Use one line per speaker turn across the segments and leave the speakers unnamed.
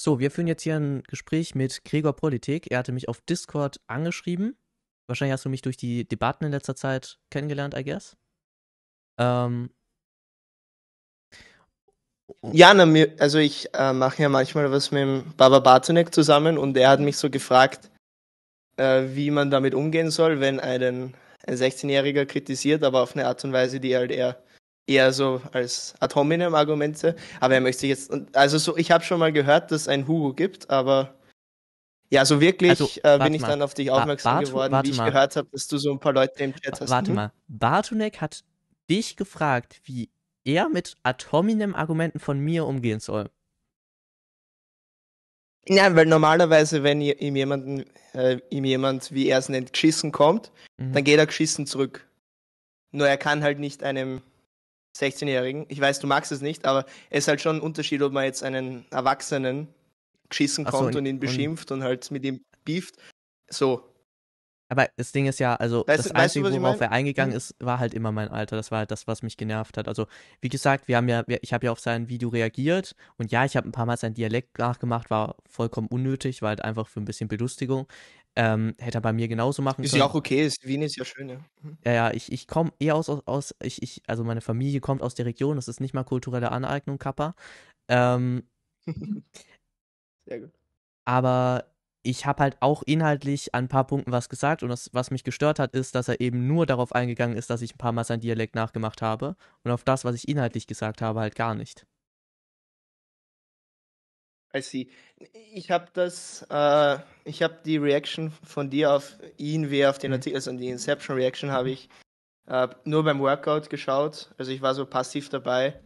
So, wir führen jetzt hier ein Gespräch mit Gregor Politik. Er hatte mich auf Discord angeschrieben. Wahrscheinlich hast du mich durch die Debatten in letzter Zeit kennengelernt, I guess. Ähm.
Ja, na, also ich äh, mache ja manchmal was mit dem Baba Bartonek zusammen und er hat mich so gefragt, äh, wie man damit umgehen soll, wenn einen, ein 16-Jähriger kritisiert, aber auf eine Art und Weise, die halt eher eher so als ad hominem Argumente, aber er möchte jetzt, also so, ich habe schon mal gehört, dass es einen Hugo gibt, aber ja, so wirklich also, äh, bin ich mal. dann auf dich aufmerksam Bart geworden, wie ich mal. gehört habe, dass du so ein paar Leute im Chat hast. Warte hm? mal, Bartunek hat dich gefragt, wie er mit ad hominem Argumenten von mir umgehen soll. Nein, weil normalerweise, wenn ihm, jemanden, äh, ihm jemand, wie er es nennt, geschissen kommt, mhm. dann geht er geschissen zurück. Nur er kann halt nicht einem 16-Jährigen. Ich weiß, du magst es nicht, aber es ist halt schon ein Unterschied, ob man jetzt einen Erwachsenen geschissen so, kommt und, ihn beschimpft und, und, halt mit ihm beeft. So.
Aber das Ding ist ja, also weißt, das Einzige, du, worauf er eingegangen hm. ist, war halt immer mein Alter. Das war halt das, was mich genervt hat. Also, wie gesagt, wir haben ja, ich habe ja auf sein Video reagiert und ja, ich habe ein paar Mal sein Dialekt nachgemacht, war vollkommen unnötig, war halt einfach für ein bisschen Belustigung. Ähm, hätte er bei mir genauso machen ist können. Ist ja auch
okay, ist, Wien ist ja schön, ja. Mhm.
Ja, ja, ich, ich komme eher aus, aus, aus ich, ich, also meine Familie kommt aus der Region, das ist nicht mal kulturelle Aneignung, Kappa. Ähm, Sehr gut. Aber ich habe halt auch inhaltlich an ein paar Punkten was gesagt und das, was mich gestört hat, ist, dass er eben nur darauf eingegangen ist, dass ich ein paar Mal seinen Dialekt nachgemacht habe und auf das, was ich inhaltlich gesagt habe, halt gar nicht.
I see. Ich habe das, äh, ich habe die Reaction von dir auf ihn, wie auf den mhm. Artikel, also die Inception Reaction habe ich äh, nur beim Workout geschaut. Also ich war so passiv dabei.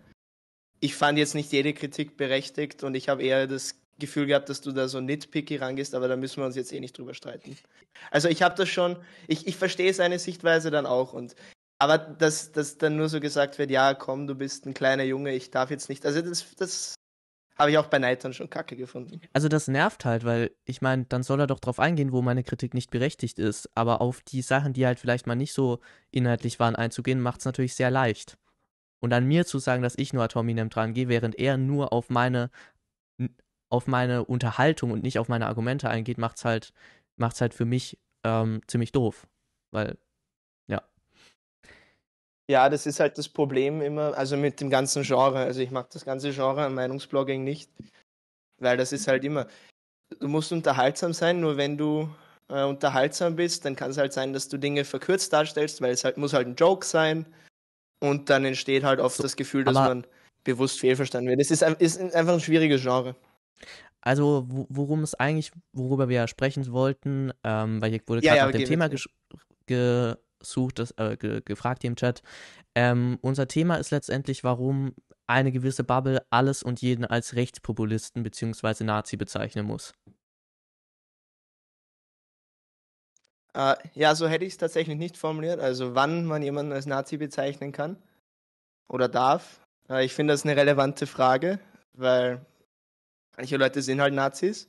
Ich fand jetzt nicht jede Kritik berechtigt und ich habe eher das Gefühl gehabt, dass du da so nitpicky rangehst, aber da müssen wir uns jetzt eh nicht drüber streiten. Also ich habe das schon, ich, ich verstehe seine Sichtweise dann auch und aber dass, dass dann nur so gesagt wird, ja komm, du bist ein kleiner Junge, ich darf jetzt nicht. Also das, das habe ich auch bei Neitern schon kacke gefunden.
Also das nervt halt, weil ich meine, dann soll er doch drauf eingehen, wo meine Kritik nicht berechtigt ist. Aber auf die Sachen, die halt vielleicht mal nicht so inhaltlich waren, einzugehen, macht es natürlich sehr leicht. Und an mir zu sagen, dass ich nur ad hominem dran gehe, während er nur auf meine, auf meine Unterhaltung und nicht auf meine Argumente eingeht, macht es halt, macht's halt für mich ähm, ziemlich doof. Weil
ja, das ist halt das Problem immer, also mit dem ganzen Genre. Also ich mag das ganze Genre an Meinungsblogging nicht, weil das ist halt immer, du musst unterhaltsam sein, nur wenn du äh, unterhaltsam bist, dann kann es halt sein, dass du Dinge verkürzt darstellst, weil es halt muss halt ein Joke sein und dann entsteht halt oft so, das Gefühl, dass man bewusst fehlverstanden wird. Es ist, ist einfach ein schwieriges Genre.
Also, worum es eigentlich, worüber wir sprechen wollten, ähm, weil hier wurde gerade ja, nach dem Thema ges ge gesucht, das, äh, ge gefragt hier im Chat. Ähm, unser Thema ist letztendlich, warum eine gewisse Bubble alles und jeden als Rechtspopulisten bzw. Nazi bezeichnen muss.
Äh, ja, so hätte ich es tatsächlich nicht formuliert. Also wann man jemanden als Nazi bezeichnen kann oder darf. Äh, ich finde das eine relevante Frage, weil manche Leute sind halt Nazis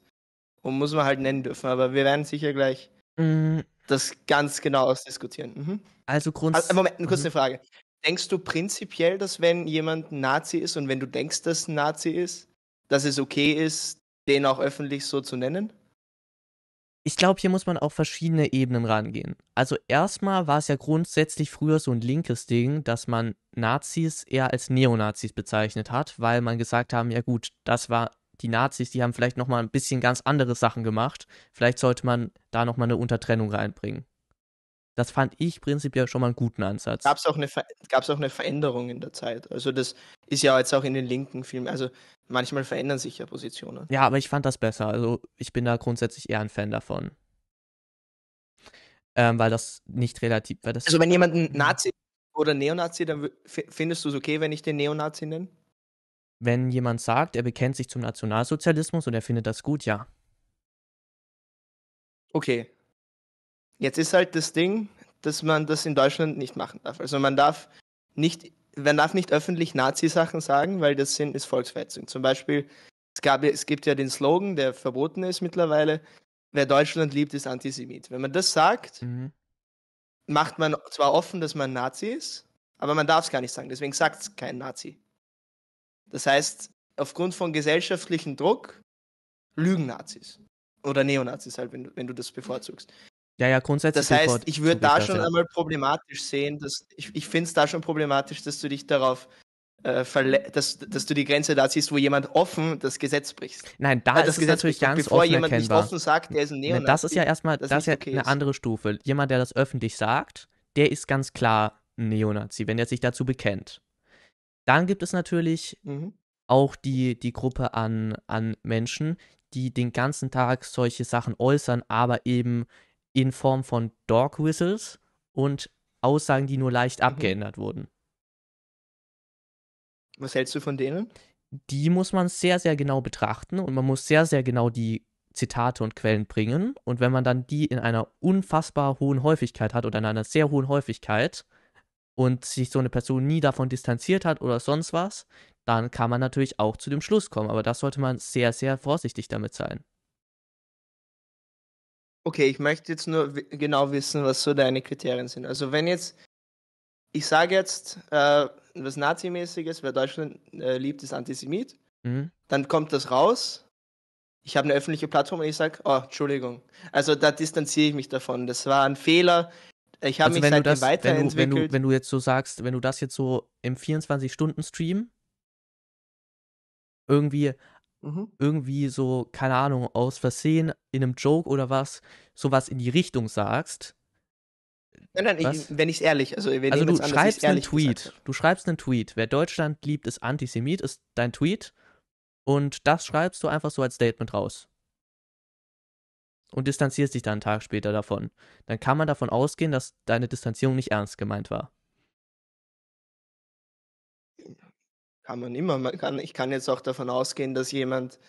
und muss man halt nennen dürfen. Aber wir werden sicher gleich mm, das ganz genau ausdiskutieren. Mhm. Also grundsätzlich. Also, Moment, eine kurze mhm. Frage. Denkst du prinzipiell, dass wenn jemand ein Nazi ist und wenn du denkst, dass ein Nazi ist, dass es okay ist, den auch öffentlich so zu nennen?
Ich glaube, hier muss man auf verschiedene Ebenen rangehen. Also erstmal war es ja grundsätzlich früher so ein linkes Ding, dass man Nazis eher als Neonazis bezeichnet hat, weil man gesagt haben, ja gut, das war die Nazis, die haben vielleicht nochmal ein bisschen ganz andere Sachen gemacht. Vielleicht sollte man da nochmal eine Untertrennung reinbringen. Das fand ich prinzipiell schon mal einen guten Ansatz. Gab
es auch, eine auch eine Veränderung in der Zeit? Also, das ist ja jetzt auch in den linken Filmen. Also, manchmal verändern sich ja Positionen.
Ja, aber ich fand das besser. Also, ich bin da grundsätzlich eher ein Fan davon. Ähm, weil das nicht relativ. Das also, wenn jemand ein
Nazi oder Neonazi, dann findest du es okay, wenn ich den Neonazi nenne?
wenn jemand sagt, er bekennt sich zum Nationalsozialismus und er findet das gut, ja.
Okay. Jetzt ist halt das Ding, dass man das in Deutschland nicht machen darf. Also man darf nicht, man darf nicht öffentlich Nazi-Sachen sagen, weil das sind, ist Volksverhetzung. Zum Beispiel, es, gab, es gibt ja den Slogan, der verboten ist mittlerweile, wer Deutschland liebt, ist Antisemit. Wenn man das sagt, mhm. macht man zwar offen, dass man Nazi ist, aber man darf es gar nicht sagen. Deswegen sagt es kein Nazi. Das heißt, aufgrund von gesellschaftlichem Druck lügen Nazis. Oder Neonazis halt, wenn, wenn du das bevorzugst. Ja, ja, grundsätzlich. Das heißt, ich würde da schon ja. einmal problematisch sehen, dass ich, ich finde es da schon problematisch, dass du dich darauf äh, dass, dass du die Grenze da ziehst, wo jemand offen das Gesetz bricht.
Nein, da das ist Gesetz natürlich bricht, ganz bevor offen jemand erkennbar. nicht offen sagt, der ist ein Neonazi. Das ist ja erstmal das ist ja okay eine ist. andere Stufe. Jemand, der das öffentlich sagt, der ist ganz klar ein Neonazi, wenn er sich dazu bekennt. Dann gibt es natürlich mhm. auch die, die Gruppe an, an Menschen, die den ganzen Tag solche Sachen äußern, aber eben in Form von Dog Whistles und Aussagen, die nur leicht mhm. abgeändert wurden.
Was hältst du von denen?
Die muss man sehr, sehr genau betrachten und man muss sehr, sehr genau die Zitate und Quellen bringen. Und wenn man dann die in einer unfassbar hohen Häufigkeit hat oder in einer sehr hohen Häufigkeit, und sich so eine Person nie davon distanziert hat oder sonst was, dann kann man natürlich auch zu dem Schluss kommen. Aber das sollte man sehr, sehr vorsichtig damit sein.
Okay, ich möchte jetzt nur genau wissen, was so deine Kriterien sind. Also wenn jetzt, ich sage jetzt äh, was Nazimäßiges, wer Deutschland äh, liebt, ist Antisemit, mhm. dann kommt das raus. Ich habe eine öffentliche Plattform und ich sage, oh, Entschuldigung. Also da distanziere ich mich davon. Das war ein Fehler, ich habe also mich seitdem das, weiterentwickelt. Wenn du, wenn, du,
wenn du jetzt so sagst, wenn du das jetzt so im 24-Stunden-Stream irgendwie, mhm. irgendwie so, keine Ahnung, aus Versehen in einem Joke oder was, sowas in die Richtung sagst.
Nein, nein, ich, wenn ich es ehrlich, also, also du an, schreibst einen
Tweet, du schreibst einen Tweet, wer Deutschland liebt, ist Antisemit, ist dein Tweet und das schreibst du einfach so als Statement raus und distanzierst dich dann einen Tag später davon. Dann kann man davon ausgehen, dass deine Distanzierung nicht ernst gemeint war.
Kann man immer. Man kann, ich kann jetzt auch davon ausgehen, dass jemand,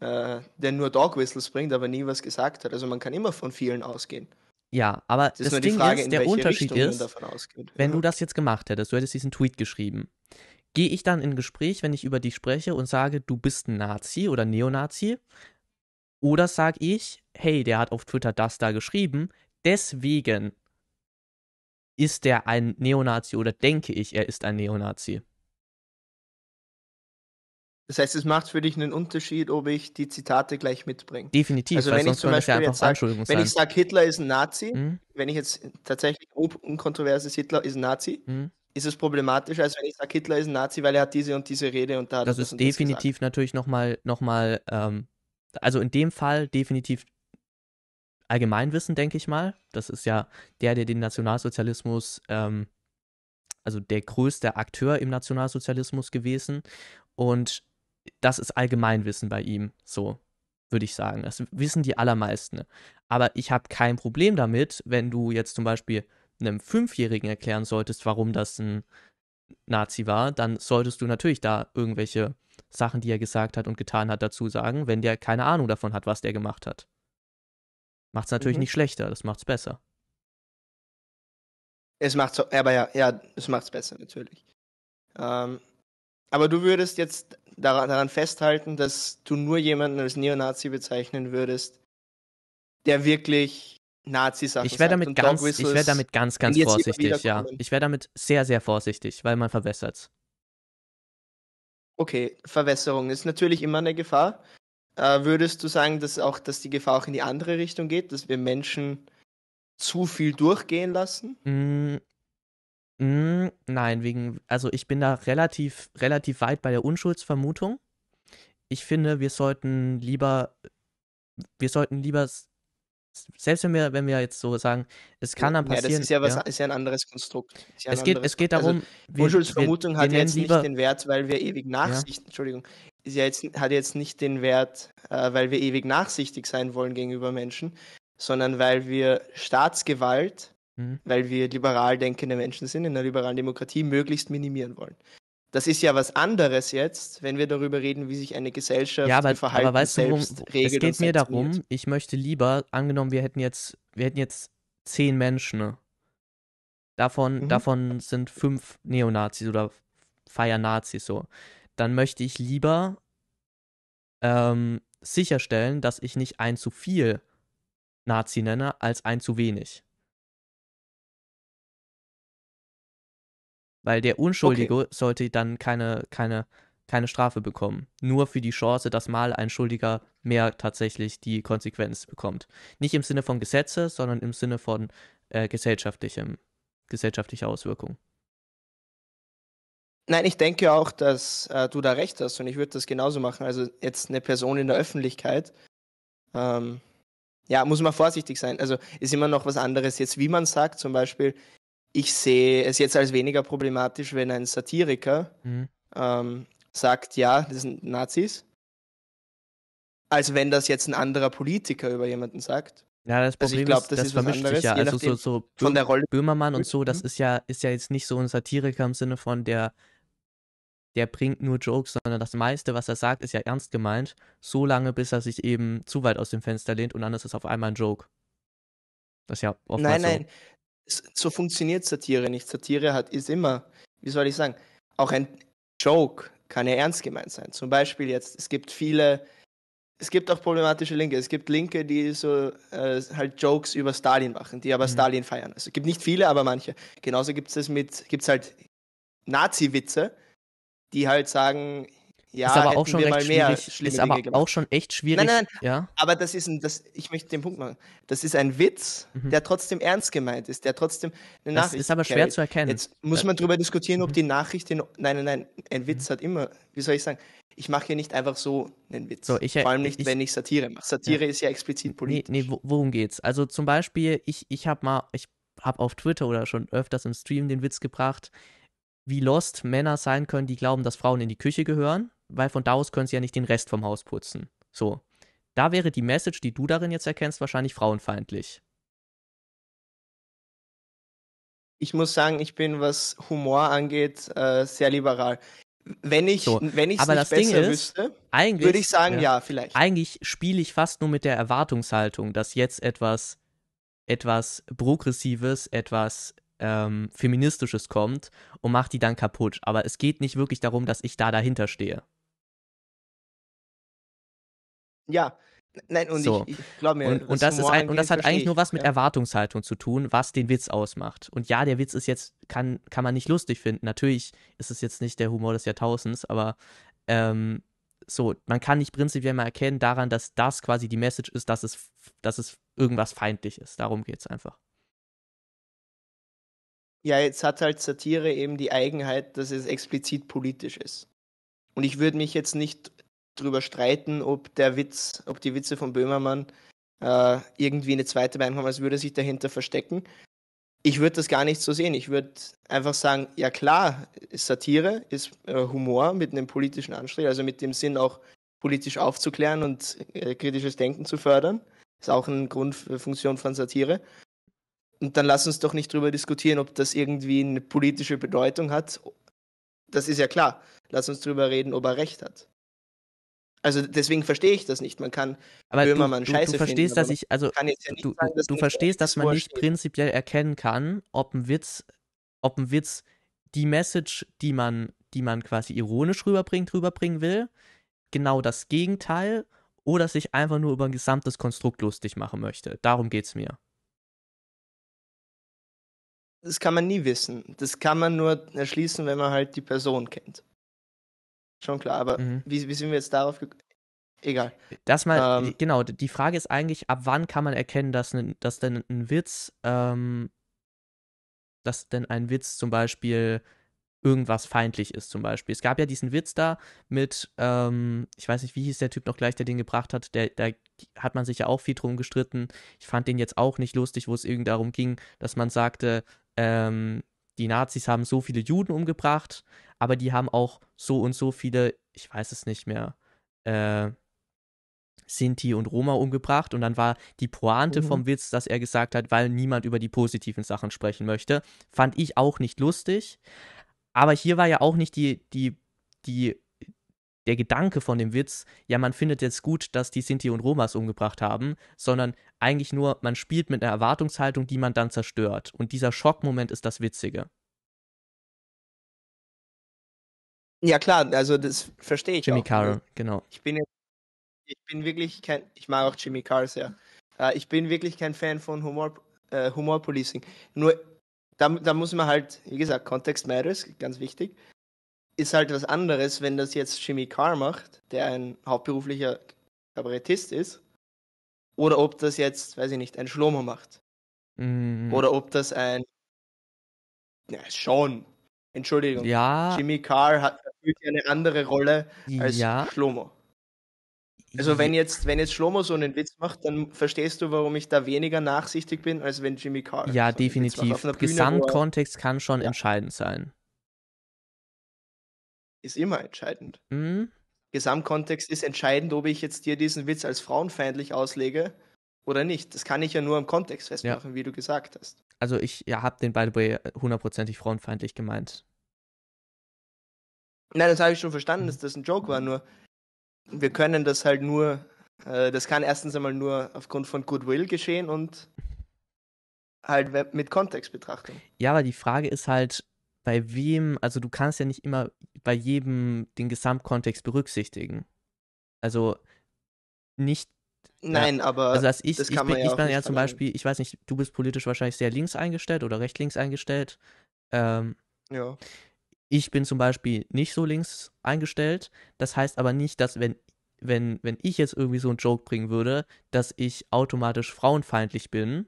äh, der nur Dog Whistles bringt, aber nie was gesagt hat. Also man kann immer von vielen ausgehen.
Ja, aber das, das Ding Frage, ist, der Unterschied Richtung ist, wenn ja. du mhm. das jetzt gemacht hättest, du hättest diesen Tweet geschrieben, gehe ich dann in ein Gespräch, wenn ich über dich spreche und sage, du bist ein Nazi oder Neonazi, oder sage ich, hey, der hat auf Twitter das da geschrieben, deswegen ist der ein Neonazi oder denke ich, er ist ein Neonazi.
Das heißt, es macht für dich einen Unterschied, ob ich die Zitate gleich mitbringe. Definitiv. Also wenn ich zum Beispiel jetzt sage, wenn ich sage, Hitler ist ein Nazi, mhm. wenn ich jetzt tatsächlich unkontrovers ist, Hitler ist ein Nazi, mhm. ist es problematisch, als wenn ich sage, Hitler ist ein Nazi, weil er hat diese und diese Rede und da. Das, das ist das definitiv
das natürlich nochmal noch mal ähm, also in dem Fall definitiv Allgemeinwissen, denke ich mal. Das ist ja der, der den Nationalsozialismus, ähm, also der größte Akteur im Nationalsozialismus gewesen. Und das ist Allgemeinwissen bei ihm, so würde ich sagen. Das wissen die allermeisten. Aber ich habe kein Problem damit, wenn du jetzt zum Beispiel einem Fünfjährigen erklären solltest, warum das ein Nazi war, dann solltest du natürlich da irgendwelche Sachen, die er gesagt hat und getan hat, dazu sagen, wenn der keine Ahnung davon hat, was der gemacht hat. Macht's natürlich mhm. nicht schlechter, das macht's besser.
Es macht's, aber ja, ja, es macht's besser, natürlich. Ähm, aber du würdest jetzt daran, daran festhalten, dass du nur jemanden als Neonazi bezeichnen würdest, der wirklich Nazi-Sachen. Ich wäre damit, ganz, wär damit ganz, ganz vorsichtig, ja.
Ich wäre damit sehr, sehr vorsichtig, weil man verwässert.
Okay, Verwässerung ist natürlich immer eine Gefahr. Äh, würdest du sagen, dass auch, dass die Gefahr auch in die andere Richtung geht, dass wir Menschen zu viel durchgehen lassen?
Mm, mm, nein, wegen, also ich bin da relativ, relativ weit bei der Unschuldsvermutung. Ich finde, wir sollten lieber, wir sollten lieber selbst wenn wir, wenn wir jetzt so sagen, es kann dann passieren. Ja, das ist ja, was, ja. Ist
ja ein anderes Konstrukt. Ja es, geht, anderes, es geht also, darum, also, wir, Unschuldsvermutung wir, wir hat wir jetzt lieber, nicht den Wert, weil wir ewig nachsichtig, ja. Entschuldigung, ist ja jetzt, hat jetzt nicht den Wert, äh, weil wir ewig nachsichtig sein wollen gegenüber Menschen, sondern weil wir Staatsgewalt, mhm. weil wir liberal denkende Menschen sind, in einer liberalen Demokratie möglichst minimieren wollen. Das ist ja was anderes jetzt, wenn wir darüber reden, wie sich eine Gesellschaft ja, aber, Verhalten aber weißt selbst du, regelt. Es geht mir darum,
ich möchte lieber, angenommen, wir hätten jetzt, wir hätten jetzt zehn Menschen. Ne? Davon, mhm. davon sind fünf Neonazis oder Feiernazis so. Dann möchte ich lieber ähm, sicherstellen, dass ich nicht ein zu viel Nazi nenne, als ein zu wenig. Weil der Unschuldige okay. sollte dann keine, keine, keine Strafe bekommen. Nur für die Chance, dass mal ein Schuldiger mehr tatsächlich die Konsequenz bekommt. Nicht im Sinne von Gesetze, sondern im Sinne von äh, gesellschaftlichem, gesellschaftlicher Auswirkung.
Nein, ich denke auch, dass äh, du da recht hast und ich würde das genauso machen. Also jetzt eine Person in der Öffentlichkeit, ähm, ja, muss man vorsichtig sein. Also ist immer noch was anderes jetzt, wie man sagt, zum Beispiel, ich sehe es jetzt als weniger problematisch, wenn ein Satiriker mhm. ähm, sagt, ja, das sind Nazis, als wenn das jetzt ein anderer Politiker über jemanden sagt. Ja, das Problem also ich glaub, das, das ist vermischt sich ja. Also so, so von der Rolle
Böhmermann und so, das mhm. ist ja, ist ja jetzt nicht so ein Satiriker im Sinne von der, der bringt nur Jokes, sondern das meiste, was er sagt, ist ja ernst gemeint, so lange, bis er sich eben zu weit aus dem Fenster lehnt und dann ist es auf einmal ein Joke. Das ist ja oftmals Nein, nein,
so funktioniert Satire nicht. Satire hat, ist immer, wie soll ich sagen, auch ein Joke kann ja ernst gemeint sein. Zum Beispiel jetzt, es gibt viele, es gibt auch problematische Linke. Es gibt Linke, die so äh, halt Jokes über Stalin machen, die aber mhm. Stalin feiern. Also es gibt nicht viele, aber manche. Genauso gibt es mit, gibt es halt Nazi-Witze, die halt sagen, ja, ist aber auch schon recht schwierig. Ist aber auch schon echt schwierig. Nein, nein, nein. Ja? aber das ist ein, das, ich möchte den Punkt machen. Das ist ein Witz, mhm. der trotzdem ernst gemeint ist, der trotzdem eine das Nachricht. Das ist aber schwer carried. zu erkennen. Jetzt muss äh, man darüber diskutieren, ob mhm. die Nachricht den, nein, nein, nein, ein mhm. Witz mhm. hat immer, wie soll ich sagen, ich mache hier nicht einfach so einen Witz. So, ich, Vor allem äh, nicht, ich, wenn ich Satire mache. Satire ja. ist ja explizit politisch.
Nee, nee, worum geht's? Also zum Beispiel, ich, ich habe mal, ich habe auf Twitter oder schon öfters im Stream den Witz gebracht, wie lost Männer sein können, die glauben, dass Frauen in die Küche gehören weil von da aus können sie ja nicht den Rest vom Haus putzen. So. Da wäre die Message, die du darin jetzt erkennst, wahrscheinlich frauenfeindlich.
Ich muss sagen, ich bin, was Humor angeht, äh, sehr liberal. Wenn ich so, wenn Ding ist, wüsste, würde ich sagen, ja, ja vielleicht. Eigentlich
spiele ich fast nur mit der Erwartungshaltung, dass jetzt etwas etwas progressives, etwas ähm, feministisches kommt und macht die dann kaputt. Aber es geht nicht wirklich darum, dass ich da dahinter stehe.
Ja, Nein, und so. ich, ich glaube mir. Und, und das, ist ein, und das hat eigentlich nur was mit ja.
Erwartungshaltung zu tun, was den Witz ausmacht. Und ja, der Witz ist jetzt, kann, kann man nicht lustig finden. Natürlich ist es jetzt nicht der Humor des Jahrtausends, aber ähm, so, man kann nicht prinzipiell mal erkennen daran, dass das quasi die Message ist, dass es, dass es irgendwas feindlich ist. Darum geht es einfach.
Ja, jetzt hat halt Satire eben die Eigenheit, dass es explizit politisch ist. Und ich würde mich jetzt nicht drüber streiten, ob der Witz, ob die Witze von Böhmermann äh, irgendwie eine zweite Meinung haben, als würde er sich dahinter verstecken. Ich würde das gar nicht so sehen. Ich würde einfach sagen, ja klar, ist Satire ist äh, Humor mit einem politischen Anstrich, also mit dem Sinn auch politisch aufzuklären und äh, kritisches Denken zu fördern. Ist auch eine Grundfunktion von Satire. Und dann lass uns doch nicht darüber diskutieren, ob das irgendwie eine politische Bedeutung hat. Das ist ja klar. Lass uns darüber reden, ob er recht hat. Also deswegen verstehe ich das nicht. Man kann aber Böhmermann du, du, scheiße du verstehst, finden, dass ich
also ja du, sagen, dass du verstehst, dass man nicht prinzipiell erkennen kann, ob ein Witz, ob ein Witz die Message, die man, die man quasi ironisch rüberbringt, rüberbringen will, genau das Gegenteil oder sich einfach nur über ein gesamtes Konstrukt lustig machen möchte. Darum geht's mir.
Das kann man nie wissen. Das kann man nur erschließen, wenn man halt die Person kennt schon klar, aber mhm. wie, wie sind wir jetzt darauf gekommen? Egal. Das mal, ähm,
genau, die Frage ist eigentlich, ab wann kann man erkennen, dass, ne, dass denn ein Witz, ähm, dass denn ein Witz zum Beispiel irgendwas feindlich ist, zum Beispiel. Es gab ja diesen Witz da mit, ähm, ich weiß nicht, wie hieß der Typ noch gleich, der den gebracht hat, der, da hat man sich ja auch viel drum gestritten. Ich fand den jetzt auch nicht lustig, wo es irgend darum ging, dass man sagte, ähm, die Nazis haben so viele Juden umgebracht, aber die haben auch so und so viele, ich weiß es nicht mehr, äh, Sinti und Roma umgebracht. Und dann war die Pointe mhm. vom Witz, dass er gesagt hat, weil niemand über die positiven Sachen sprechen möchte. Fand ich auch nicht lustig. Aber hier war ja auch nicht die, die, die der Gedanke von dem Witz, ja, man findet jetzt gut, dass die Sinti und Romas umgebracht haben, sondern eigentlich nur, man spielt mit einer Erwartungshaltung, die man dann zerstört. Und dieser Schockmoment ist das Witzige.
Ja, klar, also das verstehe ich. Jimmy auch. Carr, also genau. Ich bin, ich bin wirklich kein, ich mag auch Jimmy Carr sehr. Äh, ich bin wirklich kein Fan von Humor, äh, Humor Policing. Nur, da, da muss man halt, wie gesagt, Context matters, ganz wichtig ist halt was anderes, wenn das jetzt Jimmy Carr macht, der ein hauptberuflicher Kabarettist ist, oder ob das jetzt, weiß ich nicht, ein Schlomo macht.
Mhm. Oder
ob das ein. Ja, schon. Entschuldigung. Ja. Jimmy Carr hat eine andere Rolle als ja. Schlomo. Also wenn jetzt, wenn jetzt Schlomo so einen Witz macht, dann verstehst du, warum ich da weniger nachsichtig bin, als wenn Jimmy Carr. Ja, so definitiv. Bühne, Gesamtkontext
kann schon ja. entscheidend sein
ist immer entscheidend. Mhm. Gesamtkontext ist entscheidend, ob ich jetzt dir diesen Witz als frauenfeindlich auslege oder nicht. Das kann ich ja nur im Kontext festmachen, ja. wie du gesagt hast.
Also ich ja, habe den, by the way, hundertprozentig frauenfeindlich gemeint.
Nein, das habe ich schon verstanden, mhm. dass das ein Joke war, nur wir können das halt nur, äh, das kann erstens einmal nur aufgrund von Goodwill geschehen und halt mit Kontext betrachten.
Ja, aber die Frage ist halt, bei wem, also du kannst ja nicht immer bei jedem den Gesamtkontext berücksichtigen. Also nicht. Nein, ja, aber. Also als ich, das ich, kann bin, man ja ich bin ja zum Beispiel, ich weiß nicht, du bist politisch wahrscheinlich sehr links eingestellt oder recht links eingestellt. Ähm, ja. Ich bin zum Beispiel nicht so links eingestellt. Das heißt aber nicht, dass wenn, wenn, wenn ich jetzt irgendwie so einen Joke bringen würde, dass ich automatisch frauenfeindlich bin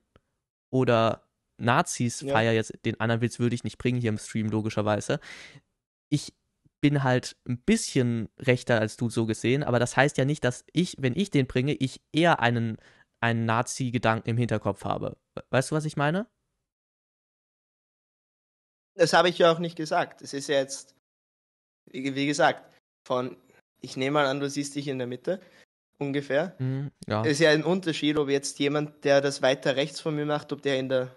oder Nazis ja. feier jetzt, den anderen Witz würde ich nicht bringen hier im Stream, logischerweise. Ich bin halt ein bisschen rechter als du so gesehen, aber das heißt ja nicht, dass ich, wenn ich den bringe, ich eher einen, einen Nazi-Gedanken im Hinterkopf habe. Weißt du, was ich meine?
Das habe ich ja auch nicht gesagt. Es ist ja jetzt, wie, wie, gesagt, von, ich nehme mal an, du siehst dich in der Mitte, ungefähr. Mm, ja. Es ist ja ein Unterschied, ob jetzt jemand, der das weiter rechts von mir macht, ob der in der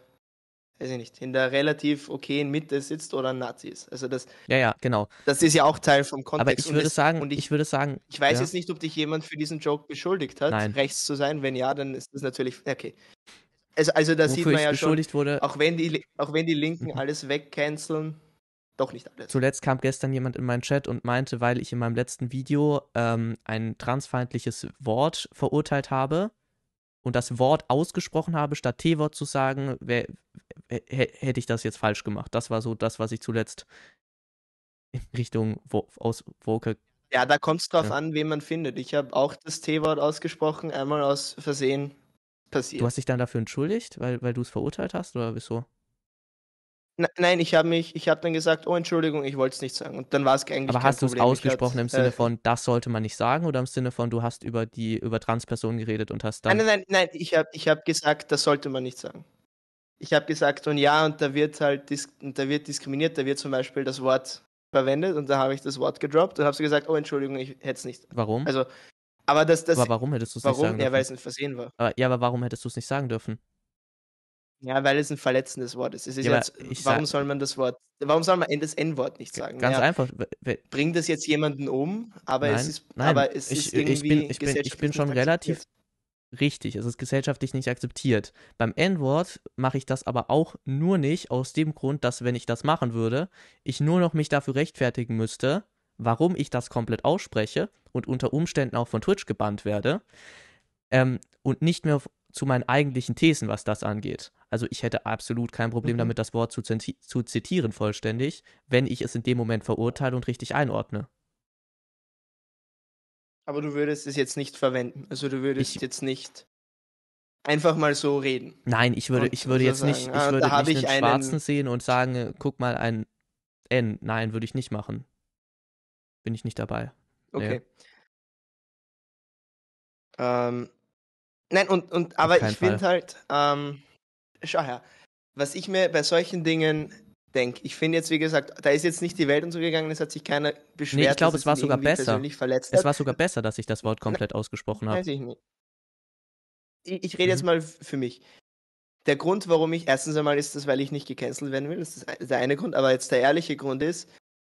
weiß ich nicht, in der relativ okayen Mitte sitzt oder ein Nazi ist. Also das, ja,
ja, genau. Das ist ja auch
Teil vom Kontext. Aber ich würde das, sagen, und ich, ich, würde sagen, ich weiß ja. jetzt nicht, ob dich jemand für diesen Joke beschuldigt hat, Nein. rechts zu sein. Wenn ja, dann ist das natürlich okay. Also, also da sieht man ja schon, wurde. auch wenn die, auch wenn die Linken mhm. alles wegcanceln, doch nicht alles.
Zuletzt kam gestern jemand in meinen Chat und meinte, weil ich in meinem letzten Video ähm, ein transfeindliches Wort verurteilt habe, und das Wort ausgesprochen habe, statt T-Wort zu sagen, wär, hätte ich das jetzt falsch gemacht. Das war so das, was ich zuletzt in Richtung Vo aus Vocal.
Ja, da kommt es drauf ja. an, wen man findet. Ich habe auch das T-Wort ausgesprochen, einmal aus Versehen passiert. Du hast dich
dann dafür entschuldigt, weil, weil du es verurteilt hast oder wieso?
Nein, ich habe mich, ich habe dann gesagt, oh Entschuldigung, ich wollte es nicht sagen. Und dann war es eigentlich. Aber hast du es ausgesprochen hat, im Sinne äh,
von, das sollte man nicht sagen, oder im Sinne von, du hast über die über Transpersonen geredet und hast dann? Nein, nein,
nein, ich habe, ich habe gesagt, das sollte man nicht sagen. Ich habe gesagt, und ja, und da wird halt, da wird diskriminiert, da wird zum Beispiel das Wort verwendet, und da habe ich das Wort gedroppt und habe so gesagt, oh Entschuldigung, ich hätte es nicht. Warum? Also, aber das, das. Aber warum hättest du es nicht sagen dürfen? Ja, weil es ein Versehen war.
Aber, ja, aber warum hättest du es nicht sagen dürfen?
Ja, weil es ein verletzendes Wort ist. ist ja, jetzt, warum sag, soll man das Wort, warum soll man das N-Wort nicht sagen? Ganz ja, einfach. Bringt das jetzt jemanden um, aber nein, es ist, nein, aber es ich, ist irgendwie ich bin, ich bin, ich bin schon
relativ richtig, es ist gesellschaftlich nicht akzeptiert. Beim N-Wort mache ich das aber auch nur nicht aus dem Grund, dass wenn ich das machen würde, ich nur noch mich dafür rechtfertigen müsste, warum ich das komplett ausspreche und unter Umständen auch von Twitch gebannt werde. Ähm, und nicht mehr zu meinen eigentlichen Thesen, was das angeht. Also ich hätte absolut kein Problem mhm. damit, das Wort zu, zu zitieren vollständig, wenn ich es in dem Moment verurteile und richtig einordne.
Aber du würdest es jetzt nicht verwenden. Also du würdest ich, jetzt nicht einfach mal so reden. Nein, ich würde, ich würde jetzt sagen, nicht, ich ah, würde nicht ich einen Schwarzen
sehen und sagen, äh, guck mal ein N. Nein, würde ich nicht machen. Bin ich nicht dabei. Okay.
Nee. Ähm,
Nein, und, und aber ich finde halt, ähm, schau her, was ich mir bei solchen Dingen denke, ich finde jetzt, wie gesagt, da ist jetzt nicht die Welt untergegangen, es hat sich keiner beschwert. Nee, ich glaube, es war sogar besser. Verletzt es war sogar
besser, dass ich das Wort komplett Nein, ausgesprochen habe.
Weiß ich nicht. Ich, ich rede mhm. jetzt mal für mich. Der Grund, warum ich, erstens einmal ist das, weil ich nicht gecancelt werden will, das ist der eine Grund, aber jetzt der ehrliche Grund ist,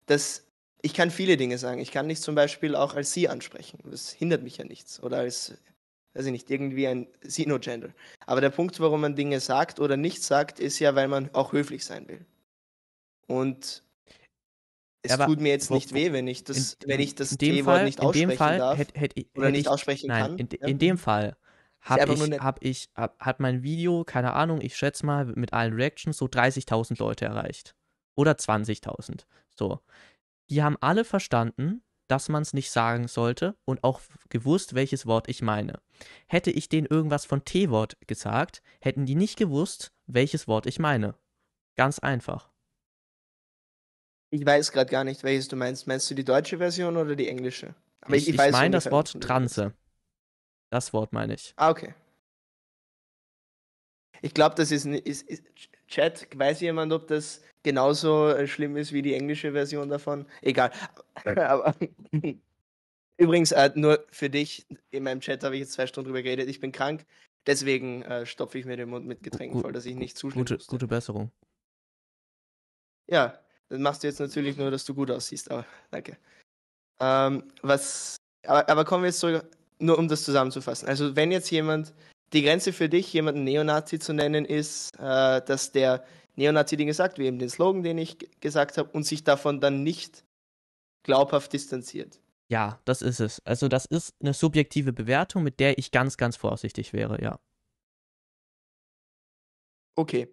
dass ich kann viele Dinge sagen. Ich kann nicht zum Beispiel auch als Sie ansprechen. Das hindert mich ja nichts. Oder als weiß ich nicht, irgendwie ein Sino-Gender. Aber der Punkt, warum man Dinge sagt oder nicht sagt, ist ja, weil man auch höflich sein will. Und es ja, tut mir jetzt nicht weh, wenn ich das, in, wenn ich das T-Wort nicht aussprechen Fall, darf hätt, hätt, hätt, oder nicht ich, aussprechen nein, kann. In, ja? in dem Fall habe ich, eine...
hab ich hab, hat mein Video, keine Ahnung, ich schätze mal, mit allen Reactions so 30.000 Leute erreicht. Oder 20.000. So. Die haben alle verstanden, dass man es nicht sagen sollte und auch gewusst, welches Wort ich meine. Hätte ich denen irgendwas von T-Wort gesagt, hätten die nicht gewusst, welches Wort ich meine. Ganz einfach.
Ich weiß gerade gar nicht, welches du meinst. Meinst du die deutsche Version oder die englische? Aber ich, ich, ich meine das Wort Transe. Das Wort meine ich. Ah, okay. Ich glaube, das ist, ist, ist, Chat, weiß jemand, ob das genauso äh, schlimm ist wie die englische Version davon? Egal. Aber, übrigens, äh, nur für dich, in meinem Chat habe ich jetzt zwei Stunden drüber geredet, ich bin krank, deswegen äh, stopfe ich mir den Mund mit Getränken voll, dass ich nicht zuschlagen
gute, gute Besserung.
Ja, das machst du jetzt natürlich nur, dass du gut aussiehst, aber danke. Ähm, was, aber, aber kommen wir jetzt zurück, nur um das zusammenzufassen. Also wenn jetzt jemand die Grenze für dich, jemanden Neonazi zu nennen, ist, äh, dass der Neonazi Dinge sagt, wie eben den Slogan, den ich gesagt habe, und sich davon dann nicht glaubhaft distanziert.
Ja, das ist es. Also das ist eine subjektive Bewertung, mit der ich ganz, ganz vorsichtig wäre, ja.
Okay.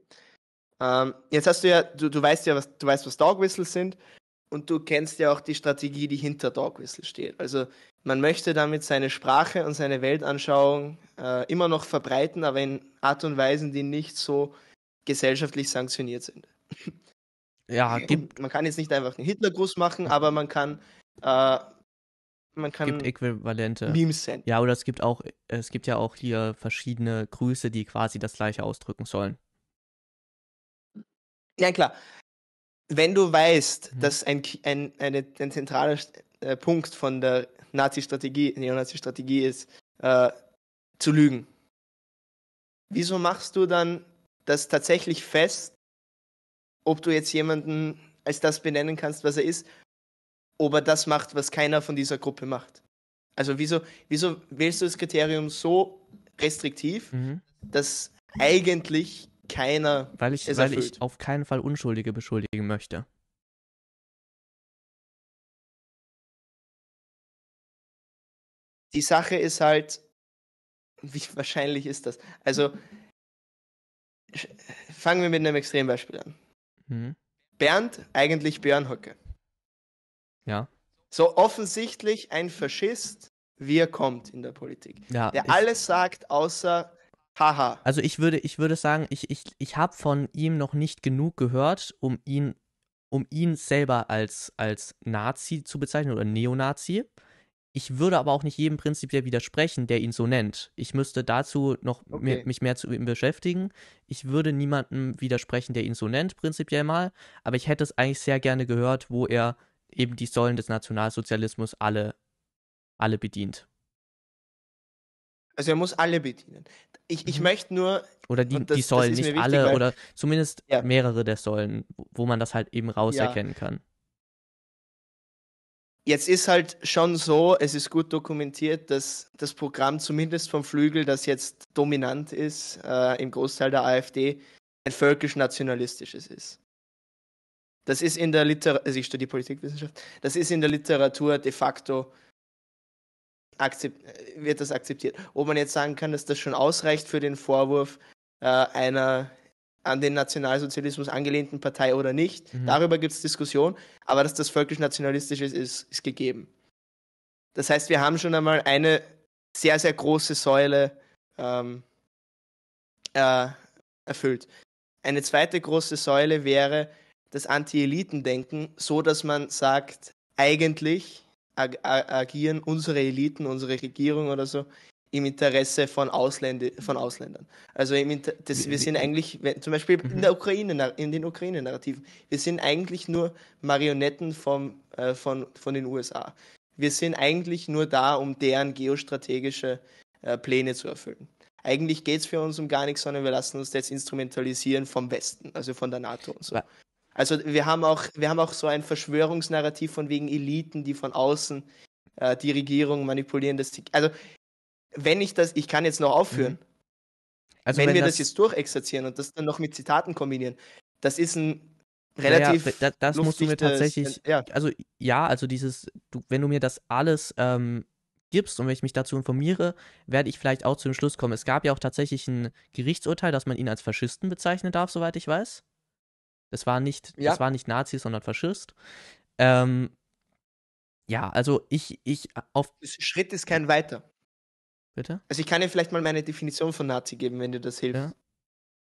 Ähm, jetzt hast du ja, du, du weißt ja, was, du weißt, was Dog Whistles sind und du kennst ja auch die Strategie, die hinter Dog Whistle steht. Also man möchte damit seine Sprache und seine Weltanschauung äh, immer noch verbreiten, aber in Art und Weisen, die nicht so gesellschaftlich sanktioniert sind.
Ja, gibt,
man kann jetzt nicht einfach einen Hitlergruß machen, aber man kann äh, man kann gibt äquivalente Memes
senden. Ja, oder es gibt auch es gibt ja auch hier verschiedene Grüße, die quasi das gleiche ausdrücken sollen.
Ja, klar. Wenn du weißt, mhm. dass ein, ein, eine, ein zentraler äh, Punkt von der Nazi-Strategie, Neonazi-Strategie ist, äh, zu lügen. Wieso machst du dann das tatsächlich fest, ob du jetzt jemanden als das benennen kannst, was er ist, ob er das macht, was keiner von dieser Gruppe macht? Also wieso, wieso wählst du das Kriterium so restriktiv, mhm. dass eigentlich keiner. Weil ich, es weil ich
auf keinen Fall Unschuldige beschuldigen möchte.
die Sache ist halt,
wie wahrscheinlich ist das? Also, fangen wir mit einem Extrembeispiel an. Mhm. Bernd, eigentlich Björn Höcke. Ja. So offensichtlich ein Faschist, wie er kommt in der Politik. Ja, der alles sagt, außer haha.
Also ich würde, ich würde sagen, ich, ich, ich habe von ihm noch nicht genug gehört, um ihn, um ihn selber als, als Nazi zu bezeichnen oder Neonazi. Ich würde aber auch nicht jedem prinzipiell widersprechen, der ihn so nennt. Ich müsste dazu noch okay. mehr, mich mehr zu ihm beschäftigen. Ich würde niemandem widersprechen, der ihn so nennt, prinzipiell mal. Aber ich hätte es eigentlich sehr gerne gehört, wo er eben die Säulen des Nationalsozialismus alle, alle bedient.
Also er muss alle bedienen. Ich, ich mhm. möchte nur. Oder die, das, die Säulen, nicht wichtig, alle, oder
zumindest ja. mehrere der Säulen, wo man das halt eben rauserkennen ja. kann.
Jetzt ist halt schon so, es ist gut dokumentiert, dass das Programm zumindest vom Flügel, das jetzt dominant ist äh, im Großteil der AfD, ein völkisch-nationalistisches ist. Das ist in der Literatur, also ich studiere Politikwissenschaft, das ist in der Literatur de facto äh, wird das akzeptiert. Ob man jetzt sagen kann, dass das schon ausreicht für den Vorwurf äh, einer an den Nationalsozialismus angelehnten Partei oder nicht. Mhm. Darüber gibt es Diskussion, aber dass das völkisch-nationalistisch ist, ist, ist gegeben. Das heißt, wir haben schon einmal eine sehr, sehr große Säule ähm, äh, erfüllt. Eine zweite große Säule wäre das anti elitendenken so dass man sagt, eigentlich ag agieren unsere Eliten, unsere Regierung oder so, im Interesse von, Ausländer, von Ausländern. Also das, wir sind eigentlich, zum Beispiel in der mhm. Ukraine, in den Ukraine-Narrativen, wir sind eigentlich nur Marionetten vom, äh, von, von den USA. Wir sind eigentlich nur da, um deren geostrategische äh, Pläne zu erfüllen. Eigentlich geht es für uns um gar nichts, sondern wir lassen uns jetzt instrumentalisieren vom Westen, also von der NATO und so. Also wir haben auch, wir haben auch so ein Verschwörungsnarrativ von wegen Eliten, die von außen äh, die Regierung manipulieren. Das, also wenn ich das, ich kann jetzt noch aufführen. Mhm.
Also wenn, wenn wir das, das, jetzt
durchexerzieren und das dann noch mit Zitaten kombinieren, das ist ein relativ. Ja, ja, das, musst du mir tatsächlich. Ja.
Also ja, also dieses, du, wenn du mir das alles ähm, gibst und wenn ich mich dazu informiere, werde ich vielleicht auch zu dem Schluss kommen. Es gab ja auch tatsächlich ein Gerichtsurteil, dass man ihn als Faschisten bezeichnen darf, soweit ich weiß. Das war nicht, das war nicht Nazis, sondern Faschist. Ähm, ja, also ich, ich auf.
Schritt ist kein weiter. Bitte? Also ich kann dir vielleicht mal meine Definition von Nazi geben, wenn dir das hilft, ja?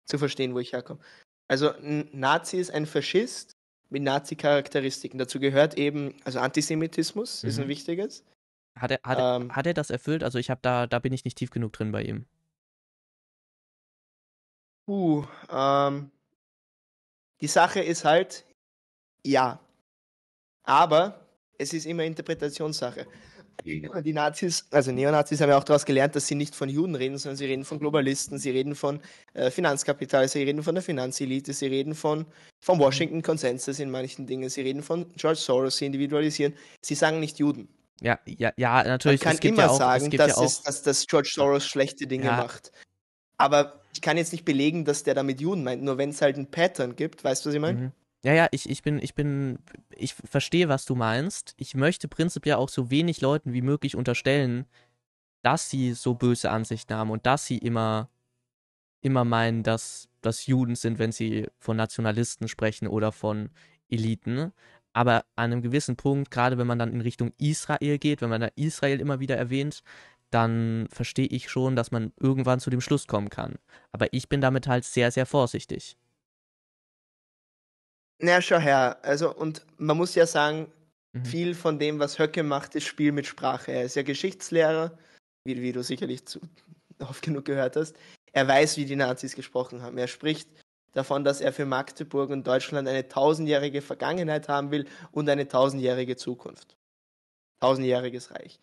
zu verstehen, wo ich herkomme. Also ein Nazi ist ein Faschist mit Nazi-Charakteristiken. Dazu gehört eben, also Antisemitismus mhm. ist ein mhm. wichtiges. Hat er, hat, ähm,
hat er das erfüllt? Also ich habe da, da bin ich nicht tief genug drin bei ihm.
Uh, ähm, die Sache ist halt, ja. Aber es ist immer Interpretationssache. Die Nazis, also Neonazis, haben ja auch daraus gelernt, dass sie nicht von Juden reden, sondern sie reden von Globalisten, sie reden von äh, Finanzkapital, sie reden von der Finanzelite, sie reden von vom Washington-Konsensus in manchen Dingen, sie reden von George Soros, sie individualisieren. Sie sagen nicht Juden.
Ja, ja, ja, natürlich. Man kann es gibt immer ja auch, sagen, dass, ja auch... es,
dass, dass, George Soros schlechte Dinge ja. macht. Aber ich kann jetzt nicht belegen, dass der damit Juden meint, nur wenn es halt ein Pattern gibt, weißt du, was ich meine? Mhm.
Ja, ja, ich, ich bin, ich bin, ich verstehe, was du meinst. Ich möchte prinzipiell auch so wenig Leuten wie möglich unterstellen, dass sie so böse Ansichten haben und dass sie immer, immer meinen, dass das Juden sind, wenn sie von Nationalisten sprechen oder von Eliten. Aber an einem gewissen Punkt, gerade wenn man dann in Richtung Israel geht, wenn man da Israel immer wieder erwähnt, dann verstehe ich schon, dass man irgendwann zu dem Schluss kommen kann. Aber ich bin damit halt sehr, sehr vorsichtig.
Na, schau her. Also, und man muss ja sagen, mhm. viel von dem, was Höcke macht, ist Spiel mit Sprache. Er ist ja Geschichtslehrer, wie, wie du sicherlich zu, oft genug gehört hast. Er weiß, wie die Nazis gesprochen haben. Er spricht davon, dass er für Magdeburg und Deutschland eine tausendjährige Vergangenheit haben will und eine tausendjährige Zukunft. Tausendjähriges Reich.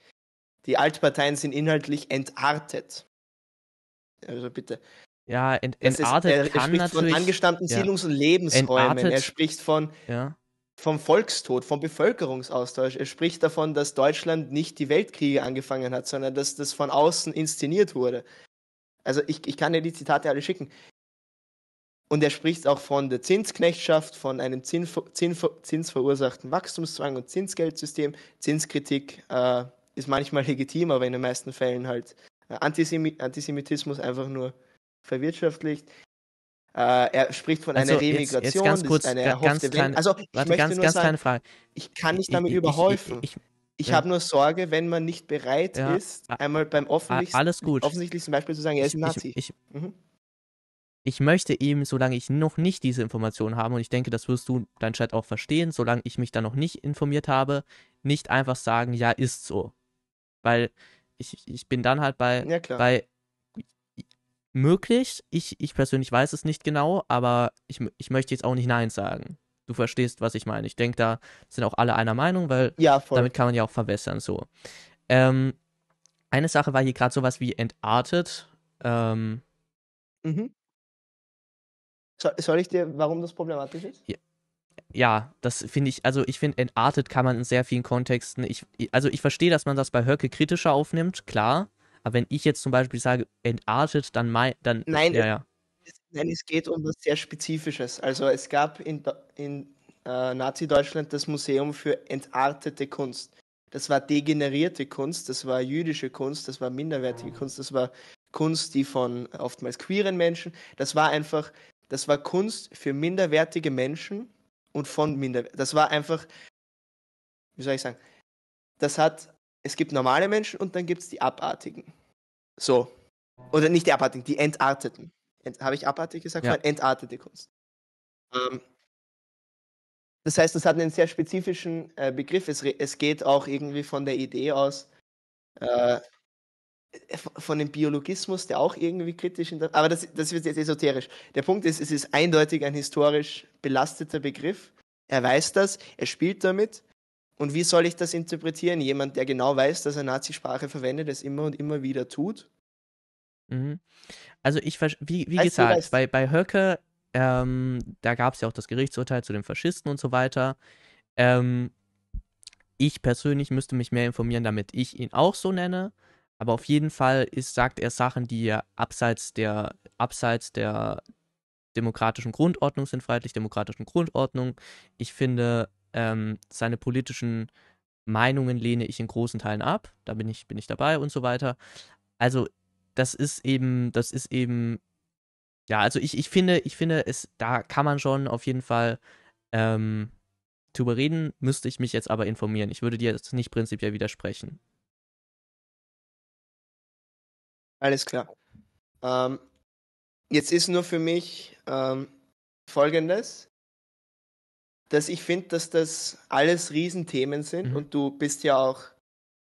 Die Altparteien sind inhaltlich entartet. Also bitte.
Ja, ent entartet ist, er, er kann spricht natürlich, von angestammten ja. Siedlungs- und Lebensräumen. Entartet, er
spricht von ja. vom Volkstod, vom Bevölkerungsaustausch. Er spricht davon, dass Deutschland nicht die Weltkriege angefangen hat, sondern dass das von außen inszeniert wurde. Also ich, ich kann dir die Zitate alle schicken. Und er spricht auch von der Zinsknechtschaft, von einem zinsver zinsver zinsverursachten Wachstumszwang und Zinsgeldsystem. Zinskritik äh, ist manchmal legitim, aber in den meisten Fällen halt äh, Antisemi Antisemitismus einfach nur verwirtschaftlicht. Äh, er spricht von also einer Remigration, jetzt, jetzt ganz kurz, eine ganz kleine, Also ich warte, möchte ganz, nur ganz sagen, kleine Frage. ich kann nicht damit ich, überhäufen. Ich, ich, ich ja. habe nur Sorge, wenn man nicht bereit ja. ist, einmal beim offensichtlichsten, offensichtlichsten Beispiel zu sagen, er ist ein Nazi. Mhm.
Ich, möchte eben, solange ich noch nicht diese Informationen habe, und ich denke, das wirst du dein Chat auch verstehen, solange ich mich da noch nicht informiert habe, nicht einfach sagen, ja, ist so. Weil ich, ich bin dann halt bei, ja, bei möglich. Ich, ich persönlich weiß es nicht genau, aber ich, ich möchte jetzt auch nicht Nein sagen. Du verstehst, was ich meine. Ich denke, da sind auch alle einer Meinung, weil ja, damit kann man ja auch verwässern. So. Ähm, eine Sache war hier gerade sowas wie entartet. Ähm, mhm.
so, soll ich dir, warum das problematisch ist? Ja
ja, das finde ich, also ich finde, entartet kann man in sehr vielen Kontexten. Ich, also ich verstehe, dass man das bei Höcke kritischer aufnimmt, klar. Aber wenn ich jetzt zum Beispiel sage, entartet, dann mein, dann. Nein, ja, ja.
Es, nein, es geht um was sehr Spezifisches. Also es gab in, in äh, Nazi-Deutschland das Museum für entartete Kunst. Das war degenerierte Kunst, das war jüdische Kunst, das war minderwertige Kunst, das war Kunst, die von oftmals queeren Menschen, das war einfach, das war Kunst für minderwertige Menschen und von minderwertigen. Das war einfach, wie soll ich sagen, das hat es gibt normale Menschen und dann gibt es die Abartigen. So. Oder nicht die Abartigen, die Entarteten. Ent, Habe ich abartig gesagt? Ja. Entartete Kunst. Ähm, das heißt, das hat einen sehr spezifischen äh, Begriff. Es, es, geht auch irgendwie von der Idee aus, äh, von dem Biologismus, der auch irgendwie kritisch, der, aber das, das wird jetzt esoterisch. Der Punkt ist, es ist eindeutig ein historisch belasteter Begriff. Er weiß das, er spielt damit und wie soll ich das interpretieren? Jemand, der genau weiß, dass er Nazisprache verwendet, es immer und immer wieder tut?
Mhm. Also ich, wie, wie also gesagt, weißt, bei, bei Höcke, ähm, da gab es ja auch das Gerichtsurteil zu den Faschisten und so weiter. Ähm, ich persönlich müsste mich mehr informieren, damit ich ihn auch so nenne. Aber auf jeden Fall ist, sagt er Sachen, die er abseits der, abseits der demokratischen Grundordnung sind, freiheitlich-demokratischen Grundordnung. Ich finde, ähm, seine politischen Meinungen lehne ich in großen Teilen ab, da bin ich, bin ich dabei und so weiter. Also, das ist eben, das ist eben, ja, also ich, ich finde, ich finde, es, da kann man schon auf jeden Fall ähm, drüber reden, müsste ich mich jetzt aber informieren. Ich würde dir jetzt nicht prinzipiell widersprechen.
Alles klar. Ähm, jetzt ist nur für mich ähm, folgendes dass ich finde, dass das alles Riesenthemen sind mhm. und du bist ja auch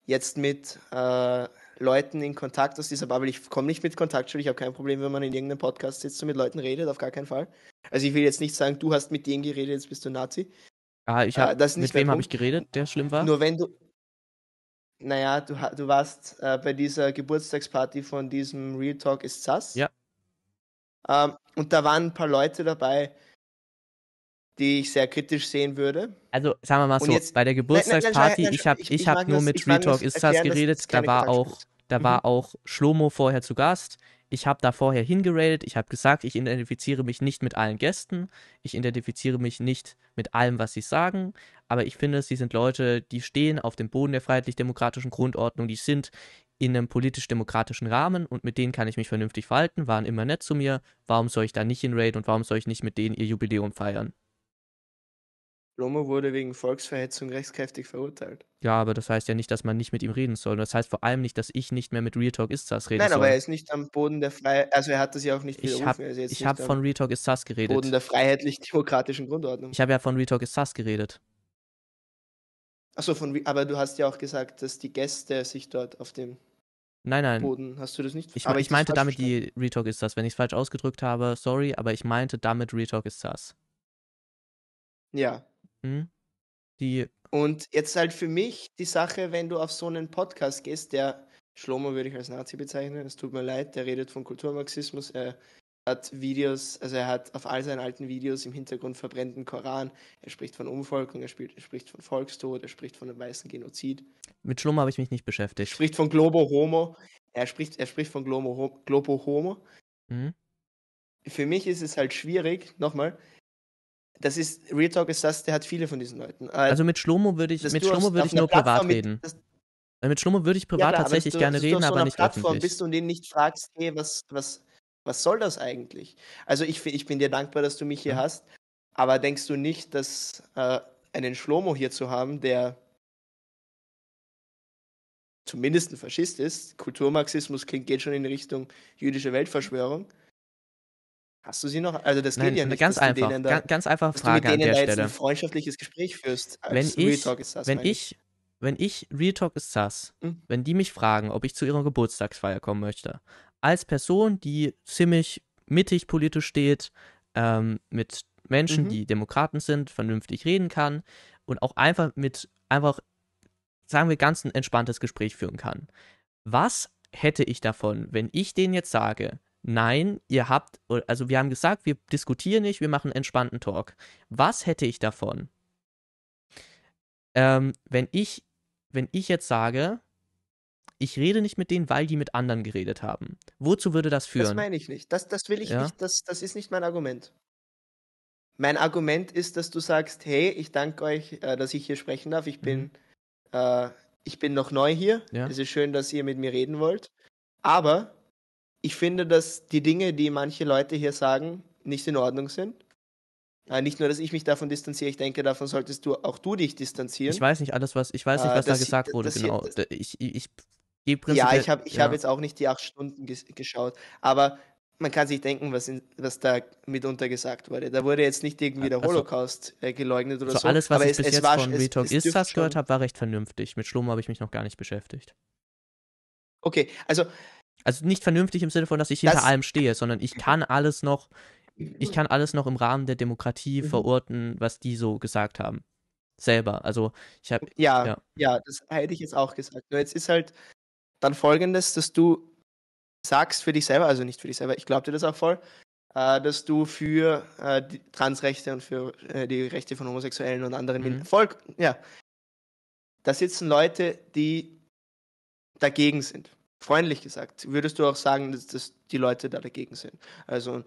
jetzt mit äh, Leuten in Kontakt aus dieser Bubble. Ich komme nicht mit Kontakt, ich habe kein Problem, wenn man in irgendeinem Podcast sitzt und mit Leuten redet, auf gar keinen Fall. Also ich will jetzt nicht sagen, du hast mit denen geredet, jetzt bist du Nazi. Ah, ich hab, äh, das mit wem habe ich
geredet, der schlimm war? Nur wenn du,
naja, du, du warst äh, bei dieser Geburtstagsparty von diesem Real Talk ist Sass. Ja. Ähm, und da waren ein paar Leute dabei, die ich sehr kritisch sehen würde.
Also sagen wir mal so, jetzt, bei der Geburtstagsparty, ich habe ich, ich hab nur mit Real Talk Istas geredet, da war auch da mhm. war auch Schlomo vorher zu Gast. Ich habe da vorher hingeradet, ich habe gesagt, ich identifiziere mich nicht mit allen Gästen, ich identifiziere mich nicht mit allem, was sie sagen, aber ich finde, sie sind Leute, die stehen auf dem Boden der freiheitlich-demokratischen Grundordnung, die sind in einem politisch-demokratischen Rahmen und mit denen kann ich mich vernünftig verhalten, waren immer nett zu mir, warum soll ich da nicht hinraiden und warum soll ich nicht mit denen ihr Jubiläum feiern?
Romo wurde wegen Volksverhetzung rechtskräftig verurteilt.
Ja, aber das heißt ja nicht, dass man nicht mit ihm reden soll. Das heißt vor allem nicht, dass ich nicht mehr mit Real Talk ist Istas rede. Nein, soll. aber er ist
nicht am Boden der Freiheit, also er hat das ja auch nicht widerrufen. Ich habe hab von Real Talk ist Istas geredet. Boden der freiheitlich-demokratischen Grundordnung. Ich
habe ja von Real Talk ist Istas geredet.
Achso, von, aber du hast ja auch gesagt, dass die Gäste sich dort auf dem nein, nein. Boden, hast du das nicht Ich, aber ich, meinte damit
verstanden. die Retalk ist das. Wenn ich es falsch ausgedrückt habe, sorry, aber ich meinte damit Retalk ist das.
Ja, Mhm. Die und jetzt halt für mich die Sache, wenn du auf so einen Podcast gehst, der Schlomo würde ich als Nazi bezeichnen, es tut mir leid, der redet von Kulturmarxismus, er hat Videos, also er hat auf all seinen alten Videos im Hintergrund verbrennten Koran, er spricht von Umvolkung, er, spielt, er spricht von Volkstod, er spricht von einem weißen Genozid.
Mit Schlomo habe ich mich nicht beschäftigt. Er
spricht von Globo Homo, er spricht, er spricht von Globo, Globo Homo. Mhm. Für mich ist es halt schwierig, nochmal, das ist, Real Talk ist das, der hat viele von diesen Leuten. Also, also mit Schlomo würde ich, äh, mit Schlomo würde ich nur Plattform privat mit, reden.
Das, mit Schlomo würde ich privat ja, klar, tatsächlich du, gerne reden, so aber nicht Plattform öffentlich.
bist du und den nicht fragst, hey, was, was, was soll das eigentlich? Also ich, ich bin dir dankbar, dass du mich hier mhm. hast, aber denkst du nicht, dass äh, einen Schlomo hier zu haben, der zumindest ein Faschist ist, Kulturmarxismus klingt, geht schon in Richtung jüdische Weltverschwörung, Hast du sie noch? Also das Nein, ja nicht. Ganz einfach, da, ganz, ganz einfach Frage an der Stelle. Wenn ein freundschaftliches Gespräch führst, wenn ich, Real Talk ist das, wenn ich,
wenn ich Real Talk ist das, mhm. wenn die mich fragen, ob ich zu ihrer Geburtstagsfeier kommen möchte, als Person, die ziemlich mittig politisch steht, ähm, mit Menschen, mhm. die Demokraten sind, vernünftig reden kann und auch einfach mit einfach sagen wir ganz ein entspanntes Gespräch führen kann. Was hätte ich davon, wenn ich denen jetzt sage, nein, ihr habt, also wir haben gesagt, wir diskutieren nicht, wir machen entspannten Talk. Was hätte ich davon? Ähm, wenn ich, wenn ich jetzt sage, ich rede nicht mit denen, weil die mit anderen geredet haben. Wozu würde
das führen? Das meine ich nicht. Das, das will ich ja? nicht, das, das ist nicht mein Argument. Mein Argument ist, dass du sagst, hey, ich danke euch, äh, dass ich hier sprechen darf. Ich bin, mhm. äh, ich bin noch neu hier. Ja. Es ist schön, dass ihr mit mir reden wollt. Aber ich finde, dass die Dinge, die manche Leute hier sagen, nicht in Ordnung sind. Ah, nicht nur, dass ich mich davon distanziere, ich denke, davon solltest du auch du dich distanzieren. Ich weiß nicht alles, was ich weiß nicht, ah, was äh, da gesagt ich, wurde, genau.
Hier, ich, ich, ich gebe Ja, ich habe ich ja. Hab jetzt
auch nicht die acht Stunden geschaut, aber man kann sich denken, was, in, was da mitunter gesagt wurde. Da wurde jetzt nicht irgendwie der also, Holocaust äh, geleugnet oder also so. Alles, was aber ich es, bis es jetzt war, von Retalk Istas
gehört habe, war recht vernünftig. Mit Schlummer habe ich mich noch gar nicht beschäftigt.
Okay, also
also nicht vernünftig im Sinne von, dass ich hinter das, allem stehe, sondern ich mhm. kann alles noch, ich mhm. kann alles noch im Rahmen der Demokratie mhm. verorten, was die so gesagt haben. Selber. Also ich habe. Ja, ja,
ja, das hätte ich jetzt auch gesagt. Nur jetzt ist halt dann folgendes, dass du sagst für dich selber, also nicht für dich selber, ich glaube dir das auch voll, äh, dass du für äh, Transrechte und für äh, die Rechte von Homosexuellen und anderen mhm. Volk, ja. Da sitzen Leute, die dagegen sind freundlich gesagt, würdest du auch sagen, dass, dass die Leute da dagegen sind? Also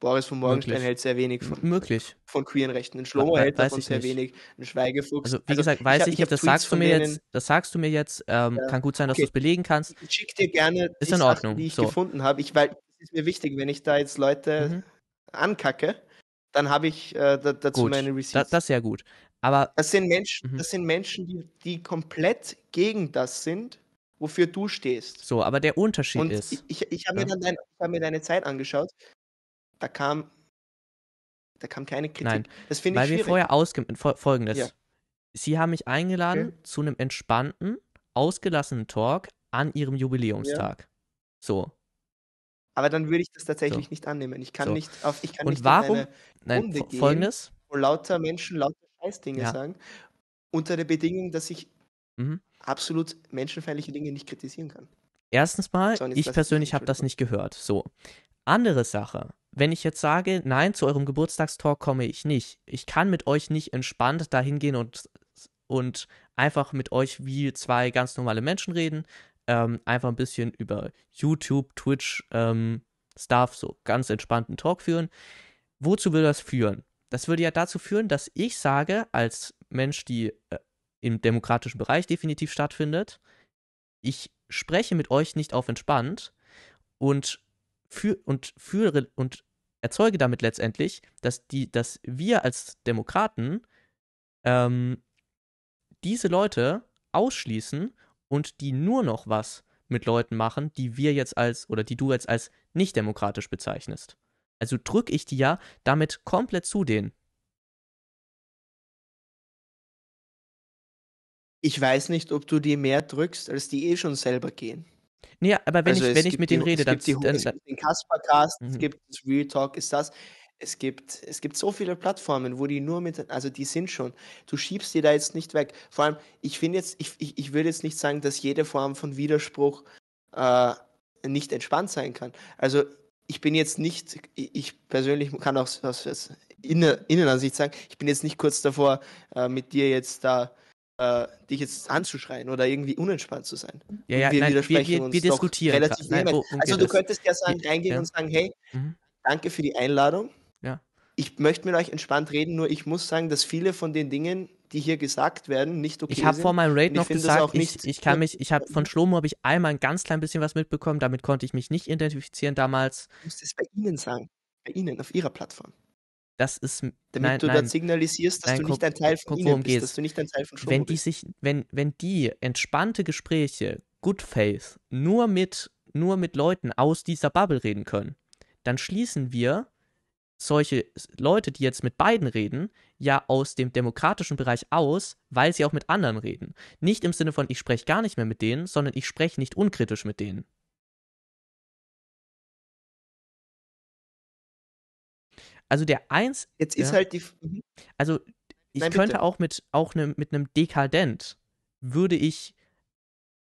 Boris von Morgenstern möglich. hält sehr wenig von, möglich. von queeren Rechten. Ein Schlomo hält davon sehr nicht. wenig, ein Schweigefuchs. Also wie also, gesagt, weiß ich, ich nicht, das sagst, denen, jetzt, das sagst, du mir jetzt, ähm, ja, kann gut sein, dass okay. du es belegen kannst. Ich schick dir gerne ist die in Ordnung. Sachen, die ich so. gefunden habe, ich, weil es ist mir wichtig, wenn ich da jetzt Leute mhm. ankacke, dann habe ich äh, da, dazu gut. meine Receipts. Da, das ist ja gut. Aber das sind Menschen, mhm. das sind Menschen die, die komplett gegen das sind, wofür du stehst.
So, aber der Unterschied und ist.
Ich, ich habe ja? mir, hab mir deine Zeit angeschaut. Da kam, da kam keine Kritik. Nein, das finde ich Weil wir vorher
ausge folgendes. Ja. Sie haben mich eingeladen okay. zu einem entspannten, ausgelassenen Talk an ihrem Jubiläumstag. Ja. So.
Aber dann würde ich das tatsächlich so. nicht annehmen. Ich kann so. nicht auf ich kann und nicht warum? Nein, folgendes? wo lauter Menschen lauter Scheißdinge ja. sagen unter der Bedingung, dass ich Mhm. absolut menschenfeindliche Dinge nicht kritisieren kann.
Erstens mal, so, ich persönlich habe das nicht gehört. So. Andere Sache, wenn ich jetzt sage, nein, zu eurem Geburtstagstalk komme ich nicht. Ich kann mit euch nicht entspannt dahin gehen und, und einfach mit euch wie zwei ganz normale Menschen reden. Ähm, einfach ein bisschen über YouTube, Twitch, ähm, Stuff, so ganz entspannten Talk führen. Wozu würde das führen? Das würde ja dazu führen, dass ich sage, als Mensch, die äh, im demokratischen Bereich definitiv stattfindet. Ich spreche mit euch nicht auf entspannt und, für, und, für, und erzeuge damit letztendlich, dass, die, dass wir als Demokraten ähm, diese Leute ausschließen und die nur noch was mit Leuten machen, die wir jetzt als oder die du jetzt als nicht demokratisch bezeichnest. Also drücke ich die ja damit komplett zu denen.
ich weiß nicht, ob du die mehr drückst, als die eh schon selber gehen. Nee, aber wenn also ich, wenn ich mit denen rede, dann, die, Es gibt den Kaspercast, mhm. es gibt das Real Talk, ist das. Es gibt, es gibt so viele Plattformen, wo die nur mit, also die sind schon. Du schiebst die da jetzt nicht weg. Vor allem, ich finde jetzt, ich, ich, ich würde jetzt nicht sagen, dass jede Form von Widerspruch äh, nicht entspannt sein kann. Also ich bin jetzt nicht, ich persönlich kann auch aus Innenansicht sagen, ich bin jetzt nicht kurz davor, äh, mit dir jetzt da äh, dich jetzt anzuschreien oder irgendwie unentspannt zu sein. Ja, ja, wir nein, wir, wir, wir diskutieren. Relativ nein, wo, oh, also du das? könntest ja sagen, reingehen ja. und sagen, hey, mhm. danke für die Einladung. Ja. Ich möchte mit euch entspannt reden, nur ich muss sagen, dass viele von den Dingen, die hier gesagt werden, nicht okay. Ich habe vor meinem Raid noch gesagt, ich, ich kann mich, ich habe von
Schlomo habe ich einmal ein ganz klein bisschen was mitbekommen, damit konnte ich mich nicht identifizieren damals. Du musst es bei Ihnen sagen, bei Ihnen auf Ihrer Plattform. Das ist. Damit nein, du nein, dann signalisierst, dass nein, du nicht ein Teil von guck, ihnen bist, dass du nicht ein Teil von Shomo wenn die bist. sich, wenn, wenn die entspannte Gespräche, Good Faith, nur mit, nur mit Leuten aus dieser Bubble reden können, dann schließen wir solche Leute, die jetzt mit beiden reden, ja aus dem demokratischen Bereich aus, weil sie auch mit anderen reden. Nicht im Sinne von, ich spreche gar nicht mehr mit denen, sondern ich spreche nicht unkritisch mit denen. Also der 1. Jetzt ja, ist halt die. Mhm. Also ich Nein, könnte auch mit auch ne, mit einem Dekadent würde ich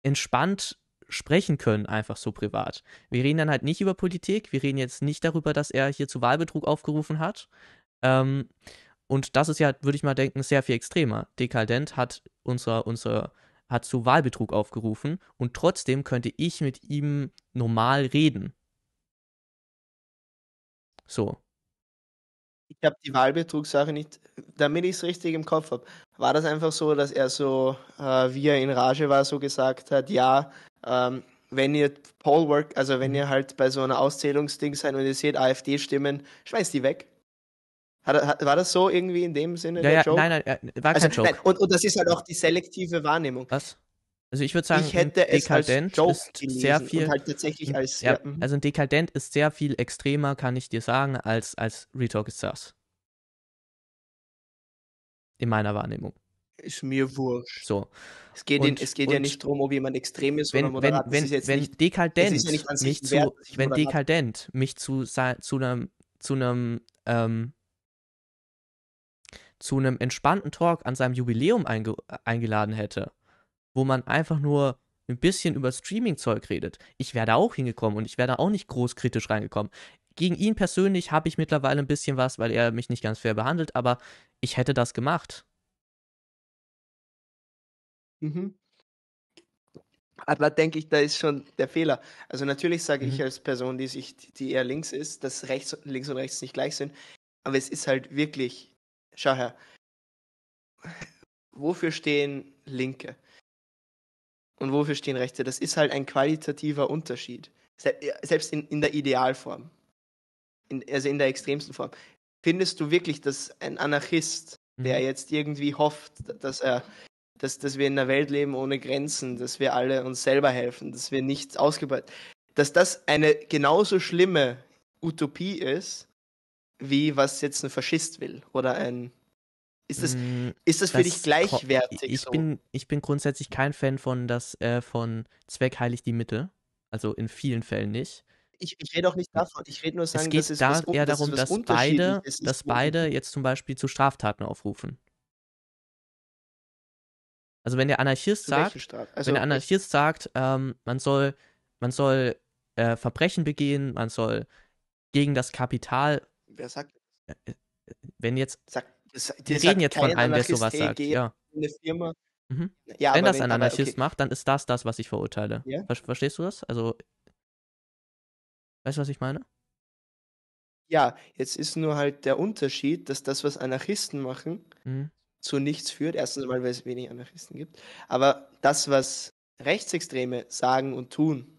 entspannt sprechen können, einfach so privat. Wir reden dann halt nicht über Politik, wir reden jetzt nicht darüber, dass er hier zu Wahlbetrug aufgerufen hat. Ähm, und das ist ja, würde ich mal denken, sehr viel extremer. Dekadent hat unser, unser, hat zu Wahlbetrug aufgerufen und trotzdem könnte ich mit ihm normal reden. So.
Ich habe die Wahlbetrugssache nicht, damit ich es richtig im Kopf habe, war das einfach so, dass er so, äh, wie er in Rage war, so gesagt hat, ja, ähm, wenn ihr Pollwork, also wenn mhm. ihr halt bei so einer Auszählungsding seid und ihr seht AfD-Stimmen, schmeißt die weg. Hat, hat, war das so irgendwie in dem Sinne ja, der ja, Joke? Nein, nein, war also kein also, Joke. Nein, und, und das ist halt auch die selektive Wahrnehmung. Was? Also ich würde sagen, ich hätte es dekadent als Joke ist sehr viel. Halt tatsächlich hm, als, ja, ja, mhm. also
ein dekadent ist sehr viel extremer, kann ich dir sagen, als als Retalk ist das. In meiner Wahrnehmung.
Ist mir wurscht. So. Es geht, und, in, es geht ja nicht darum, ob jemand extrem ist wenn, oder moderat. Wenn, wenn, wenn nicht, dekadent mich zu, wert, wenn
dekadent mich zu zu einem zu einem ähm, zu einem entspannten Talk an seinem Jubiläum einge eingeladen hätte wo man einfach nur ein bisschen über Streaming-Zeug redet. Ich wäre da auch hingekommen und ich wäre da auch nicht groß kritisch reingekommen. Gegen ihn persönlich habe ich mittlerweile ein bisschen was, weil er mich nicht ganz fair behandelt, aber ich hätte das gemacht. Mhm.
Aber denke ich, da ist schon der Fehler. Also natürlich sage mhm. ich als Person, die sich, die eher links ist, dass rechts, links und rechts nicht gleich sind. Aber es ist halt wirklich, schau her, wofür stehen Linke? und wofür stehen Rechte. Das ist halt ein qualitativer Unterschied. Selbst in, in der Idealform. In, also in der extremsten Form. Findest du wirklich, dass ein Anarchist, der mhm. jetzt irgendwie hofft, dass er dass, dass wir in einer Welt leben ohne Grenzen, dass wir alle uns selber helfen, dass wir nichts ausgebeutet, dass das eine genauso schlimme Utopie ist, wie was jetzt ein Faschist will oder ein ist das, mm, ist das für das dich gleichwertig? Ich, so? bin,
ich bin grundsätzlich kein Fan von, dass äh, von Zweck heiligt die Mitte. Also in vielen Fällen nicht.
Ich, ich rede auch nicht hm. davon. Ich rede nur sagen, es geht es da, was, eher darum, dass, dass beide, ist, dass
beide jetzt zum Beispiel zu Straftaten aufrufen. Also wenn der Anarchist sagt, also, wenn der also Anarchist sagt, ähm, man soll, man soll äh, Verbrechen begehen, man soll gegen das Kapital. Wer sagt? Äh, äh, wenn jetzt
sagt das, die reden halt jetzt von einem, der sowas sagt. Ja. Eine Firma. Mhm. Ja, wenn das ein Anarchist okay.
macht, dann ist das das, was ich verurteile. Ja? Ver verstehst du das? Also, weißt du, was ich meine?
Ja, jetzt ist nur halt der Unterschied, dass das, was Anarchisten machen, mhm. zu nichts führt. Erstens mal, weil es wenig Anarchisten gibt. Aber das, was Rechtsextreme sagen und tun,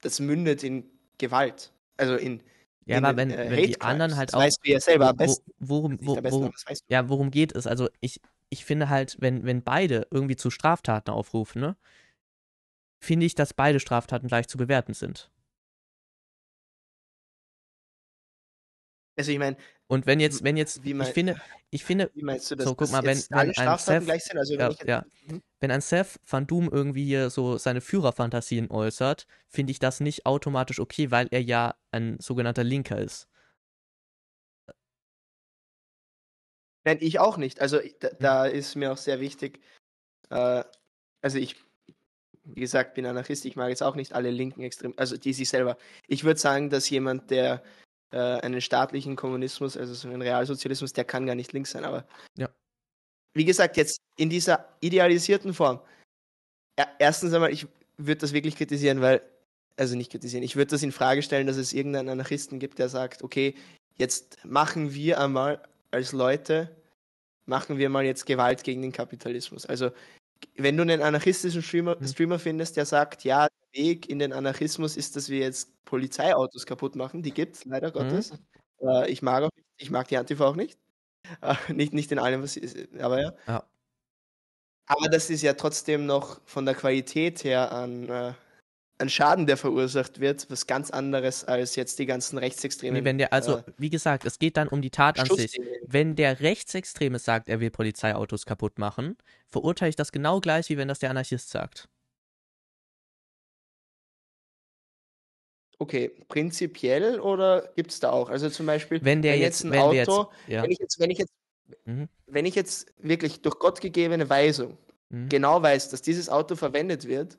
das mündet in Gewalt. Also in ja, aber wenn, äh, wenn die anderen halt das auch. Weißt du ja selber am besten.
Worum, worum, worum, worum weißt du. Ja, worum geht es? Also ich, ich finde halt, wenn, wenn beide irgendwie zu Straftaten aufrufen, ne, finde ich, dass beide Straftaten gleich zu bewerten sind. Also ich meine, und wenn jetzt, wenn jetzt, mein, ich finde, ich finde, wie meinst du, dass so, guck mal, wenn, wenn ein Seth, gleich sind? Also, wenn, ich, ja. Mhm. wenn ein Seth Van Doom irgendwie hier so seine Führerfantasien äußert, finde ich das nicht automatisch okay, weil er ja ein sogenannter Linker ist.
Nein, ich auch nicht. Also da, hm. da ist mir auch sehr wichtig, äh, also ich, wie gesagt, bin Anarchist, ich mag jetzt auch nicht alle linken Extrem, also die sich selber. Ich würde sagen, dass jemand, der äh, einen staatlichen Kommunismus, also so einen Realsozialismus, der kann gar nicht links sein. Aber ja. wie gesagt, jetzt in dieser idealisierten Form. Ja, erstens einmal, ich würde das wirklich kritisieren, weil, also nicht kritisieren, ich würde das in Frage stellen, dass es irgendeinen Anarchisten gibt, der sagt, okay, jetzt machen wir einmal als Leute, machen wir mal jetzt Gewalt gegen den Kapitalismus. Also wenn du einen anarchistischen Streamer, mhm. Streamer findest, der sagt, ja, der Weg in den Anarchismus ist, dass wir jetzt Polizeiautos kaputt machen, die gibt es leider mhm. Gottes. Mhm. Äh, ich mag auch, ich mag die Antifa auch nicht. Äh, nicht, nicht in allem, was sie ist, aber ja. ja. Aber das ist ja trotzdem noch von der Qualität her an äh, ein Schaden, der verursacht wird, was ganz anderes als jetzt die ganzen Rechtsextremen. Nee, wenn der, also, äh,
wie gesagt, es geht dann um die Tat an sich. Wenn der Rechtsextreme sagt, er will Polizeiautos kaputt machen, verurteile ich das genau gleich, wie wenn das der Anarchist sagt.
Okay, prinzipiell oder gibt es da auch? Also zum Beispiel, wenn, der wenn jetzt, ein wenn Auto, jetzt, ja. wenn ich jetzt, wenn ich jetzt, mhm. wenn ich jetzt wirklich durch Gott gegebene Weisung mhm. genau weiß, dass dieses Auto verwendet wird,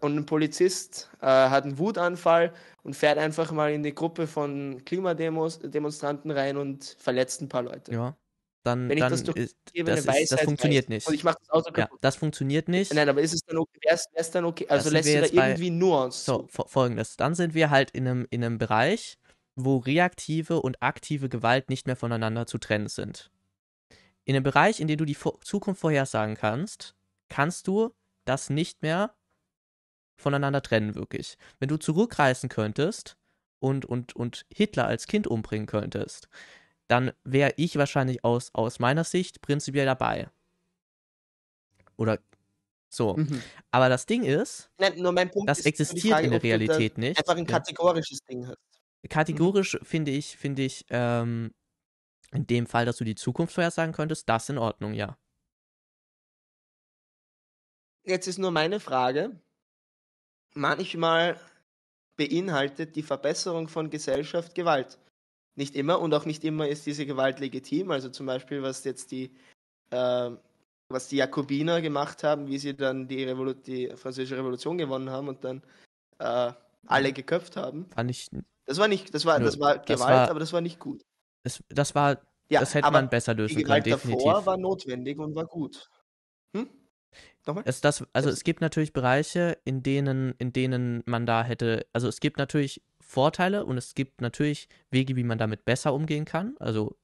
und ein Polizist äh, hat einen Wutanfall und fährt einfach mal in die Gruppe von Klimademonstranten rein und verletzt ein paar Leute. Ja. Dann, Wenn ich dann das durchgebe, das, ist, das funktioniert weiß. nicht. Und ich mache das Auto kaputt.
Ja, das funktioniert nicht. Nein, aber
ist es dann okay? Wär's, wär's dann okay? Also lässt du da irgendwie
Nuance? Nuancen. So, folgendes. Dann sind wir halt in einem, in einem Bereich, wo reaktive und aktive Gewalt nicht mehr voneinander zu trennen sind. In einem Bereich, in dem du die Zukunft vorhersagen kannst, kannst du das nicht mehr voneinander trennen, wirklich. Wenn du zurückreisen könntest und, und, und Hitler als Kind umbringen könntest, dann wäre ich wahrscheinlich aus, aus meiner Sicht prinzipiell dabei. Oder so. Mhm. Aber das Ding ist, Nein, das ist existiert Frage, in der Realität nicht. Einfach ein ne?
kategorisches ja. Ding hast.
Kategorisch mhm. finde ich, finde ich, ähm, in dem Fall, dass du die Zukunft vorhersagen könntest, das in Ordnung, ja.
Jetzt ist nur meine Frage, manchmal beinhaltet die Verbesserung von Gesellschaft Gewalt. Nicht immer und auch nicht immer ist diese Gewalt legitim. Also zum Beispiel, was jetzt die, äh, was die Jakobiner gemacht haben, wie sie dann die, Revolu die französische Revolution gewonnen haben und dann äh, alle geköpft haben. Fand ich. Das war nicht, das war, nur, das war Gewalt, das war, aber das war nicht gut.
Das, das war, ja, das hätte man besser lösen die können. Definitiv. Davor
war notwendig und war gut. Nochmal?
Ist das, also es gibt natürlich Bereiche, in denen, in denen man da hätte, also es gibt natürlich Vorteile und es gibt natürlich Wege, wie man damit besser umgehen kann. Also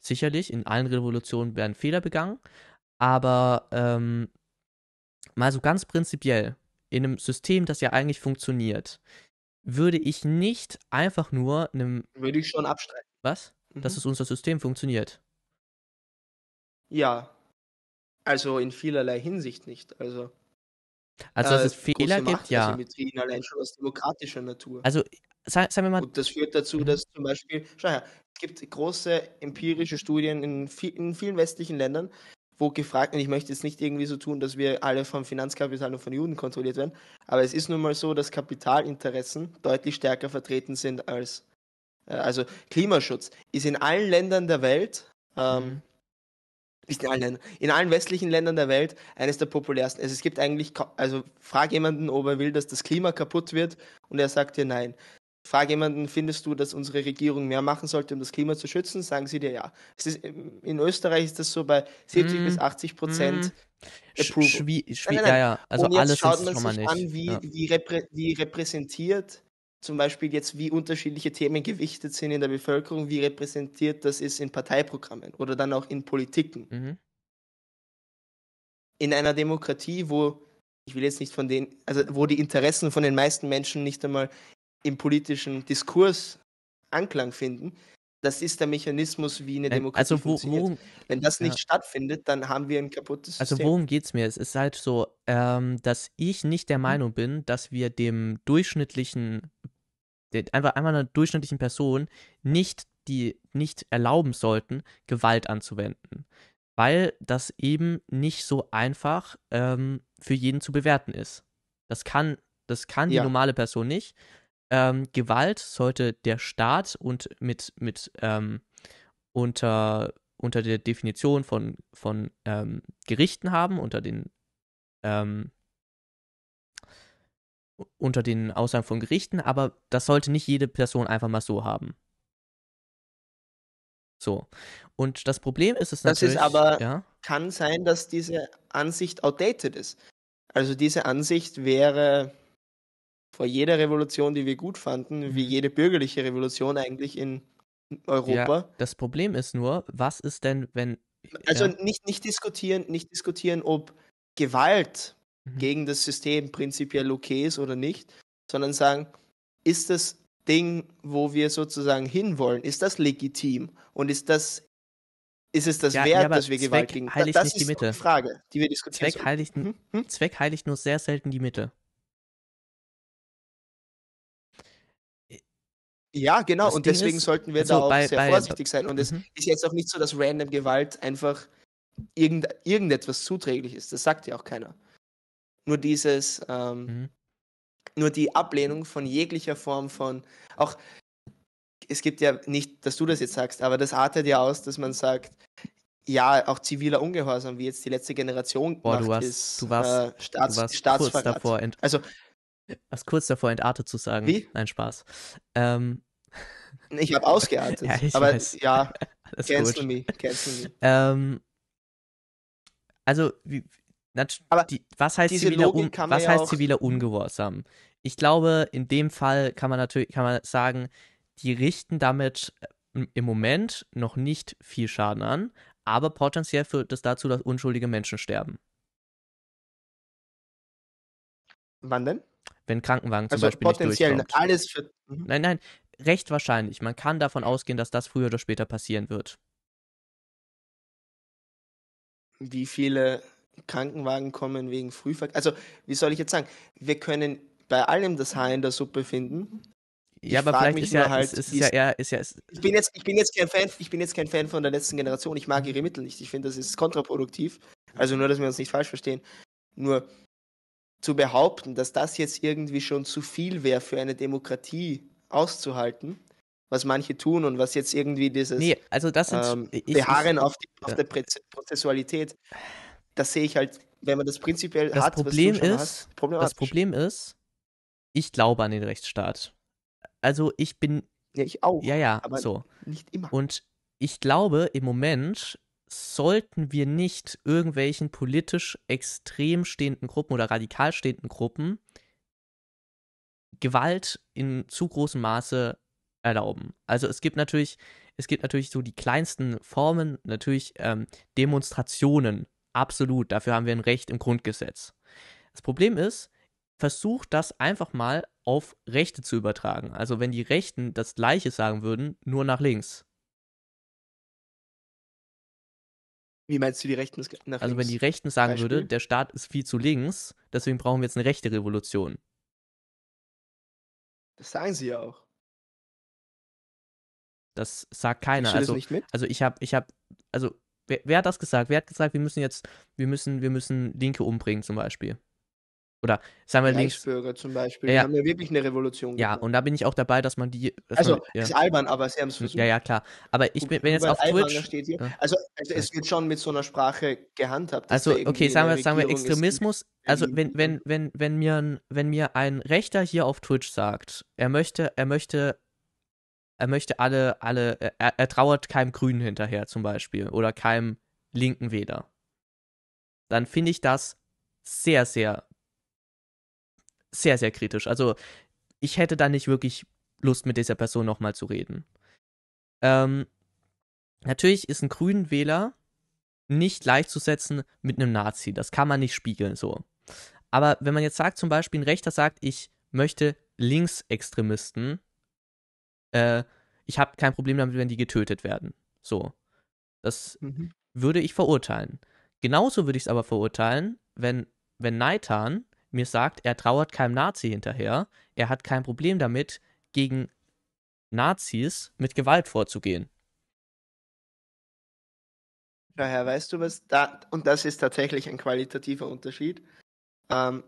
sicherlich, in allen Revolutionen werden Fehler begangen, aber ähm, mal so ganz prinzipiell, in einem System, das ja eigentlich funktioniert, würde ich nicht einfach nur einem.
Würde ich schon abstreiten. Was? Mhm. Dass es unser
System funktioniert.
Ja, also in vielerlei Hinsicht nicht. Also, also dass äh, es Fehler gibt, ja. allein schon aus demokratischer Natur. Also, sagen wir mal. Und das führt dazu, mhm. dass zum Beispiel, schau her, es gibt große empirische Studien in, viel, in vielen westlichen Ländern, wo gefragt, und ich möchte jetzt nicht irgendwie so tun, dass wir alle vom Finanzkapital und von Juden kontrolliert werden, aber es ist nun mal so, dass Kapitalinteressen deutlich stärker vertreten sind als, äh, also Klimaschutz ist in allen Ländern der Welt ähm, mhm. Nicht in allen Ländern. In allen westlichen Ländern der Welt eines der populärsten. Also es gibt eigentlich, also frag jemanden, ob er will, dass das Klima kaputt wird und er sagt dir nein. Frag jemanden, findest du, dass unsere Regierung mehr machen sollte, um das Klima zu schützen? Sagen sie dir ja. Ist, in Österreich ist das so bei 70 mm. bis 80 Prozent. Mm. Approval. Schwie, Ja, ja. Also alles schaut man sich an, wie, ja. wie, reprä wie repräsentiert zum Beispiel jetzt, wie unterschiedliche Themen gewichtet sind in der Bevölkerung, wie repräsentiert das ist in Parteiprogrammen oder dann auch in Politiken. Mhm. In einer Demokratie, wo ich will jetzt nicht von den, also wo die Interessen von den meisten Menschen nicht einmal im politischen Diskurs Anklang finden, das ist der Mechanismus, wie eine äh, also Demokratie
also, wo, funktioniert. Worum, Wenn das nicht ja.
stattfindet, dann haben wir ein kaputtes also System. Also worum
geht es mir? Es ist halt so, ähm, dass ich nicht der mhm. Meinung bin, dass wir dem durchschnittlichen, einfach einmal einer durchschnittlichen Person nicht die nicht erlauben sollten, Gewalt anzuwenden. Weil das eben nicht so einfach ähm, für jeden zu bewerten ist. Das kann, das kann ja. die normale Person nicht ähm, Gewalt sollte der Staat und mit, mit ähm, unter, unter der Definition von, von ähm, Gerichten haben, unter den ähm, unter den Aussagen von Gerichten, aber das sollte nicht jede Person einfach mal so haben. So. Und das Problem ist es das natürlich. Das ist aber, ja?
kann sein, dass diese Ansicht outdated ist. Also diese Ansicht wäre vor jeder Revolution, die wir gut fanden, wie mhm. jede bürgerliche Revolution eigentlich in Europa. Ja,
das Problem ist nur, was ist denn, wenn. Äh, also ja.
nicht, nicht diskutieren, nicht diskutieren, ob Gewalt mhm. gegen das System prinzipiell okay ist oder nicht, sondern sagen, ist das Ding, wo wir sozusagen hinwollen, ist das legitim und ist das ist es das ja, wert, ja, dass wir Zweck Gewalt gegen heiligt das nicht ist die Mitte. die Frage, die wir diskutieren. Zweck heiligt, Hm?
Mhm. Zweck heiligt nur sehr selten die Mitte.
Ja, genau. Das und Ding deswegen ist, sollten wir also da auch bei, sehr bei, vorsichtig sein. Und es mhm. ist jetzt auch nicht so, dass random Gewalt einfach irgend, irgendetwas zuträglich ist. Das sagt ja auch keiner. Nur dieses, ähm, mhm. nur die Ablehnung von jeglicher Form von, auch es gibt ja nicht, dass du das jetzt sagst, aber das artet ja aus, dass man sagt, ja, auch ziviler Ungehorsam, wie jetzt die letzte Generation Boah, du warst, ist, du warst, äh, Staats, du warst Staatsverrat. Kurz davor
also was kurz davor entartet zu sagen. Wie? Nein, Spaß. Ähm. Ich habe ausgeartet. ja, ich aber weiß. ja, Alles cancel gut. me, cancel me. Ähm, also, wie, die, was heißt, ziviler, un, was heißt ziviler Ungehorsam? Ich glaube, in dem Fall kann man natürlich kann man sagen, die richten damit äh, im Moment noch nicht viel Schaden an, aber potenziell führt es dazu, dass unschuldige Menschen sterben. Wann denn? wenn Krankenwagen zum also Beispiel potenziell nicht durchkommt. alles für. Mhm. Nein, nein, recht wahrscheinlich. Man kann davon ausgehen, dass das früher oder später passieren wird.
Wie viele Krankenwagen kommen wegen Frühverkehr? Also, wie soll ich jetzt sagen? Wir können bei allem das Haar in der Suppe finden. Ich ja, aber vielleicht ist ja, halt, ist, ist, ist, ja eher, ist ja, ist, ich bin jetzt, ich bin jetzt kein Fan, ich bin jetzt kein Fan von der letzten Generation. Ich mag ihre Mittel nicht. Ich finde, das ist kontraproduktiv. Also nur, dass wir uns nicht falsch verstehen. Nur zu behaupten, dass das jetzt irgendwie schon zu viel wäre für eine Demokratie auszuhalten, was manche tun und was jetzt irgendwie dieses nee, also das sind, ähm, ich, Beharren ich, auf, die, auf ja. der Prozessualität, das sehe ich halt, wenn man das prinzipiell das hat, Problem ist, hast, das
Problem ist, ich glaube an den Rechtsstaat. Also ich bin ja ich auch, ja ja, aber so nicht immer und ich glaube im Moment sollten wir nicht irgendwelchen politisch extrem stehenden Gruppen oder radikal stehenden Gruppen Gewalt in zu großem Maße erlauben. Also es gibt natürlich, es gibt natürlich so die kleinsten Formen, natürlich ähm, Demonstrationen, absolut, dafür haben wir ein Recht im Grundgesetz. Das Problem ist, versucht das einfach mal auf Rechte zu übertragen. Also wenn die Rechten das Gleiche sagen würden, nur nach links.
Wie meinst du die Rechten nach links? Also wenn die Rechten sagen Beispiel? würde,
der Staat ist viel zu links, deswegen brauchen wir jetzt eine rechte Revolution.
Das sagen sie ja
auch.
Das sagt keiner. Also, das nicht mit? also ich habe, ich habe, also wer, wer, hat das gesagt? Wer hat gesagt, wir müssen jetzt, wir müssen, wir müssen Linke umbringen zum Beispiel? Oder sagen wir links. Reichsbürger zum Beispiel, ja. die haben ja wirklich eine Revolution Ja, gemacht. und da bin ich auch dabei, dass man die. Dass also, man, ja. ist albern, aber sie haben es versucht. Ja, ja, klar. Aber ich bin, wenn jetzt auf Twitch. Ja.
Also, also, es wird schon mit so einer Sprache gehandhabt. Also, okay, sagen wir, sagen wir Extremismus.
also, wenn, wenn, wenn, wenn, mir ein, wenn mir ein Rechter hier auf Twitch sagt, er möchte, er möchte er möchte alle, alle, er, er, trauert keinem Grünen hinterher zum Beispiel oder keinem Linken weder. Dann finde ich das sehr, sehr sehr, sehr kritisch. Also ich hätte da nicht wirklich Lust, mit dieser Person nochmal zu reden. Ähm, natürlich ist ein Grünenwähler nicht gleichzusetzen mit einem Nazi. Das kann man nicht spiegeln so. Aber wenn man jetzt sagt, zum Beispiel ein Rechter sagt, ich möchte Linksextremisten, äh, ich habe kein Problem damit, wenn die getötet werden. So. Das mhm. würde ich verurteilen. Genauso würde ich es aber verurteilen, wenn, wenn Naitan mir sagt, er trauert keinem Nazi hinterher, er hat kein Problem damit, gegen Nazis mit Gewalt vorzugehen.
Daher weißt du was, da, und das ist tatsächlich ein qualitativer Unterschied. Ähm,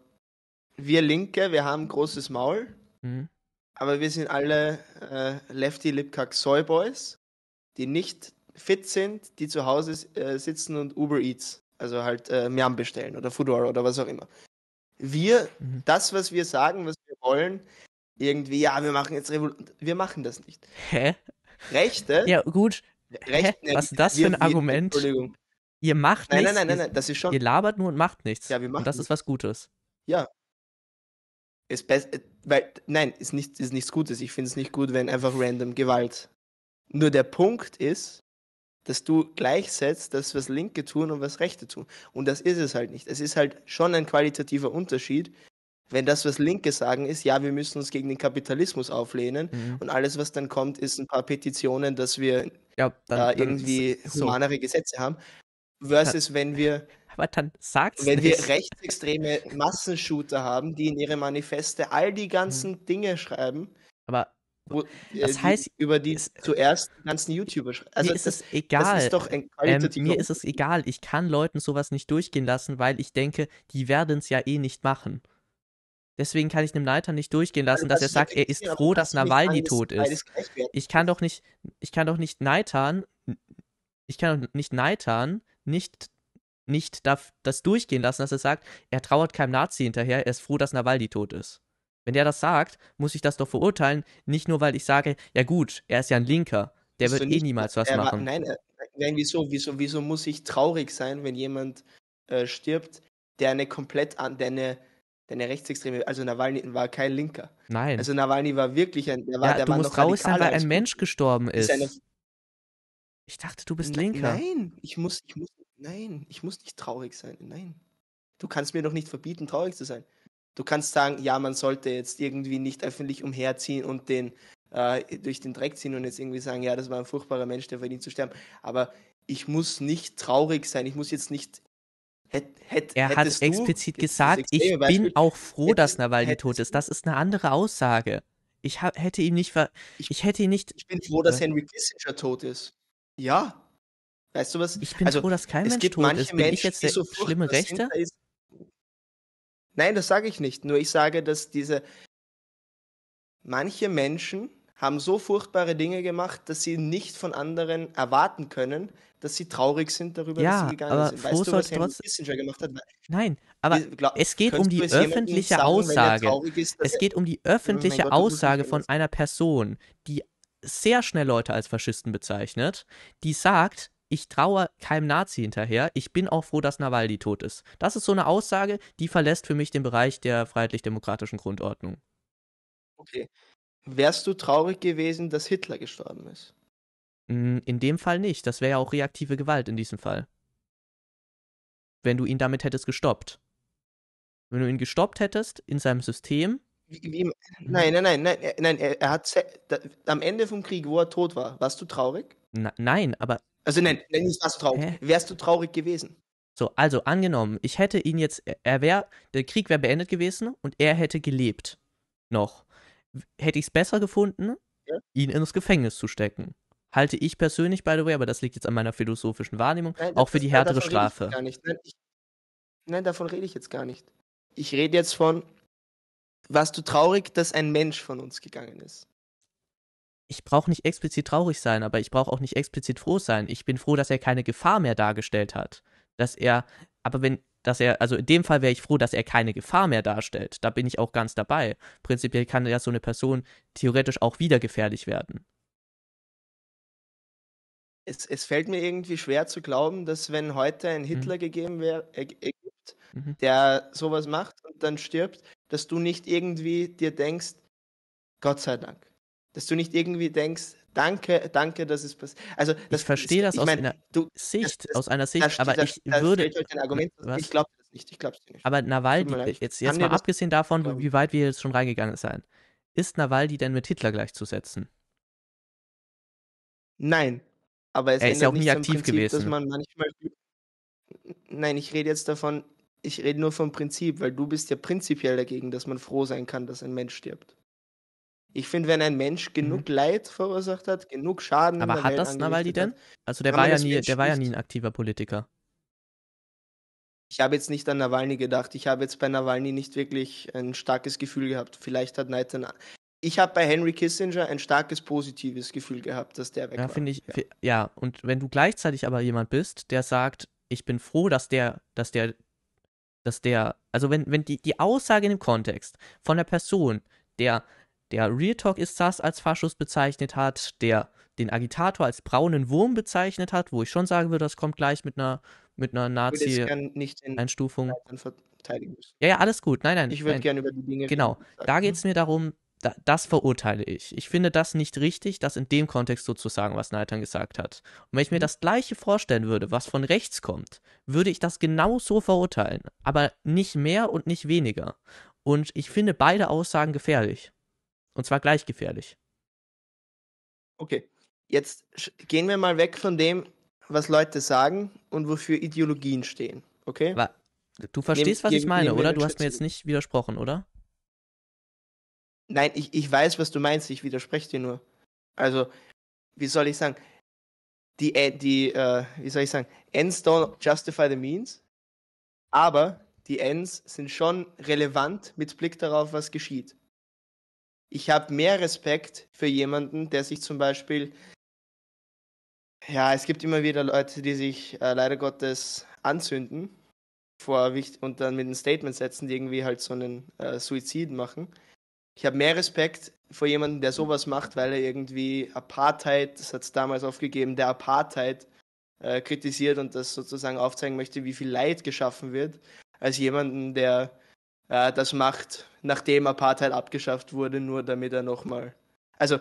wir Linke, wir haben großes Maul, mhm. aber wir sind alle äh, Lefty Lipkack Soyboys, die nicht fit sind, die zu Hause äh, sitzen und Uber Eats, also halt äh, Miam bestellen oder Foodora oder was auch immer wir, mhm. das, was wir sagen, was wir wollen, irgendwie, ja, wir machen jetzt Revolution. Wir machen das nicht. Hä? Rechte? Ja,
gut. Rechte, Hä? Was ist das wir, für ein wir, Argument? Entschuldigung.
Ihr macht nein, nichts. Nein, nein, nein, nein, das ist schon. Ihr labert nur und macht nichts. Ja, wir machen. Und das nichts. ist was Gutes. Ja. Ist best, äh, weil, nein, ist, nicht, ist nichts Gutes. Ich finde es nicht gut, wenn einfach random Gewalt. Nur der Punkt ist, dass du gleichsetzt, dass was Linke tun und was Rechte tun. Und das ist es halt nicht. Es ist halt schon ein qualitativer Unterschied, wenn das, was Linke sagen, ist, ja, wir müssen uns gegen den Kapitalismus auflehnen mhm. und alles, was dann kommt, ist ein paar Petitionen, dass wir ja, dann, äh, irgendwie so. humanere Gesetze haben. Versus, wenn wir, wenn nicht. wir rechtsextreme Massenshooter haben, die in ihre Manifeste all die mhm. ganzen mhm. Dinge schreiben, aber wo, äh, das heißt, über die es, äh, zuerst ganzen YouTuber schreiben. Also mir ist das, es egal. Das ist doch ähm, mir ist
es egal. Ich kann Leuten sowas nicht durchgehen lassen, weil ich denke, die werden es ja eh nicht machen. Deswegen kann ich einem Leiter nicht durchgehen lassen, also, dass das er sagt, er ist froh, dass Nawalny tot ist. Ich kann doch nicht, ich kann doch nicht neitern, ich kann doch nicht neitern, nicht nicht das durchgehen lassen, dass er sagt, er trauert keinem Nazi hinterher, er ist froh, dass Nawalny tot ist. Wenn der das sagt, muss ich das doch verurteilen, nicht nur weil ich sage, ja gut, er ist ja ein Linker, der wird eh niemals was er, machen. Nein,
äh, nein, wieso, wieso, wieso muss ich traurig sein, wenn jemand äh, stirbt, der eine komplett an, der eine, der eine rechtsextreme, also Nawalny war kein Linker. Nein. Also Nawalny war wirklich ein, der war, ja, der du war musst traurig sein, weil ein
Mensch gestorben ist. ist
ich dachte, du bist Linker. Nein, ich muss, ich muss, nein, ich muss nicht traurig sein, nein. Du kannst mir doch nicht verbieten, traurig zu sein. Du kannst sagen, ja, man sollte jetzt irgendwie nicht öffentlich umherziehen und den äh, durch den Dreck ziehen und jetzt irgendwie sagen, ja, das war ein furchtbarer Mensch, der verdient zu sterben. Aber ich muss nicht traurig sein, ich muss jetzt nicht Hätt, hätt, er hat explizit du, gesagt,
ich Beispiel, bin auch froh, hätt, dass Nawalny tot ist. Das ist eine andere Aussage. Ich hab, hätte ihm
nicht ver ich, ich, hätte ihn nicht. Ich bin froh, dass äh. Henry Kissinger tot ist. Ja. Weißt du was? Ich bin also, froh, dass kein Mensch tot ist. Bin Menschen, ich jetzt der so schlimme Rechte? Ist, Nein, das sage ich nicht. Nur ich sage, dass diese manche Menschen haben so furchtbare Dinge gemacht, dass sie nicht von anderen erwarten können, dass sie traurig sind darüber, ja, dass sie gegangen aber sind. Weißt du, was Henry Kissinger gemacht hat? Nein, aber glaub, es geht um die öffentliche sagen, Aussage. Ist, es geht um die oh öffentliche Gott, Aussage von
einer Person, die sehr schnell Leute als Faschisten bezeichnet, die sagt, ich traue keinem Nazi hinterher, ich bin auch froh, dass Nawaldi tot ist. Das ist so eine Aussage, die verlässt für mich den Bereich der freiheitlich-demokratischen Grundordnung.
Okay. Wärst du traurig gewesen, dass Hitler gestorben ist?
Hm, in dem Fall nicht. Das wäre ja auch reaktive Gewalt in diesem Fall. Wenn du ihn damit hättest gestoppt. Wenn du ihn gestoppt hättest in seinem System.
Wie, wie, mhm. nein, nein, nein, nein, nein. Er, er hat am Ende vom Krieg, wo er tot war, warst du traurig?
Na, nein, aber also
nein, nicht warst du traurig. Hä? Wärst du traurig gewesen?
So, also angenommen, ich hätte ihn jetzt, er wäre, der Krieg wäre beendet gewesen und er hätte gelebt. Noch. Hätte ich es besser gefunden, ja? ihn ins Gefängnis zu stecken. Halte ich persönlich, by the way, aber das liegt jetzt an meiner philosophischen Wahrnehmung, nein, auch für die härtere Strafe. Nein,
ich, nein, davon rede ich jetzt gar nicht. Ich rede jetzt von, warst du traurig, dass ein Mensch von uns gegangen ist?
ich brauche nicht explizit traurig sein, aber ich brauche auch nicht explizit froh sein. Ich bin froh, dass er keine Gefahr mehr dargestellt hat. Dass er, aber wenn, dass er, also in dem Fall wäre ich froh, dass er keine Gefahr mehr darstellt. Da bin ich auch ganz dabei. Prinzipiell kann ja so eine Person theoretisch auch wieder gefährlich werden.
Es, es fällt mir irgendwie schwer zu glauben, dass wenn heute ein mhm. Hitler mhm. gegeben wäre, äh, gibt, mhm. der sowas macht und dann stirbt, dass du nicht irgendwie dir denkst, Gott sei Dank dass du nicht irgendwie denkst, danke, danke, dass es passiert. Also, das, ich verstehe das, aus, mein, einer du, Sicht, das, das, aus einer Sicht, das, aber ich würde. Argument, ich glaube das nicht, ich glaube es nicht. Aber Nawaldi, äh, jetzt, jetzt mal
abgesehen davon, glauben. wie weit wir jetzt schon reingegangen sind, ist Nawaldi denn mit Hitler gleichzusetzen?
Nein, aber es er ist ja auch nie aktiv Prinzip, gewesen. Dass man manchmal, nein, ich rede jetzt davon, ich rede nur vom Prinzip, weil du bist ja prinzipiell dagegen, dass man froh sein kann, dass ein Mensch stirbt. Ich finde, wenn ein Mensch genug mhm. Leid verursacht hat, genug Schaden. Aber hat Welt das Nawaldi denn? Also der war ja nie, der war ja
nie ein aktiver Politiker.
Ich habe jetzt nicht an Nawalny gedacht. Ich habe jetzt bei Nawalny nicht wirklich ein starkes Gefühl gehabt. Vielleicht hat Nathan. Ich habe bei Henry Kissinger ein starkes positives Gefühl gehabt, dass der weg ja, war. Find ich, ja.
ja, und wenn du gleichzeitig aber jemand bist, der sagt, ich bin froh, dass der, dass der, dass der, also wenn, wenn die, die Aussage in dem Kontext von der Person, der der Real Talk ist das als Faschus bezeichnet hat, der den Agitator als braunen Wurm bezeichnet hat, wo ich schon sagen würde, das kommt gleich mit einer mit einer Nazi Einstufung. Ja, ja, alles gut. Nein, nein. Ich würde gerne über die Dinge Genau. Sagen. Da geht es ne? mir darum, da, das verurteile ich. Ich finde das nicht richtig, das in dem Kontext sozusagen, was Nathan gesagt hat. Und wenn ich mir mhm. das Gleiche vorstellen würde, was von rechts kommt, würde ich das genau so verurteilen. Aber nicht mehr und nicht weniger. Und ich finde beide Aussagen gefährlich. Und zwar gleich gefährlich.
Okay. Jetzt gehen wir mal weg von dem, was Leute sagen und wofür Ideologien stehen. Okay? Wa du verstehst, nehm, was ich meine, oder? Du hast mir jetzt
nicht widersprochen, oder?
Nein, ich, ich weiß, was du meinst. Ich widerspreche dir nur. Also, wie soll ich sagen? Die, äh, die äh, wie soll ich sagen? Ends don't justify the means. Aber die Ends sind schon relevant mit Blick darauf, was geschieht ich habe mehr Respekt für jemanden, der sich zum Beispiel, ja, es gibt immer wieder Leute, die sich äh, leider Gottes anzünden vor und dann mit einem Statement setzen, die irgendwie halt so einen äh, Suizid machen. Ich habe mehr Respekt vor jemandem, der sowas macht, weil er irgendwie Apartheid, das hat es damals aufgegeben, der Apartheid äh, kritisiert und das sozusagen aufzeigen möchte, wie viel Leid geschaffen wird, als jemanden, der äh, das macht, nachdem Apartheid abgeschafft wurde, nur damit er nochmal. Also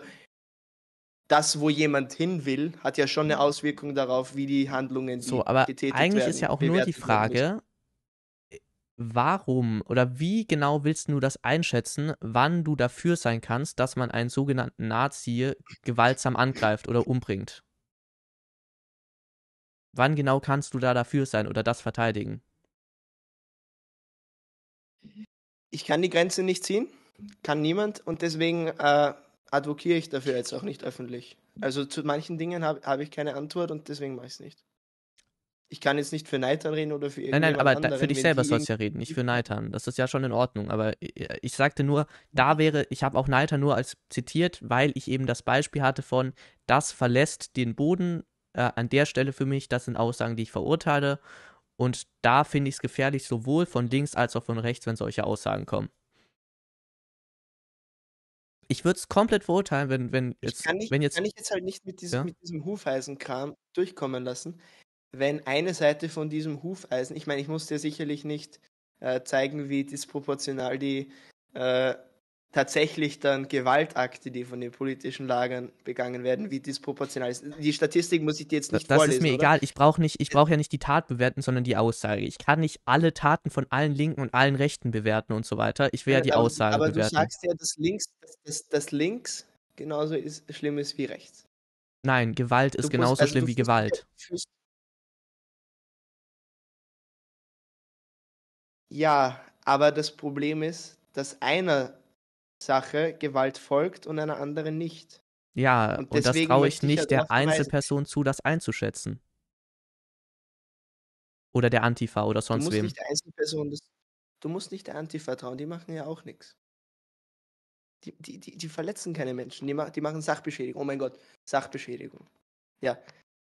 das, wo jemand hin will, hat ja schon eine mhm. Auswirkung darauf, wie die Handlungen so, aber getätigt eigentlich ist ja auch nur die Frage,
warum oder wie genau willst du das einschätzen, wann du dafür sein kannst, dass man einen sogenannten Nazi gewaltsam angreift oder umbringt? Wann genau kannst du da dafür sein oder das verteidigen?
Ich kann die Grenze nicht ziehen, kann niemand und deswegen äh, advokiere ich dafür jetzt auch nicht öffentlich. Also zu manchen Dingen habe hab ich keine Antwort und deswegen mache ich es nicht. Ich kann jetzt nicht für Neitern reden oder für Nein, nein, aber anderen, für dich selber sollst du ja reden, nicht
für Neitern. Das ist ja schon in Ordnung. Aber äh, ich sagte nur, da wäre, ich habe auch Neitern nur als zitiert, weil ich eben das Beispiel hatte von, das verlässt den Boden äh, an der Stelle für mich, das sind Aussagen, die ich verurteile. Und da finde ich es gefährlich, sowohl von links als auch von rechts, wenn solche Aussagen kommen. Ich würde es komplett verurteilen, wenn, wenn jetzt. Ich kann, nicht, wenn jetzt, kann ich jetzt halt nicht mit diesem, ja?
diesem Hufeisenkram durchkommen lassen, wenn eine Seite von diesem Hufeisen, ich meine, ich muss dir sicherlich nicht äh, zeigen, wie disproportional die äh, tatsächlich dann Gewaltakte, die von den politischen Lagern begangen werden, wie disproportional ist. Die Statistik muss ich dir jetzt nicht das vorlesen. Das ist mir oder? egal.
Ich brauche nicht, ich brauche ja nicht die Tat bewerten, sondern die Aussage. Ich kann nicht alle Taten von allen Linken und allen Rechten bewerten und so weiter. Ich will ja, ja äh, die aber, Aussage aber bewerten. Aber du
sagst ja, dass links, dass, dass links genauso ist, schlimm ist wie rechts.
Nein, Gewalt ist musst, genauso also schlimm wie Gewalt.
Ja, aber das Problem ist, dass einer Sache Gewalt folgt und einer anderen nicht.
Ja, und, und das traue ich nicht halt der Einzelperson zu, das einzuschätzen. Oder der Antifa oder sonst du musst wem. Nicht
der Einzelperson du musst nicht der Antifa trauen, die machen ja auch nichts. Die, die, die, die verletzen keine Menschen, die, ma die machen Sachbeschädigung. Oh mein Gott, Sachbeschädigung. Ja,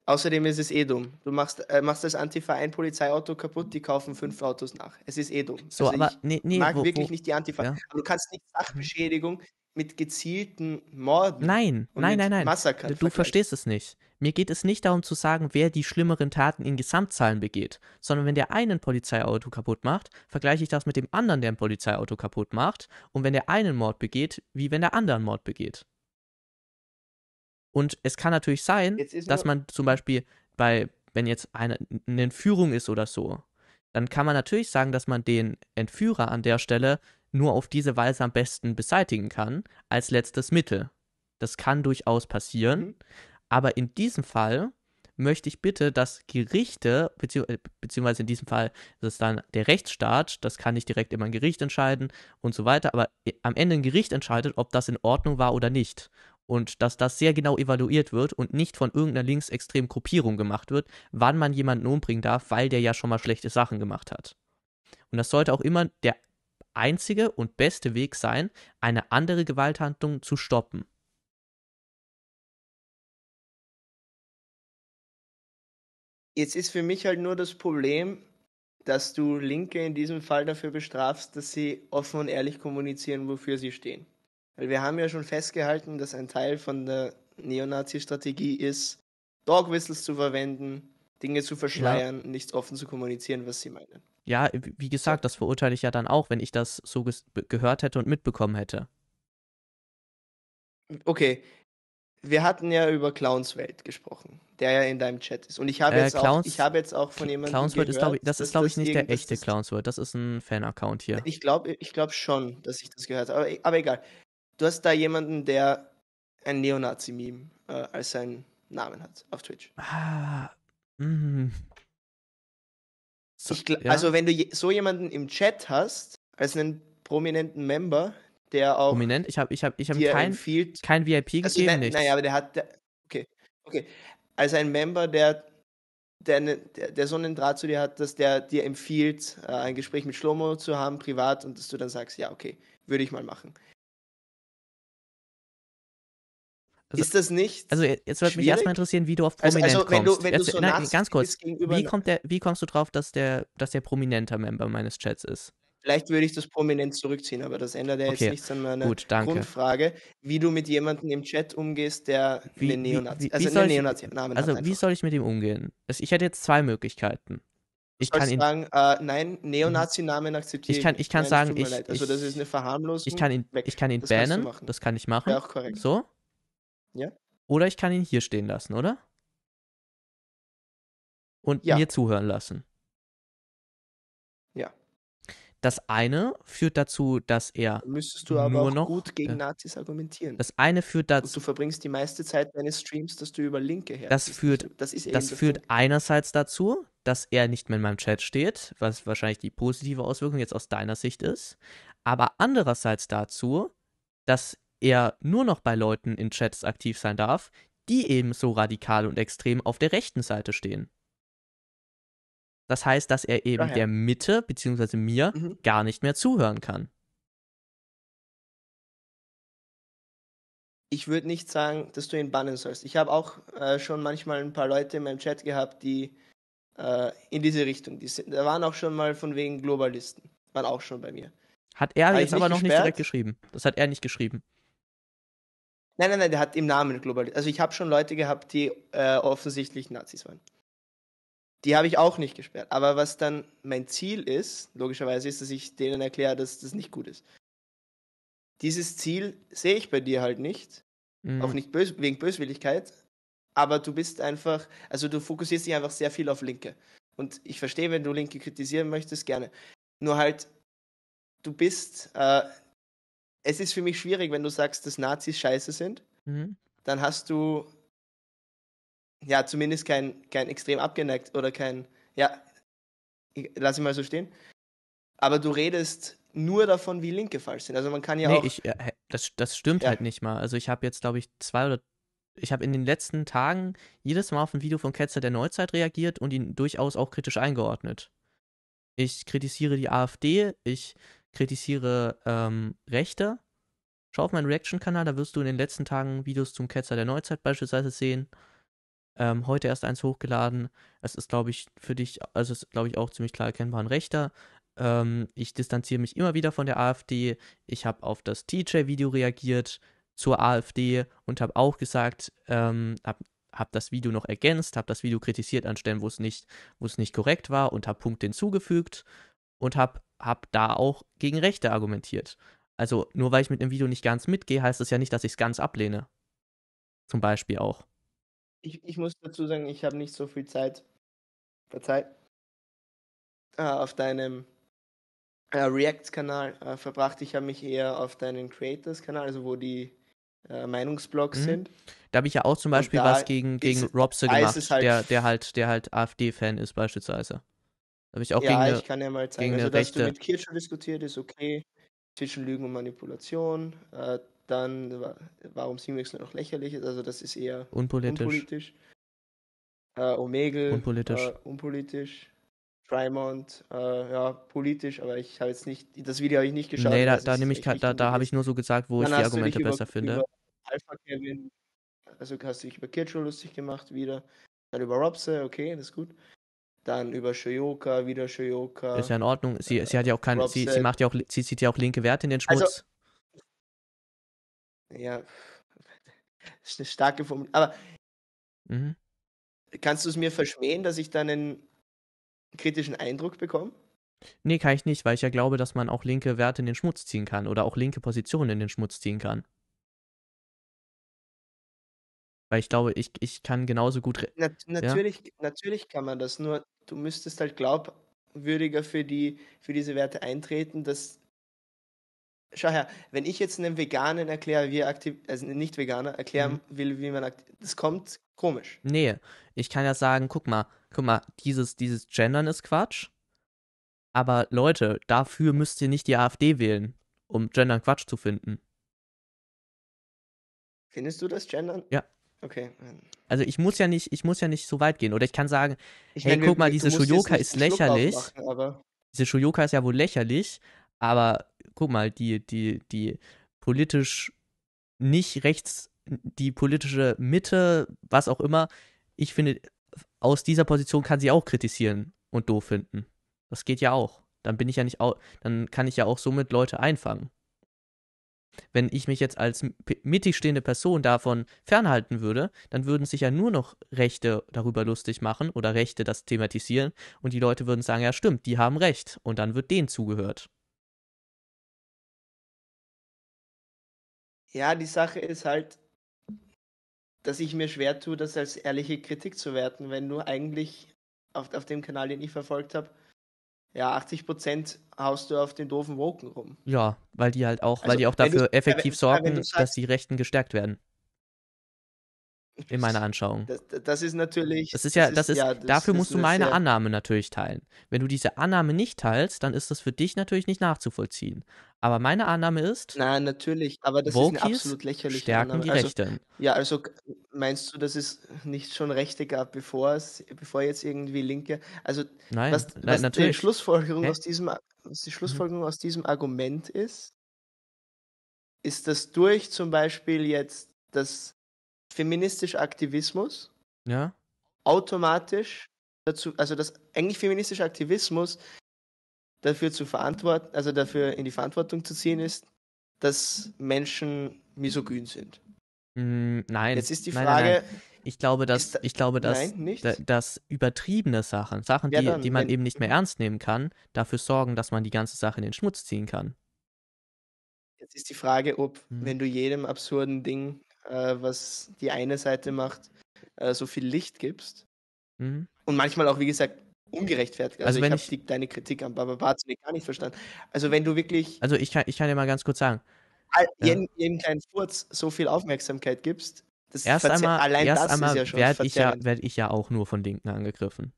Außerdem ist es eh dumm. Du machst, äh, machst als Antifa ein Polizeiauto kaputt, die kaufen fünf Autos nach. Es ist eh dumm. So, also aber ich nee, nee, mag wo, wirklich wo, nicht die Antifa. Ja. Aber du kannst nicht mhm. Sachbeschädigung mit gezielten Morden.
Nein, nein, nein, nein. Massaker du vergleichen. verstehst es nicht. Mir geht es nicht darum zu sagen, wer die schlimmeren Taten in Gesamtzahlen begeht, sondern wenn der einen Polizeiauto kaputt macht, vergleiche ich das mit dem anderen, der ein Polizeiauto kaputt macht, und wenn der einen Mord begeht, wie wenn der anderen Mord begeht. Und es kann natürlich sein, dass man zum Beispiel bei, wenn jetzt eine, eine Entführung ist oder so, dann kann man natürlich sagen, dass man den Entführer an der Stelle nur auf diese Weise am besten beseitigen kann, als letztes Mittel. Das kann durchaus passieren. Mhm. Aber in diesem Fall möchte ich bitte, dass Gerichte, bezieh äh, beziehungsweise in diesem Fall ist es dann der Rechtsstaat, das kann nicht direkt immer ein Gericht entscheiden und so weiter, aber äh, am Ende ein Gericht entscheidet, ob das in Ordnung war oder nicht und dass das sehr genau evaluiert wird und nicht von irgendeiner linksextremen Gruppierung gemacht wird, wann man jemanden umbringen darf, weil der ja schon mal schlechte Sachen gemacht hat. Und das sollte auch immer der einzige und beste Weg sein, eine andere Gewalthandlung zu stoppen.
Jetzt ist für mich halt nur das Problem, dass du Linke in diesem Fall dafür bestrafst, dass sie offen und ehrlich kommunizieren, wofür sie stehen. Weil wir haben ja schon festgehalten, dass ein Teil von der Neonazi-Strategie ist, Dog Whistles zu verwenden, Dinge zu verschleiern, ja. nichts offen zu kommunizieren, was sie meinen.
Ja, wie gesagt, das verurteile ich ja dann auch, wenn ich das so gehört hätte und mitbekommen hätte.
Okay. Wir hatten ja über Clownswelt gesprochen, der ja in deinem Chat ist. Und ich habe, äh, jetzt, Clowns, auch, jetzt auch von jemandem. Clownswelt gehört, ist, glaube ich, das ist, glaube ich, nicht der
echte Clownswelt. Das ist ein Fan-Account hier. Ich
glaube ich glaub schon, dass ich das gehört habe. Aber, aber egal du hast da jemanden, der ein Neonazi-Meme äh, als seinen Namen hat auf Twitch.
Ah, mhm.
So,
ja. Also wenn du so jemanden im Chat hast, als einen prominenten Member, der auch... Prominent? Ich habe ich
hab, ich hab kein,
kein VIP also, gegeben, nicht. Naja, aber der hat... Der, okay, okay. Als ein Member, der, der, ne, der, der so einen Draht zu dir hat, dass der dir empfiehlt, äh, ein Gespräch mit Schlomo zu haben, privat, und dass du dann sagst, ja, okay, würde ich mal machen. Also, ist das nicht? Also jetzt würde mich erstmal interessieren, wie du auf Prominent also, also, wenn kommst. Du, wenn jetzt, du so nein, ganz kurz,
wie, kommt der, wie kommst du drauf, dass der, dass der prominenter Member meines Chats ist?
Vielleicht würde ich das prominent zurückziehen, aber das ändert ja okay. jetzt nichts an meiner Gut, Grundfrage, wie du mit jemandem im Chat umgehst, der wie, einen Neonazi, wie, also wie Neonazi ich, Namen also hat.
wie soll ich mit ihm umgehen? Also ich hätte jetzt zwei Möglichkeiten. Ich kann ihn,
sagen, äh, nein, mhm. Neonazi-Namen akzeptieren. Ich kann, ich kann nein, sagen, ich, also das ist eine Verharmlosung. Ich kann ihn, ich kann ihn das bannen, das kann ich machen. Ja, auch korrekt. So? Ja.
Oder ich kann ihn hier stehen lassen, oder? Und ja. mir zuhören lassen. Ja. Das eine führt dazu, dass er.
Müsstest du aber nur noch, gut gegen Nazis argumentieren. Das eine führt dazu. Und du verbringst die meiste Zeit deines Streams, dass du über Linke her. Das führt, das ist das führt
einerseits dazu, dass er nicht mehr in meinem Chat steht, was wahrscheinlich die positive Auswirkung jetzt aus deiner Sicht ist. Aber andererseits dazu, dass er nur noch bei Leuten in Chats aktiv sein darf, die ebenso radikal und extrem auf der rechten Seite stehen. Das heißt, dass er eben Daher. der Mitte bzw. mir mhm. gar nicht mehr zuhören
kann.
Ich würde nicht sagen, dass du ihn bannen sollst. Ich habe auch äh, schon manchmal ein paar Leute in meinem Chat gehabt, die äh, in diese Richtung, die sind, da waren auch schon mal von wegen Globalisten, waren auch schon bei mir.
Hat er War jetzt aber nicht noch nicht direkt geschrieben. Das hat er nicht geschrieben.
Nein, nein, nein, der hat im Namen globalisiert. Also ich habe schon Leute gehabt, die äh, offensichtlich Nazis waren. Die habe ich auch nicht gesperrt. Aber was dann mein Ziel ist, logischerweise ist, dass ich denen erkläre, dass das nicht gut ist. Dieses Ziel sehe ich bei dir halt nicht. Mhm. Auch nicht bös wegen Böswilligkeit. Aber du bist einfach, also du fokussierst dich einfach sehr viel auf Linke. Und ich verstehe, wenn du Linke kritisieren möchtest, gerne. Nur halt, du bist äh, es ist für mich schwierig, wenn du sagst, dass Nazis scheiße sind, mhm. dann hast du ja zumindest kein, kein extrem abgeneigt oder kein, ja, lass ich mal so stehen. Aber du redest nur davon, wie Linke falsch sind. Also man kann ja nee, auch. Ich,
äh, das, das stimmt ja. halt nicht mal. Also ich habe jetzt, glaube ich, zwei oder ich habe in den letzten Tagen jedes Mal auf ein Video von Ketzer der Neuzeit reagiert und ihn durchaus auch kritisch eingeordnet. Ich kritisiere die AfD, ich kritisiere ähm, Rechte. Schau auf meinen Reaction-Kanal, da wirst du in den letzten Tagen Videos zum Ketzer der Neuzeit beispielsweise sehen. Ähm, heute erst eins hochgeladen. Es ist, glaube ich, für dich, also ist, glaube ich, auch ziemlich klar erkennbar ein Rechter. Ähm, ich distanziere mich immer wieder von der AfD. Ich habe auf das TJ-Video reagiert zur AfD und habe auch gesagt, ähm, habe hab das Video noch ergänzt, habe das Video kritisiert an Stellen, wo es nicht, wo es nicht korrekt war und habe Punkte hinzugefügt und habe hab da auch gegen Rechte argumentiert. Also nur weil ich mit einem Video nicht ganz mitgehe, heißt das ja nicht, dass ich es ganz ablehne. Zum Beispiel auch.
Ich, ich muss dazu sagen, ich habe nicht so viel Zeit, verzeiht, äh, auf deinem äh, React-Kanal äh, verbracht. Ich habe mich eher auf deinen Creators-Kanal, also wo die äh, Meinungsblogs mhm. sind.
Da habe ich ja auch zum Beispiel was gegen, gegen Robse gemacht, halt der, der halt, der halt AfD-Fan ist beispielsweise. Habe ich auch ja, gegen ich kann ja mal zeigen. Also, dass rechte... du mit
Kirsch diskutiert, ist okay. Zwischen Lügen und Manipulation. Äh, dann, warum Simex nur noch lächerlich ist. Also, das ist eher unpolitisch. unpolitisch. Äh, Omegel. Unpolitisch. Äh, unpolitisch. Trymont, äh, ja, politisch, aber ich habe jetzt nicht, das Video habe ich nicht geschaut. Nee, da, da, nehme ich,
da, da habe ich nur so gesagt, wo dann ich die Argumente besser finde. Über
Alpha Kevin, also hast du dich über Kirchhoff lustig gemacht wieder, dann über Robse, okay, das ist gut. Dann über Shoyoka, wieder Shoyoka. Ist ja in Ordnung. Sie, sie hat ja auch keine, sie, sie macht
ja auch, sie zieht ja auch linke Werte in den also Schmutz.
Also, ja, das ist eine starke Formulierung. Aber mhm. kannst du es mir verschmähen, dass ich dann einen kritischen Eindruck bekomme?
Nee, kann ich nicht, weil ich ja glaube, dass man auch linke Werte in den Schmutz ziehen kann oder auch linke Positionen in den Schmutz ziehen kann. Weil ich glaube, ich, ich kann genauso gut. Na, natürlich,
ja? natürlich kann man das, nur du müsstest halt glaubwürdiger für, die, für diese Werte eintreten, dass schau her, wenn ich jetzt einem Veganen erkläre, wie er aktiv, also nicht Veganer erklären mhm. will, wie man aktiv, das kommt komisch.
Nee, ich kann ja sagen, guck mal, guck mal, dieses, dieses Gendern ist Quatsch. Aber Leute, dafür müsst ihr nicht die AfD wählen, um Gendern Quatsch zu finden.
Findest du das Gendern? Ja. Okay.
Also ich muss ja nicht, ich muss ja nicht so weit gehen. Oder ich kann sagen, ich hey, meine, guck mal, diese Shuyoka ist lächerlich. Machen, diese Shuyoka ist ja wohl lächerlich, aber guck mal, die, die, die politisch nicht rechts, die politische Mitte, was auch immer, ich finde, aus dieser Position kann sie auch kritisieren und doof finden. Das geht ja auch. Dann bin ich ja nicht au dann kann ich ja auch somit Leute einfangen. Wenn ich mich jetzt als mittig stehende Person davon fernhalten würde, dann würden sich ja nur noch Rechte darüber lustig machen oder Rechte das thematisieren und die Leute würden sagen, ja stimmt, die haben Recht und dann wird denen zugehört.
Ja, die Sache ist halt, dass ich mir schwer tue, das als ehrliche Kritik zu werten, wenn nur eigentlich auf, auf dem Kanal, den ich verfolgt habe, ja, 80 Prozent haust du auf den doofen Woken rum.
Ja, weil die halt auch, also, weil die auch dafür du, effektiv sorgen, sagst, dass die Rechten gestärkt werden in meiner Anschauung.
Das, das, ist natürlich. Das ist ja, das, ist, ja, das, dafür musst du meine sehr...
Annahme natürlich teilen. Wenn du diese Annahme nicht teilst, dann ist das für dich natürlich nicht nachzuvollziehen. Aber meine Annahme ist.
Nein, natürlich, aber das Wokies ist eine absolut lächerliche stärken Annahme. Die also, Rechte. Ja, also meinst du, dass es nicht schon Rechte gab, bevor es, bevor jetzt irgendwie Linke. Also nein, was, nein, was natürlich. die Schlussfolgerung aus diesem was die mhm. Schlussfolgerung mhm. aus diesem Argument ist, ist das durch zum Beispiel jetzt das feministischer Aktivismus ja. automatisch dazu, also dass eigentlich feministischer Aktivismus dafür zu verantworten, also dafür in die Verantwortung zu ziehen ist, dass Menschen misogyn sind.
Mm, nein. Jetzt ist die Frage. Nein, nein, nein. Ich glaube, dass, da, ich glaube, dass, da, dass übertriebene Sachen, Sachen, ja, die, dann, die man wenn, eben nicht mehr ernst nehmen kann, dafür sorgen, dass man die ganze Sache in den Schmutz ziehen kann.
Jetzt ist die Frage, ob, hm. wenn du jedem absurden Ding äh, was die eine Seite macht, äh, so viel Licht gibst. Mhm. Und manchmal auch, wie gesagt, ungerechtfertigt. Also, also ich habe deine Kritik an Baba zunächst gar nicht verstanden. Also wenn du wirklich...
Also ich kann, ich kann dir mal ganz kurz sagen.
Jeden, jeden kleinen Furz so viel Aufmerksamkeit gibst, das erst einmal, allein erst das einmal ja werde ich, ja,
werde ich ja auch nur von Linken angegriffen.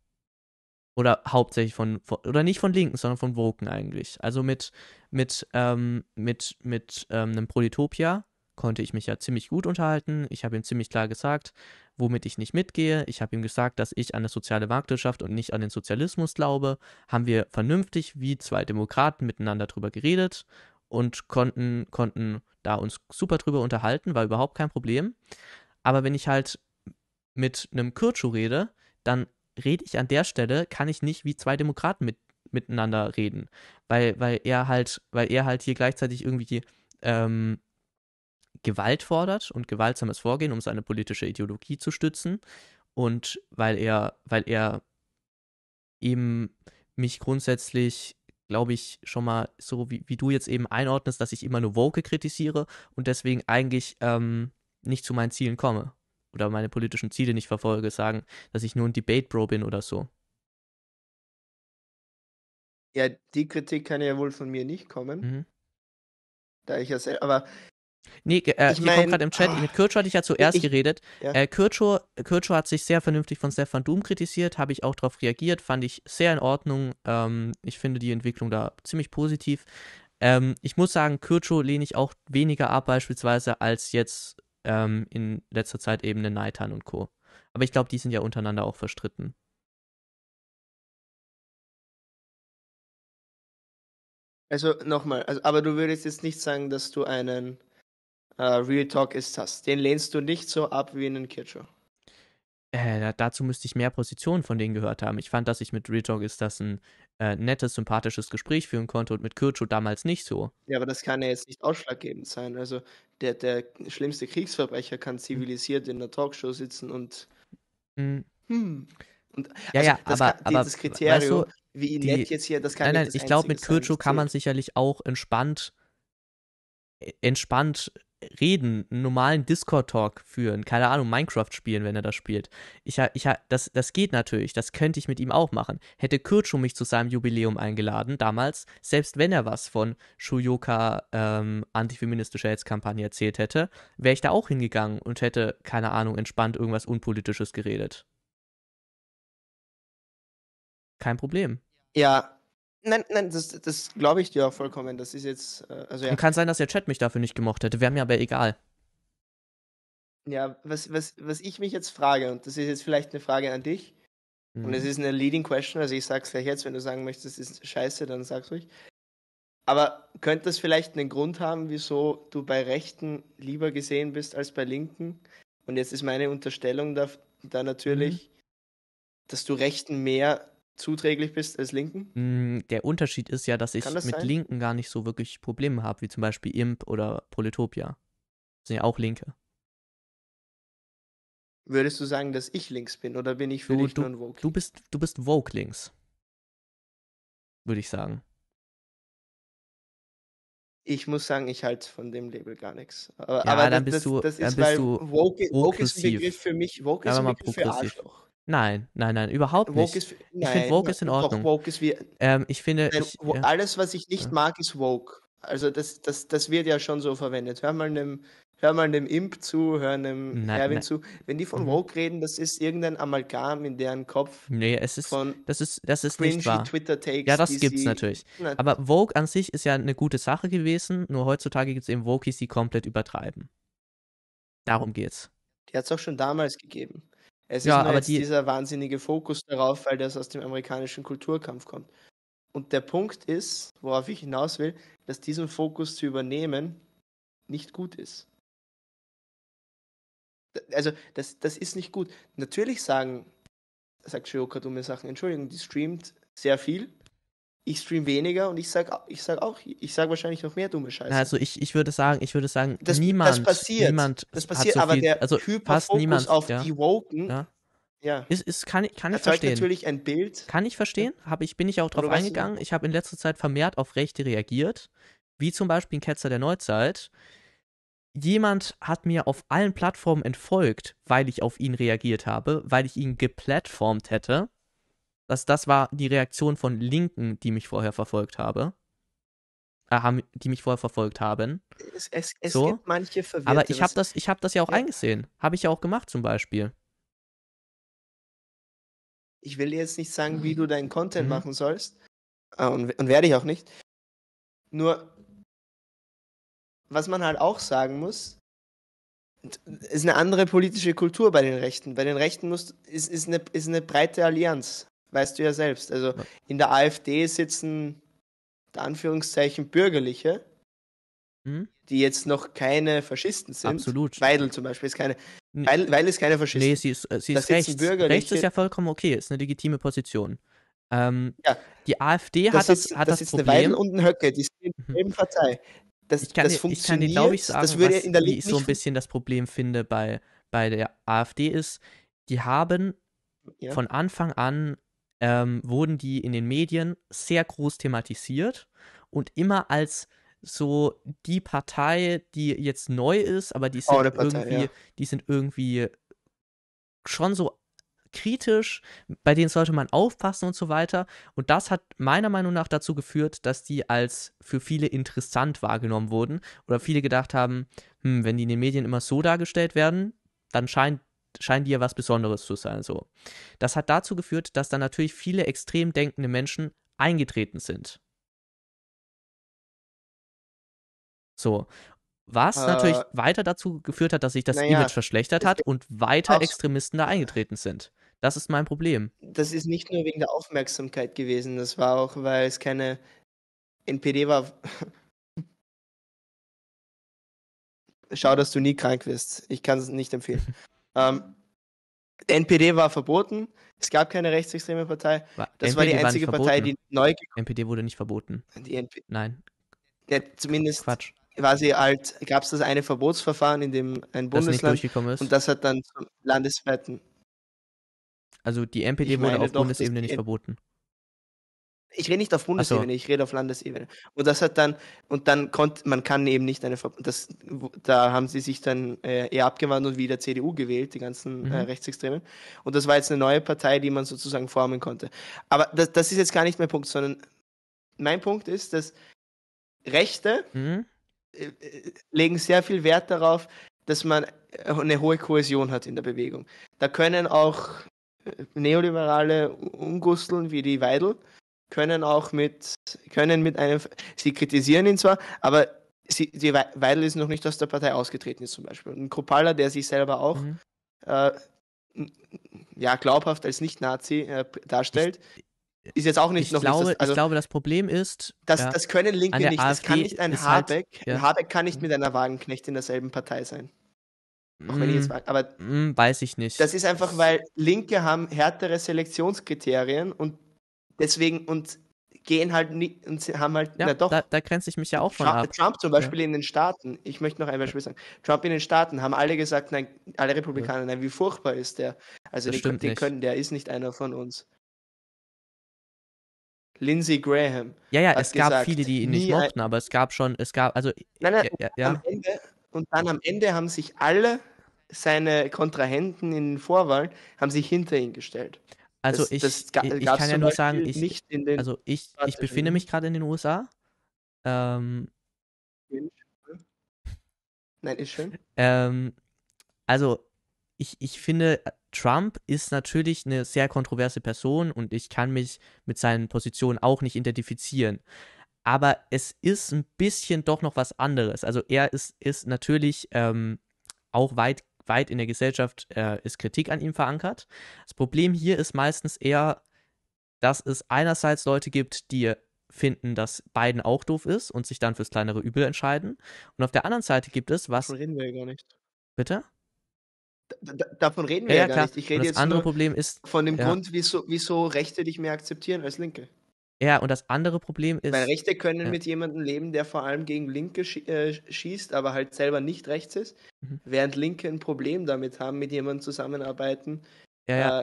Oder hauptsächlich von, von, oder nicht von Linken, sondern von Woken eigentlich. Also mit, mit, ähm, mit, mit ähm, einem Proletopia konnte ich mich ja ziemlich gut unterhalten. Ich habe ihm ziemlich klar gesagt, womit ich nicht mitgehe. Ich habe ihm gesagt, dass ich an eine soziale Marktwirtschaft und nicht an den Sozialismus glaube. Haben wir vernünftig wie zwei Demokraten miteinander drüber geredet und konnten, konnten da uns super drüber unterhalten, war überhaupt kein Problem. Aber wenn ich halt mit einem Kürtschu rede, dann rede ich an der Stelle, kann ich nicht wie zwei Demokraten mit, miteinander reden. Weil, weil er halt, weil er halt hier gleichzeitig irgendwie ähm, Gewalt fordert und gewaltsames Vorgehen, um seine politische Ideologie zu stützen. Und weil er, weil er eben mich grundsätzlich, glaube ich, schon mal so, wie, wie du jetzt eben einordnest, dass ich immer nur Woke kritisiere und deswegen eigentlich ähm, nicht zu meinen Zielen komme oder meine politischen Ziele nicht verfolge, sagen, dass ich nur ein Debate-Bro bin oder so.
Ja, die Kritik kann ja wohl von mir nicht kommen. Mhm. Da ich ja aber Nee, äh, ich hier mein, kommt gerade im Chat, oh, mit Kircho hatte ich ja zuerst ich, geredet.
Ja. Äh, Kircho, hat sich sehr vernünftig von Stefan Doom kritisiert, habe ich auch darauf reagiert, fand ich sehr in Ordnung. Ähm, ich finde die Entwicklung da ziemlich positiv. Ähm, ich muss sagen, Kircho lehne ich auch weniger ab, beispielsweise, als jetzt ähm, in letzter Zeit eben den Naitan und Co. Aber ich glaube, die sind ja untereinander auch verstritten.
Also nochmal, also,
aber du würdest jetzt nicht sagen, dass du einen Uh, Real Talk ist das. Den lehnst du nicht so ab wie einen Kitscher.
Äh, dazu müsste ich mehr Positionen von denen gehört haben. Ich fand, dass ich mit Real Talk ist das ein äh, nettes, sympathisches Gespräch führen konnte und mit Kürcho damals nicht so.
Ja, aber das kann ja jetzt nicht ausschlaggebend sein. Also der, der schlimmste Kriegsverbrecher kann zivilisiert in einer Talkshow sitzen und.
Mhm.
Hm.
Und, ja, also, ja, das aber, kann, aber, dieses Kriterium, weißt du, wie die, nett jetzt hier, das kann Nein, nein, ich glaube, mit Kürcho kann man
sicherlich auch entspannt äh, entspannt reden, einen normalen Discord-Talk führen, keine Ahnung, Minecraft spielen, wenn er das spielt. Ich, ich, das, das geht natürlich, das könnte ich mit ihm auch machen. Hätte Kürtschu mich zu seinem Jubiläum eingeladen, damals, selbst wenn er was von Shuyoka ähm, antifeministischer Hetzkampagne erzählt hätte, wäre ich da auch hingegangen und hätte, keine Ahnung, entspannt irgendwas Unpolitisches geredet. Kein Problem.
Ja, Nein, nein, das, das glaube ich dir auch vollkommen. Das ist jetzt. Äh, also, ja. kann
sein, dass der Chat mich dafür nicht gemocht hätte. Wäre mir aber egal.
Ja, was, was, was ich mich jetzt frage, und das ist jetzt vielleicht eine Frage an dich, mhm. und es ist eine Leading Question, also ich sag's gleich jetzt, wenn du sagen möchtest, es ist scheiße, dann sag's ruhig. Aber könnte das vielleicht einen Grund haben, wieso du bei Rechten lieber gesehen bist als bei Linken? Und jetzt ist meine Unterstellung da, da natürlich, mhm. dass du Rechten mehr zuträglich bist als Linken?
Mm, der Unterschied ist ja, dass ich das mit sein? Linken gar nicht so wirklich Probleme habe, wie zum Beispiel Imp oder Polytopia. Das sind ja auch Linke.
Würdest du sagen, dass ich links bin oder bin ich für du, dich du, nur ein Vogue?
Du bist, du bist Vogue
links. Würde ich sagen.
Ich muss sagen, ich halte von dem Label gar nichts. Aber, ja, aber dann das, bist du, das, das dann ist, bist du Woke, Woke ist ein Begriff für mich, Woke ist ein Begriff für Arschloch.
Nein, nein, nein, überhaupt woke nicht. Ist, nein, ich finde, woke nein, ist in Ordnung. Doch, woke ist wie, ähm, ich finde, nein, ich, ja. alles, was ich nicht ja.
mag, ist woke. Also das, das, das wird ja schon so verwendet. Hör mal einem, hör mal einem Imp zu, hör einem nein, Erwin nein. zu. Wenn die von mhm. woke reden, das ist irgendein Amalgam in deren Kopf. Nee, es ist von
das ist das ist nicht wahr. Twitter Takes. Ja, das gibt's sie, natürlich. Na, Aber woke an sich ist ja eine gute Sache gewesen, nur heutzutage gibt es eben Wokies, die komplett übertreiben. Darum geht's.
Die hat es auch schon damals gegeben. Es ja, ist nur jetzt die... dieser wahnsinnige Fokus darauf, weil das aus dem amerikanischen Kulturkampf kommt. Und der Punkt ist, worauf ich hinaus will, dass diesen Fokus zu übernehmen nicht gut ist. Also, das, das ist nicht gut. Natürlich sagen, sagt Shioka dumme Sachen, Entschuldigung, die streamt sehr viel ich stream weniger und ich sag, ich sag auch, ich sag wahrscheinlich noch mehr dumme Scheiße. Also
ich, ich würde sagen, ich würde sagen, das, niemand, das passiert, niemand das passiert, so aber viel, der also Hyperfokus niemand, auf ja. die Woken, ja.
ja. Ist, ist, kann, kann das ich verstehen. natürlich ein Bild.
Kann ich verstehen, hab ich, bin ich auch drauf Oder eingegangen. Ich habe in letzter Zeit vermehrt auf Rechte reagiert, wie zum Beispiel ein Ketzer der Neuzeit. Jemand hat mir auf allen Plattformen entfolgt, weil ich auf ihn reagiert habe, weil ich ihn geplattformt hätte was das war die Reaktion von Linken, die mich vorher verfolgt habe. Äh, die mich vorher verfolgt haben. Es, es, es so. gibt manche Verwirrte. Aber ich habe das, hab das ja auch ja. eingesehen. Habe ich ja auch gemacht zum Beispiel.
Ich will dir jetzt nicht sagen, wie mhm. du deinen Content mhm. machen sollst. Äh, und, und werde ich auch nicht. Nur, was man halt auch sagen muss, ist eine andere politische Kultur bei den Rechten. Bei den Rechten muss, ist, ist, eine, ist eine breite Allianz weißt du ja selbst. Also ja. in der AfD sitzen, in Anführungszeichen, Bürgerliche, hm? die jetzt noch keine Faschisten sind. Absolut. Weidel zum Beispiel ist keine. Hm. Weil, weil ist keine Faschistin. Nee, sie ist, äh, sie ist rechts. Rechts ist ja
vollkommen okay, ist eine legitime Position. Ähm, ja. Die AfD das hat das, ist, hat das, das Problem. Eine Weidel
und ein Höcke, die sind mhm. in derselben Partei. Das, ich kann, das dir, ich kann dir, glaube ich, sagen, das würde was in der ich so ein
bisschen das Problem finde bei, bei der AfD ist, die haben ja. von Anfang an ähm, wurden die in den Medien sehr groß thematisiert und immer als so die Partei, die jetzt neu ist, aber die sind, oh, Partei, irgendwie, ja. die sind irgendwie schon so kritisch, bei denen sollte man aufpassen und so weiter. Und das hat meiner Meinung nach dazu geführt, dass die als für viele interessant wahrgenommen wurden oder viele gedacht haben, hm, wenn die in den Medien immer so dargestellt werden, dann scheint scheint dir was Besonderes zu sein. So. Das hat dazu geführt, dass da natürlich viele extrem denkende Menschen eingetreten sind. So. Was äh, natürlich weiter dazu geführt hat, dass sich das naja, Image verschlechtert hat und weiter Extremisten da eingetreten sind. Das ist mein Problem.
Das ist nicht nur wegen der Aufmerksamkeit gewesen, das war auch, weil es keine NPD war. Schau, dass du nie krank wirst. Ich kann es nicht empfehlen. Ähm, NPD war verboten. Es gab keine rechtsextreme Partei. das NPD war die einzige Partei, die
neu. NPD wurde nicht verboten. Nein.
Ja, zumindest Quatsch. war sie halt, gab es das eine Verbotsverfahren, in dem ein Bundesland das und das hat dann zum landesweiten.
Also die NPD ich wurde auf doch, Bundesebene nicht verboten.
Ich rede nicht auf Bundesebene, so. ich rede auf Landesebene. Und das hat dann, und dann konnte, man kann eben nicht eine, das, da haben sie sich dann äh, eher abgewandt und wieder CDU gewählt, die ganzen äh, mhm. äh, Rechtsextremen. Und das war jetzt eine neue Partei, die man sozusagen formen konnte. Aber das, das ist jetzt gar nicht mein Punkt, sondern mein Punkt ist, dass Rechte mhm. Äh, äh, legen sehr viel Wert darauf, dass man eine hohe Kohäsion hat in der Bewegung. Da können auch neoliberale Umgusteln wie die Weidel können auch mit, können mit einem, sie kritisieren ihn zwar, aber sie, sie, Weidel ist noch nicht aus der Partei ausgetreten ist zum Beispiel. Und Kropala, der sich selber auch mhm. äh, ja, glaubhaft als Nicht-Nazi äh, darstellt, ich, ist jetzt auch nicht ich noch glaube, nicht das, also, Ich glaube, das Problem ist. Das, ja, das können Linke nicht. AfD das kann nicht ein halt, Habeck. Halt, ja. Ein Habeck kann nicht mhm. mit einer Wagenknecht in derselben Partei sein. Auch wenn ich jetzt mag, mhm. aber
mm, weiß ich nicht. Das
ist einfach, weil Linke haben härtere Selektionskriterien und Deswegen und gehen halt nicht und haben halt, ja, na doch. Da, da grenze ich mich ja auch von Trump, ab. Trump zum Beispiel ja. in den Staaten, ich möchte noch ein Beispiel sagen, Trump in den Staaten haben alle gesagt, nein, alle Republikaner, ja. nein, wie furchtbar ist der. Also das den, den können, der ist nicht einer von uns. Lindsey Graham. Ja, ja, es gesagt, gab viele, die ihn nicht mochten,
aber es gab schon, es gab, also.
Nein, nein, ja, ja. Ende, und dann am Ende haben sich alle seine Kontrahenten in den Vorwahlen, haben sich hinter ihn gestellt. Also das, ich, das ich kann ja nur sagen, ich, also ich, ich befinde mich
gerade in den USA. Ähm,
ne? Nein, ist schön.
Ähm, also ich, ich finde, Trump ist natürlich eine sehr kontroverse Person und ich kann mich mit seinen Positionen auch nicht identifizieren. Aber es ist ein bisschen doch noch was anderes. Also er ist, ist natürlich ähm, auch weitgehend weit in der Gesellschaft äh, ist Kritik an ihm verankert. Das Problem hier ist meistens eher, dass es einerseits Leute gibt, die finden, dass Biden auch doof ist und sich dann fürs kleinere Übel entscheiden. Und auf der anderen Seite gibt es was. Davon reden wir ja gar nicht. Bitte?
D davon reden wir ja, ja gar klar. nicht. Ich rede das jetzt andere Problem ist von dem ja. Grund, wieso, wieso Rechte dich mehr akzeptieren als Linke.
Ja, und das andere Problem ist. Weil Rechte können ja. mit
jemandem leben, der vor allem gegen Linke schie äh, schießt, aber halt selber nicht rechts ist, mhm. während Linke ein Problem damit haben, mit jemandem zusammenarbeiten, ja, ja.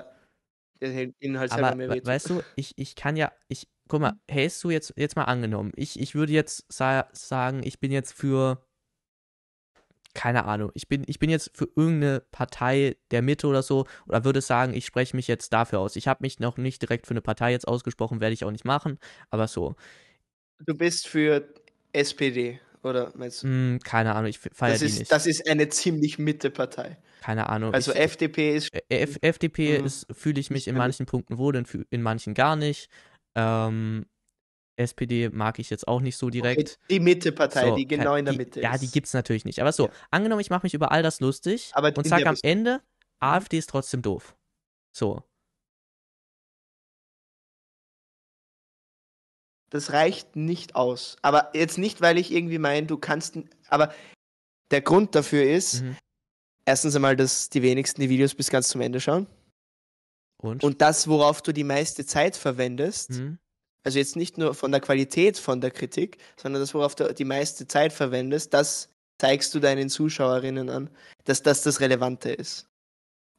Äh, der ihnen halt selber aber, mehr wehtut. Weißt du,
ich, ich kann ja, ich, guck mal, mhm. hältst du jetzt, jetzt mal angenommen, ich, ich würde jetzt sa sagen, ich bin jetzt für keine Ahnung, ich bin, ich bin jetzt für irgendeine Partei der Mitte oder so oder würde sagen, ich spreche mich jetzt dafür aus. Ich habe mich noch nicht direkt für eine Partei jetzt ausgesprochen, werde ich auch nicht machen, aber so.
Du bist für SPD, oder meinst du? Mm, keine Ahnung, ich feiere das ist, nicht. Das ist eine ziemlich Mitte-Partei. Keine Ahnung. Also ich, FDP ist. F FDP mhm.
ist, fühle ich mich in manchen Punkten wohl, in, in manchen gar nicht. Ähm, SPD mag ich jetzt auch nicht so direkt. Die Mittepartei, so, die genau in der die, Mitte ist. Ja, die gibt's natürlich nicht. Aber so, ja. angenommen, ich mache mich über all das lustig Aber und sage am Ende, mhm. AfD ist trotzdem doof. So.
Das reicht nicht aus. Aber jetzt nicht, weil ich irgendwie meine, du kannst. Aber der Grund dafür ist, mhm. erstens einmal, dass die wenigsten die Videos bis ganz zum Ende schauen. Und? und das, worauf du die meiste Zeit verwendest, mhm also jetzt nicht nur von der Qualität von der Kritik, sondern das, worauf du die meiste Zeit verwendest, das zeigst du deinen Zuschauerinnen an, dass das das Relevante ist.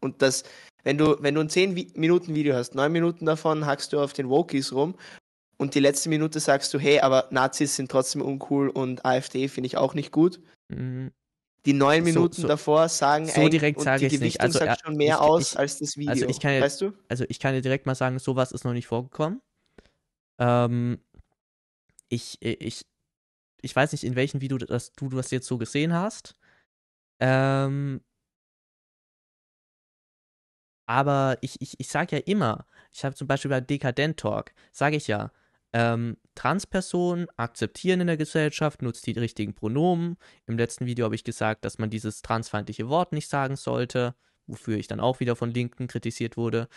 Und dass, wenn du, wenn du ein 10 Minuten Video hast, 9 Minuten davon hackst du auf den Wokies rum und die letzte Minute sagst du, hey, aber Nazis sind trotzdem uncool und AfD finde ich auch nicht gut. Mhm die neun Minuten so, so, davor sagen so direkt und sage die Gewichtung nicht. Also, sagt äh, schon mehr ich, aus als das also Video. Also ich kann, weißt du?
Also ich kann dir direkt mal sagen, sowas ist noch nicht vorgekommen. Ähm, ich, äh, ich, ich weiß nicht, in welchem Video das, du, das jetzt so gesehen hast. Ähm, aber ich, ich, ich sage ja immer, ich habe zum Beispiel bei Dekadent Talk, sage ich ja, ähm, Transpersonen akzeptieren in der Gesellschaft, nutzt die richtigen Pronomen. Im letzten Video habe ich gesagt, dass man dieses transfeindliche Wort nicht sagen sollte, wofür ich dann auch wieder von Linken kritisiert wurde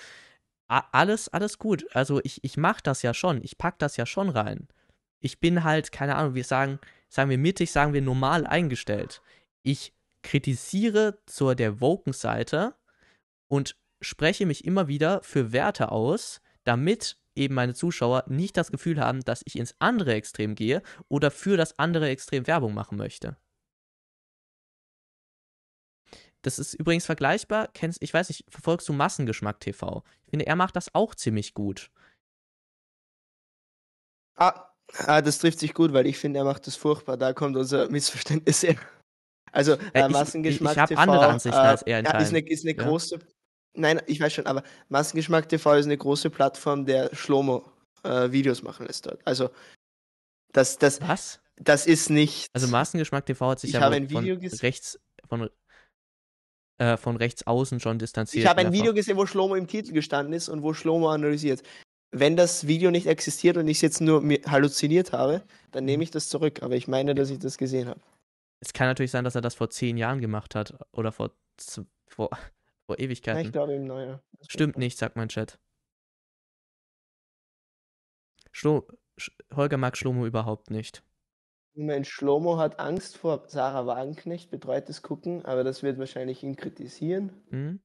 alles, alles gut. Also ich, ich mache das ja schon. Ich pack das ja schon rein. Ich bin halt, keine Ahnung, wir sagen, sagen wir mittig, sagen wir normal eingestellt. Ich kritisiere zur der woken Seite und spreche mich immer wieder für Werte aus, damit eben meine Zuschauer nicht das Gefühl haben, dass ich ins andere Extrem gehe oder für das andere Extrem Werbung machen möchte. Das ist übrigens vergleichbar. Kennst, ich weiß nicht, verfolgst du Massengeschmack TV? Ich finde, er macht das auch ziemlich gut.
Ah, ah das trifft sich gut, weil ich finde, er macht das furchtbar. Da kommt unser Missverständnis her. Also, äh, äh ich, Massengeschmack ich, ich TV. andere Ansichten äh, als er in ja, ist eine, ist eine ja. große. Nein, ich weiß schon, aber Massengeschmack TV ist eine große Plattform, der Schlomo äh, Videos machen lässt dort. Also, das, das, Was? Das ist nicht. Also, Massengeschmack TV hat sich ja von rechts, von äh, von rechts
außen schon distanziert. Ich habe ein Video
gesehen, wo Schlomo im Titel gestanden ist und wo Schlomo analysiert. Wenn das Video nicht existiert und ich es jetzt nur halluziniert habe, dann nehme ich das zurück. Aber ich meine, dass ich das gesehen habe.
Es kann natürlich sein, dass er das vor zehn Jahren gemacht hat oder vor, vor, vor Ewigkeiten. ich glaube eben, naja. Stimmt nicht, sagt mein Chat. Schlo Holger mag Schlomo überhaupt nicht.
Mein Schlomo hat Angst vor Sarah Wagenknecht, betreutes Gucken, aber das wird wahrscheinlich ihn kritisieren. Mhm.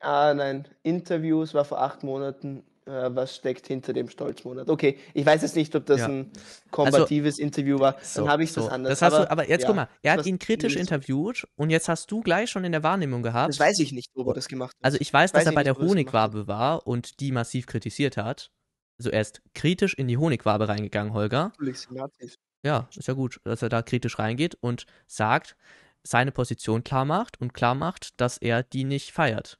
Ah, nein, Interviews war vor acht Monaten. Äh, was steckt hinter dem Stolzmonat? Okay, ich weiß jetzt nicht, ob das ja. ein kompatibles also, Interview war. So, Dann habe ich so. das anders. Das hast aber, du, aber jetzt ja, guck mal, er hat ihn kritisch
interviewt und jetzt hast du gleich schon in der Wahrnehmung gehabt. Das
weiß ich nicht, wo er das gemacht hat. Also ich weiß, ich dass weiß er bei nicht, der
Honigwabe war und die massiv kritisiert hat also er ist kritisch in die Honigwabe reingegangen, Holger. Ja, ist ja gut, dass er da kritisch reingeht und sagt, seine Position klar macht und klar macht, dass er die nicht feiert.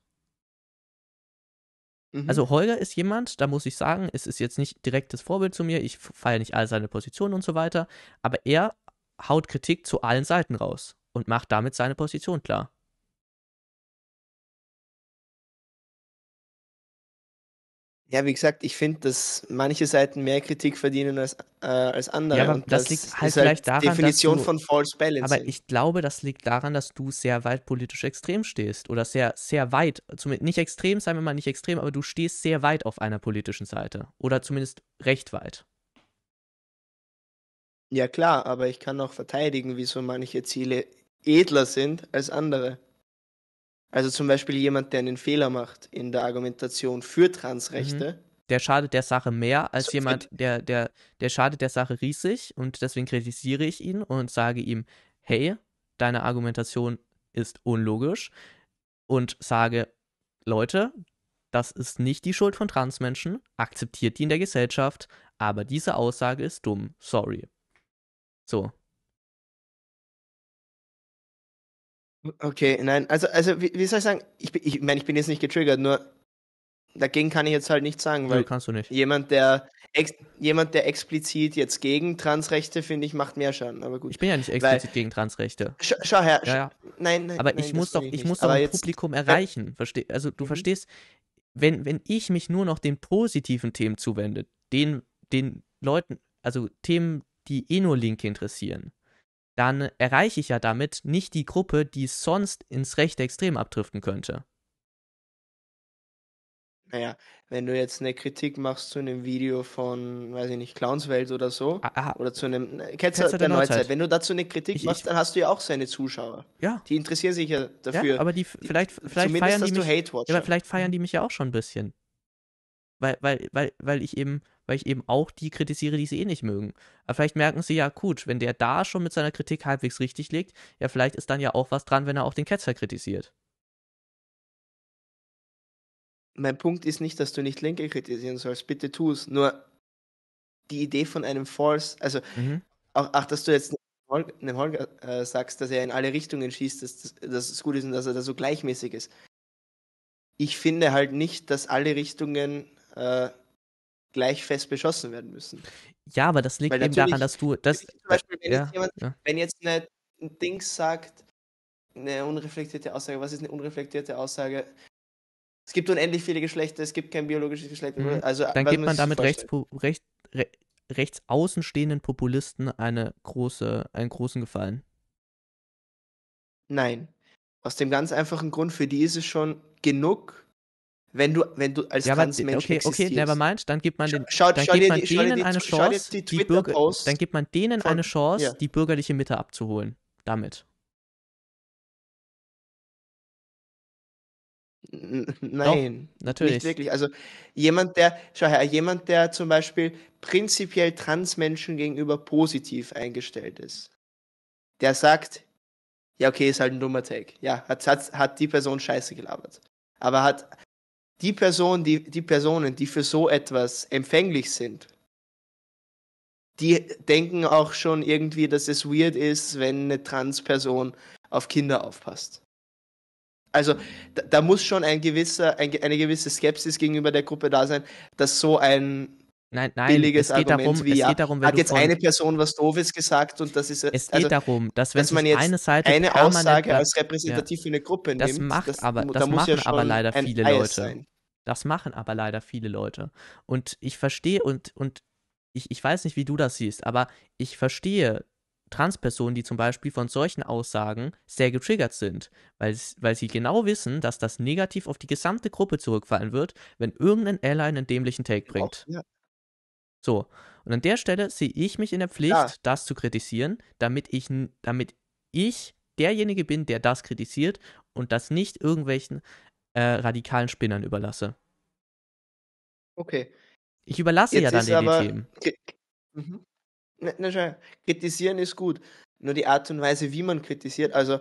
Mhm. Also Holger ist jemand, da muss ich sagen, es ist jetzt nicht direktes Vorbild zu mir, ich feiere nicht all seine Positionen und so weiter, aber er haut Kritik zu allen Seiten raus und macht damit seine Position klar.
Ja, wie gesagt, ich finde, dass manche Seiten mehr Kritik verdienen als, äh, als andere. Ja, aber das, das, liegt halt, halt vielleicht halt daran, Definition du, von False Balance. Aber ich
glaube, das liegt daran, dass du sehr weit politisch extrem stehst oder sehr sehr weit, zumindest nicht extrem, sagen wir mal nicht extrem, aber du stehst sehr weit auf einer politischen Seite oder zumindest recht weit.
Ja klar, aber ich kann auch verteidigen, wieso manche Ziele edler sind als andere. Also zum Beispiel jemand, der einen Fehler macht in der Argumentation für Transrechte. Mhm.
Der schadet der Sache mehr als so, jemand, der, der, der schadet der Sache riesig und deswegen kritisiere ich ihn und sage ihm, hey, deine Argumentation ist unlogisch und sage, Leute, das ist nicht die Schuld von Transmenschen, akzeptiert die in der Gesellschaft, aber diese Aussage ist dumm, sorry. So,
Okay, nein, also, also wie, wie soll ich sagen, ich, ich meine, ich bin jetzt nicht getriggert, nur dagegen kann ich jetzt halt nichts sagen, weil ja, jemand, der ex, jemand, der explizit jetzt gegen Transrechte, finde ich, macht mehr Schaden. Aber gut. Ich bin ja nicht explizit weil,
gegen Transrechte. Sch
schau her. Ja, ja. Nein, nein. Aber nein, ich muss doch, ich muss doch ein Publikum
erreichen. Verste also du mhm. verstehst, wenn, wenn ich mich nur noch den positiven Themen zuwende, den, den Leuten, also Themen, die eh nur Linke interessieren, dann erreiche ich ja damit nicht die Gruppe, die sonst ins rechte Extrem abdriften könnte.
Naja, wenn du jetzt eine Kritik machst zu einem Video von, weiß ich nicht, Clownswelt oder so, ah, Aha. oder zu einem Ketzer, äh, Ketzer der, der Neuzeit. Neuzeit. wenn du dazu eine Kritik ich, machst, ich, dann hast du ja auch seine Zuschauer. Ja. Die interessieren sich ja dafür. Ja, aber die, vielleicht, vielleicht feiern die mich, ja, aber vielleicht
feiern die mich ja auch schon ein bisschen. Weil, weil, weil, weil ich eben, weil ich eben auch die kritisiere, die sie eh nicht mögen. Aber vielleicht merken sie ja, gut, wenn der da schon mit seiner Kritik halbwegs richtig liegt, ja, vielleicht ist dann ja auch was dran, wenn er auch den Ketzer kritisiert.
Mein Punkt ist nicht, dass du nicht Linke kritisieren sollst. Bitte tu es. Nur die Idee von einem False, also mhm. auch, auch, dass du jetzt einem Holger äh, sagst, dass er in alle Richtungen schießt, dass, dass, dass es gut ist und dass er da so gleichmäßig ist. Ich finde halt nicht, dass alle Richtungen äh, gleich fest beschossen werden müssen.
Ja, aber das liegt Weil eben daran, dass du das. Zum Beispiel, wenn, ja, jetzt jemand, ja.
wenn jetzt eine, ein Ding sagt, eine unreflektierte Aussage, was ist eine unreflektierte Aussage? Es gibt unendlich viele Geschlechter, es gibt kein biologisches Geschlecht. Mhm. Also, Dann gibt man damit rechts,
recht, re, rechts außenstehenden Populisten eine große, einen großen Gefallen.
Nein. Aus dem ganz einfachen Grund, für die ist es schon genug, wenn du, wenn du als ja, Transmensch okay, existierst. Okay,
nevermind, dann gibt man, den, schau, dann schau gibt dir, man denen die, eine Chance, die, die Bürger, dann gibt man denen von, eine Chance, ja. die bürgerliche Mitte abzuholen. Damit.
Nein, Doch, natürlich. Nicht wirklich. Also jemand, der, schau her, jemand, der zum Beispiel prinzipiell Transmenschen gegenüber positiv eingestellt ist, der sagt, ja, okay, ist halt ein dummer Take. Ja, hat, hat, hat die Person scheiße gelabert. Aber hat, die Personen, die, die Personen, die für so etwas empfänglich sind, die denken auch schon irgendwie, dass es weird ist, wenn eine Transperson auf Kinder aufpasst. Also da, da muss schon ein gewisser, ein, eine gewisse Skepsis gegenüber der Gruppe da sein, dass so ein Nein, nein, billiges es geht Argument ah, darum, wie, es ja, geht darum, wenn hat jetzt eine Person was Doofes gesagt und das ist Es also, geht darum, dass wenn dass man jetzt eine Seite eine Aussage als repräsentativ ja, für eine Gruppe nimmt, das macht das, aber das da machen ja aber leider viele Leute.
Das machen aber leider viele Leute. Und ich verstehe und und ich, ich weiß nicht, wie du das siehst, aber ich verstehe Transpersonen, die zum Beispiel von solchen Aussagen sehr getriggert sind, weil, weil sie genau wissen, dass das negativ auf die gesamte Gruppe zurückfallen wird, wenn irgendein Airline einen dämlichen Take bringt. Ja, so. Und an der Stelle sehe ich mich in der Pflicht, ja. das zu kritisieren, damit ich, damit ich derjenige bin, der das kritisiert und das nicht irgendwelchen äh, radikalen Spinnern überlasse.
Okay. Ich überlasse Jetzt ja dann aber, die Themen. Na, mhm. na ne, ne, schau, kritisieren ist gut. Nur die Art und Weise, wie man kritisiert, also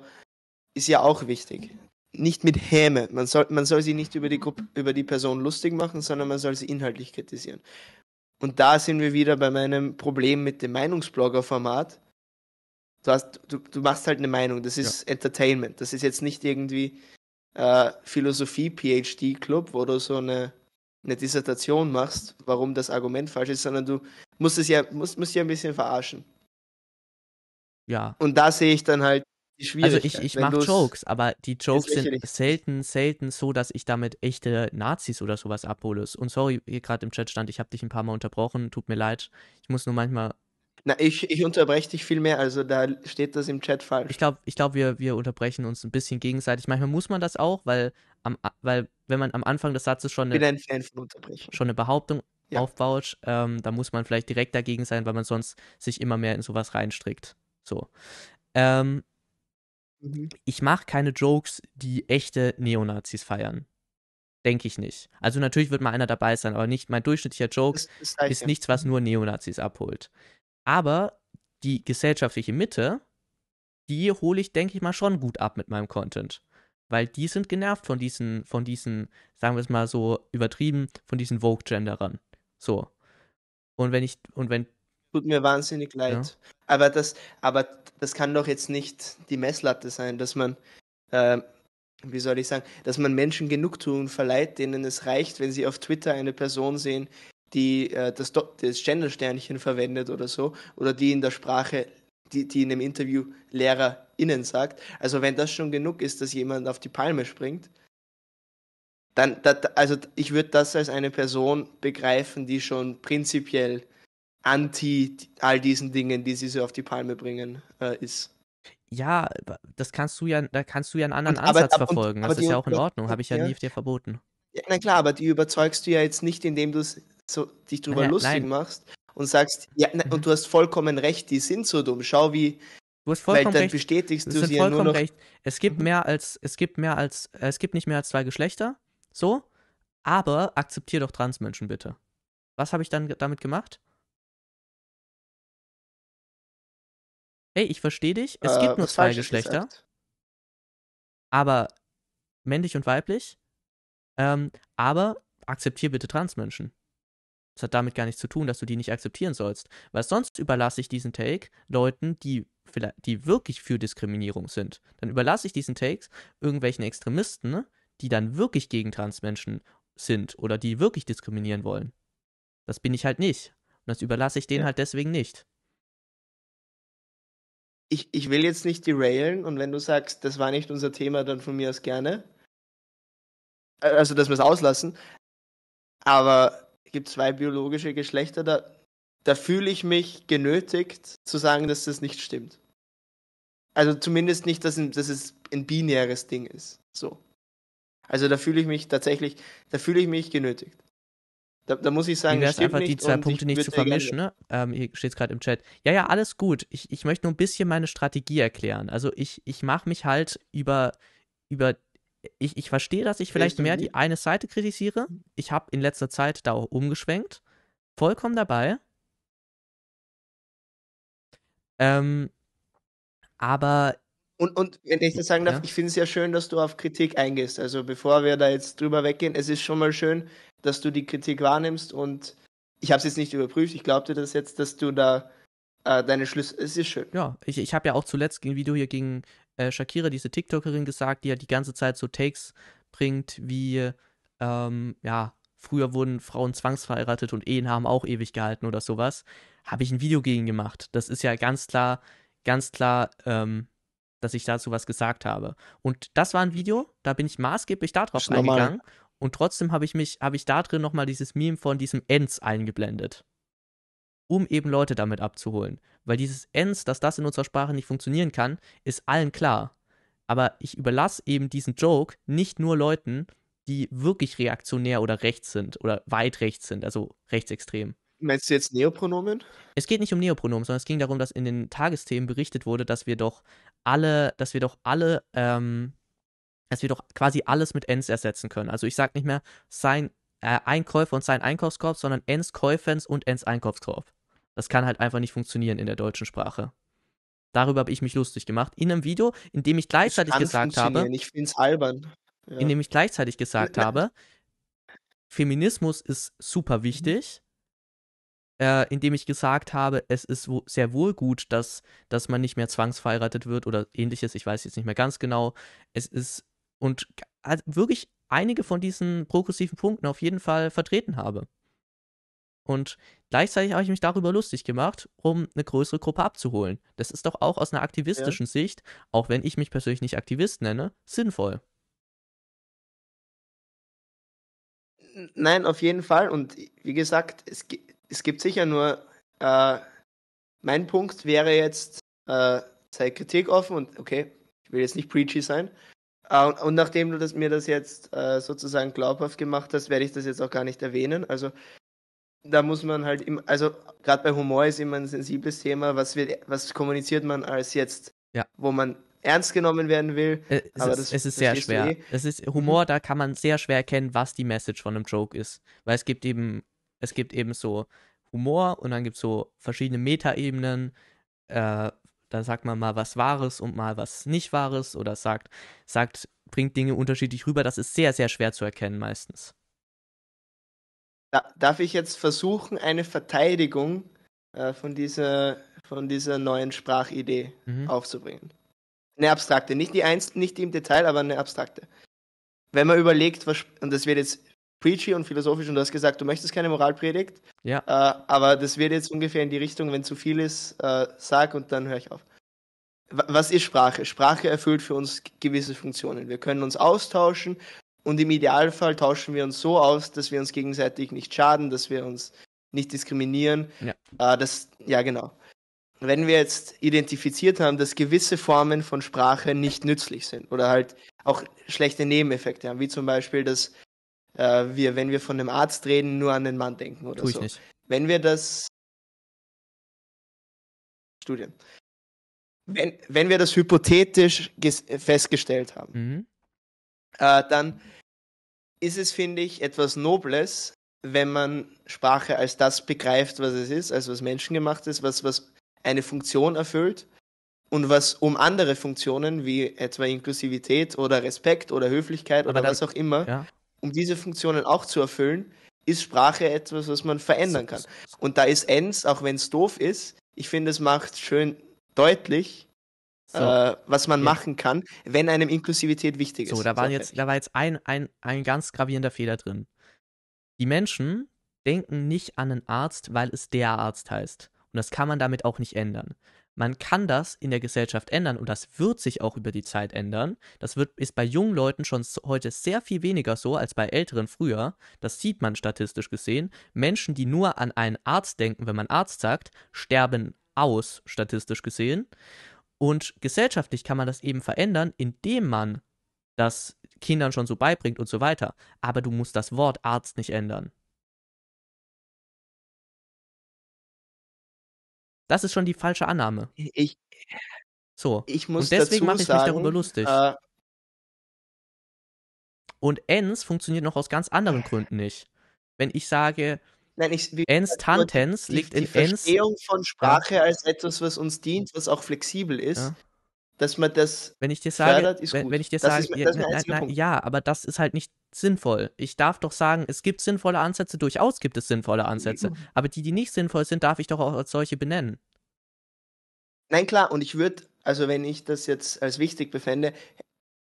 ist ja auch wichtig. Nicht mit Häme. Man soll, man soll sie nicht über die Gruppe, über die Person lustig machen, sondern man soll sie inhaltlich kritisieren. Und da sind wir wieder bei meinem Problem mit dem Meinungsblogger-Format. Du, hast, du, du machst halt eine Meinung, das ist ja. Entertainment. Das ist jetzt nicht irgendwie äh, Philosophie-PhD-Club, wo du so eine, eine Dissertation machst, warum das Argument falsch ist, sondern du musst es ja, musst, musst ja ein bisschen verarschen. Ja. Und da sehe ich dann halt also ich, ich mache Jokes, aber die Jokes sind
selten, selten so, dass ich damit echte Nazis oder sowas abhole. Und sorry, hier gerade im Chat stand, ich habe dich ein paar Mal unterbrochen, tut mir leid. Ich muss nur manchmal.
Na, ich, ich unterbreche dich viel mehr, also da steht das im Chat falsch. Ich glaube, ich
glaub, wir, wir unterbrechen uns ein bisschen gegenseitig. Manchmal muss man das auch, weil, am, weil wenn man am Anfang des Satzes schon eine, ein schon eine Behauptung ja. aufbaut, ähm, da muss man vielleicht direkt dagegen sein, weil man sonst sich immer mehr in sowas reinstrickt. So. Ähm, Mhm. Ich mache keine Jokes, die echte Neonazis feiern. Denke ich nicht. Also natürlich wird mal einer dabei sein, aber nicht mein durchschnittlicher Jokes das, ist nichts, was mhm. nur Neonazis abholt. Aber die gesellschaftliche Mitte, die hole ich, denke ich mal, schon gut ab mit meinem Content. Weil die sind genervt von diesen, von diesen, sagen wir es mal so übertrieben, von diesen Vogue-Genderern. So. Und wenn ich, und
wenn tut mir wahnsinnig leid. Ja. Aber, das, aber das kann doch jetzt nicht die Messlatte sein, dass man, äh, wie soll ich sagen, dass man Menschen Genugtuung verleiht, denen es reicht, wenn sie auf Twitter eine Person sehen, die äh, das, das gender verwendet oder so, oder die in der Sprache, die, die in einem Interview LehrerInnen sagt. Also wenn das schon genug ist, dass jemand auf die Palme springt, dann, dat, also ich würde das als eine Person begreifen, die schon prinzipiell anti all diesen Dingen, die sie so auf die Palme bringen, äh, ist.
Ja, das kannst du ja, da kannst du ja einen anderen und, Ansatz aber, verfolgen. Und, das ist ja auch in Ordnung, habe ich ja, ja, nie dir verboten.
Ja, na klar, aber die überzeugst du ja jetzt nicht, indem du so, dich drüber naja, lustig nein. machst und sagst, ja, na, und du hast vollkommen recht, die sind so dumm. Schau, wie, Du hast vollkommen Weil dann recht. bestätigst du sie ja nur noch. Recht.
Es gibt mhm. mehr als es gibt mehr als es gibt nicht mehr als zwei Geschlechter, so, aber akzeptier doch Transmenschen bitte. Was habe ich dann damit gemacht?
hey, ich verstehe dich, es äh, gibt nur zwei Geschlechter.
Aber männlich und weiblich. Ähm, aber akzeptier bitte Transmenschen. Das hat damit gar nichts zu tun, dass du die nicht akzeptieren sollst. Weil sonst überlasse ich diesen Take Leuten, die, die wirklich für Diskriminierung sind. Dann überlasse ich diesen Takes irgendwelchen Extremisten, ne, die dann wirklich gegen Transmenschen sind oder die wirklich diskriminieren wollen. Das bin ich halt nicht. Und das überlasse ich denen ja. halt deswegen nicht
ich, ich will jetzt nicht derailen und wenn du sagst, das war nicht unser Thema, dann von mir aus gerne. Also, dass wir es auslassen. Aber es gibt zwei biologische Geschlechter, da, da fühle ich mich genötigt zu sagen, dass das nicht stimmt. Also zumindest nicht, dass, dass es ein binäres Ding ist. So. Also da fühle ich mich tatsächlich, da fühle ich mich genötigt. Da, da, muss ich sagen, mir einfach die zwei Punkte nicht zu vermischen. Ne?
Ähm, hier steht es gerade im Chat. Ja, ja, alles gut. Ich, ich möchte nur ein bisschen meine Strategie erklären. Also ich, ich mache mich halt über, über ich, ich verstehe, dass ich vielleicht mehr die eine Seite kritisiere. Ich habe in letzter Zeit da auch umgeschwenkt. Vollkommen dabei. Ähm, aber und,
und wenn ich das sagen darf, ja? ich finde es ja schön, dass du auf Kritik eingehst. Also bevor wir da jetzt drüber weggehen, es ist schon mal schön, dass du die Kritik wahrnimmst und ich habe es jetzt nicht überprüft, ich glaubte das jetzt, dass du da äh, deine Schlüsse, es ist schön.
Ja, ich, ich habe ja auch zuletzt ein Video hier gegen äh, Shakira, diese TikTokerin, gesagt, die ja die ganze Zeit so Takes bringt, wie, ähm, ja, früher wurden Frauen zwangsverheiratet und Ehen haben auch ewig gehalten oder sowas, habe ich ein Video gegen gemacht. Das ist ja ganz klar, ganz klar, ähm, dass ich dazu was gesagt habe. Und das war ein Video, da bin ich maßgeblich darauf eingegangen. Normal. Und trotzdem habe ich mich, habe ich da drin nochmal dieses Meme von diesem Ends eingeblendet. Um eben Leute damit abzuholen. Weil dieses Ends, dass das in unserer Sprache nicht funktionieren kann, ist allen klar. Aber ich überlasse eben diesen Joke nicht nur Leuten, die wirklich reaktionär oder rechts sind oder weit rechts sind, also rechtsextrem.
Meinst du jetzt Neopronomen?
Es geht nicht um Neopronomen, sondern es ging darum, dass in den Tagesthemen berichtet wurde, dass wir doch alle, dass wir doch alle, ähm, dass wir doch quasi alles mit Ends ersetzen können. Also ich sage nicht mehr sein äh, Einkäufer und sein Einkaufskorb, sondern Ends Käufens und Ends Einkaufskorb. Das kann halt einfach nicht funktionieren in der deutschen Sprache. Darüber habe ich mich lustig gemacht. In einem Video, in dem ich gleichzeitig gesagt habe. Ich
finde es albern. Ja. In dem
ich gleichzeitig gesagt ne. habe, Feminismus ist super mhm. wichtig, äh, indem ich gesagt habe, es ist wo sehr wohl gut, dass, dass man nicht mehr zwangsverheiratet wird oder ähnliches. Ich weiß jetzt nicht mehr ganz genau. Es ist und also wirklich einige von diesen progressiven Punkten auf jeden Fall vertreten habe. Und gleichzeitig habe ich mich darüber lustig gemacht, um eine größere Gruppe abzuholen. Das ist doch auch aus einer aktivistischen ja. Sicht, auch wenn ich mich persönlich nicht Aktivist nenne, sinnvoll.
Nein, auf jeden Fall. Und wie gesagt, es gibt es gibt sicher nur, äh, mein Punkt wäre jetzt, äh, sei Kritik offen und okay, ich will jetzt nicht preachy sein. Äh, und, und, nachdem du das, mir das jetzt äh, sozusagen glaubhaft gemacht hast, werde ich das jetzt auch gar nicht erwähnen. Also da muss man halt, im, also gerade bei Humor ist immer ein sensibles Thema, was, wird, was kommuniziert man als jetzt, ja. wo man ernst genommen werden will. Äh, es, aber ist, das, es ist das sehr schwer. Eh. Es ist mhm.
Humor, da kann man sehr schwer erkennen, was die Message von einem Joke ist. Weil es gibt eben es gibt eben so Humor und dann gibt es so verschiedene Metaebenen. Äh, da sagt man mal was Wahres und mal was nicht Wahres oder sagt, sagt, bringt Dinge unterschiedlich rüber. Das ist sehr, sehr schwer zu erkennen meistens.
darf ich jetzt versuchen, eine Verteidigung äh, von, dieser, von dieser neuen Sprachidee mhm. aufzubringen? Eine abstrakte, nicht die, Einzel nicht die im Detail, aber eine abstrakte. Wenn man überlegt, was, und das wird jetzt preachy und philosophisch und du hast gesagt, du möchtest keine Moralpredigt. Ja. Äh, aber das wird jetzt ungefähr in die Richtung, wenn zu viel ist, äh, sag und dann höre ich auf. W was ist Sprache? Sprache erfüllt für uns gewisse Funktionen. Wir können uns austauschen und im Idealfall tauschen wir uns so aus, dass wir uns gegenseitig nicht schaden, dass wir uns nicht diskriminieren. Ja, äh, das, ja genau. Wenn wir jetzt identifiziert haben, dass gewisse Formen von Sprache nicht nützlich sind oder halt auch schlechte Nebeneffekte haben, wie zum Beispiel, dass äh, wir, wenn wir von einem Arzt reden, nur an den Mann denken oder Tue so. nicht. Wenn wir das Studien. Wenn, wenn wir das hypothetisch festgestellt haben, mhm. äh, dann ist es, finde ich, etwas Nobles, wenn man Sprache als das begreift, was es ist, also was menschengemacht ist, was, was eine Funktion erfüllt und was um andere Funktionen wie etwa Inklusivität oder Respekt oder Höflichkeit Aber oder was auch immer ja um diese Funktionen auch zu erfüllen, ist Sprache etwas, was man verändern kann. Und da ist Ens, auch wenn es doof ist, ich finde, es macht schön deutlich, so. äh, was man ja. machen kann, wenn einem Inklusivität wichtig ist. So, da, war jetzt,
da war jetzt ein, ein, ein ganz gravierender Fehler drin. Die Menschen denken nicht an einen Arzt, weil es der Arzt heißt. Und das kann man damit auch nicht ändern man kann das in der Gesellschaft ändern und das wird sich auch über die Zeit ändern. Das wird, ist bei jungen Leuten schon heute sehr viel weniger so als bei älteren früher. Das sieht man statistisch gesehen. Menschen, die nur an einen Arzt denken, wenn man Arzt sagt, sterben aus, statistisch gesehen. Und gesellschaftlich kann man das eben verändern, indem man das Kindern schon so beibringt und so weiter. Aber du musst das
Wort Arzt nicht ändern.
Das ist schon die falsche Annahme. Ich, so. Ich muss Und deswegen mache ich sagen, mich darüber lustig. Äh, und ens funktioniert noch aus ganz anderen Gründen nicht. Wenn ich sage, Nein, ich, wie ens tantens die, liegt in die Verstehung
von Sprache ja. als etwas, was uns dient, was auch flexibel ist. Ja. Dass man das wenn ich dir sage, fördert, ist wenn, gut. Wenn ich dir das sage, ist, ja, nein, nein,
ja, aber das ist halt nicht sinnvoll. Ich darf doch sagen, es gibt sinnvolle Ansätze, durchaus gibt es sinnvolle Ansätze, aber die, die nicht sinnvoll sind, darf ich doch auch als solche benennen.
Nein, klar, und ich würde, also wenn ich das jetzt als wichtig befände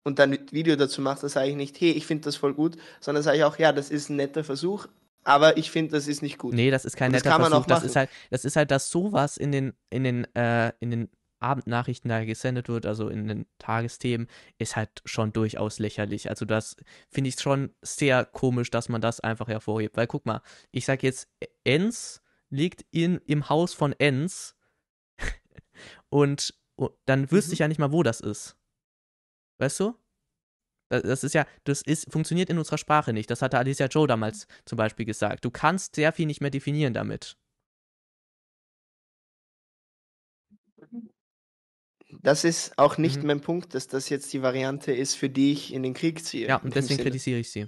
und dann ein Video dazu mache, dann sage ich nicht, hey, ich finde das voll gut, sondern sage ich auch, ja, das ist ein netter Versuch, aber ich finde, das ist nicht gut. Nee, das ist kein netter Versuch. Das ist halt,
das ist halt, dass sowas in den, in den, äh, in den Abendnachrichten da gesendet wird, also in den Tagesthemen, ist halt schon durchaus lächerlich. Also das finde ich schon sehr komisch, dass man das einfach hervorhebt. Weil guck mal, ich sage jetzt, Enz liegt in, im Haus von Enz und, und, oh, dann wüsste mhm. ich ja nicht mal, wo das ist. Weißt du? Das ist ja, das ist, funktioniert in unserer Sprache nicht. Das hatte Alicia Joe damals mhm. zum Beispiel gesagt. Du kannst sehr viel nicht mehr definieren damit.
das ist auch nicht mhm. mein Punkt, dass das jetzt die Variante ist, für die ich in den Krieg ziehe. Ja, und deswegen kritisiere
ich sie.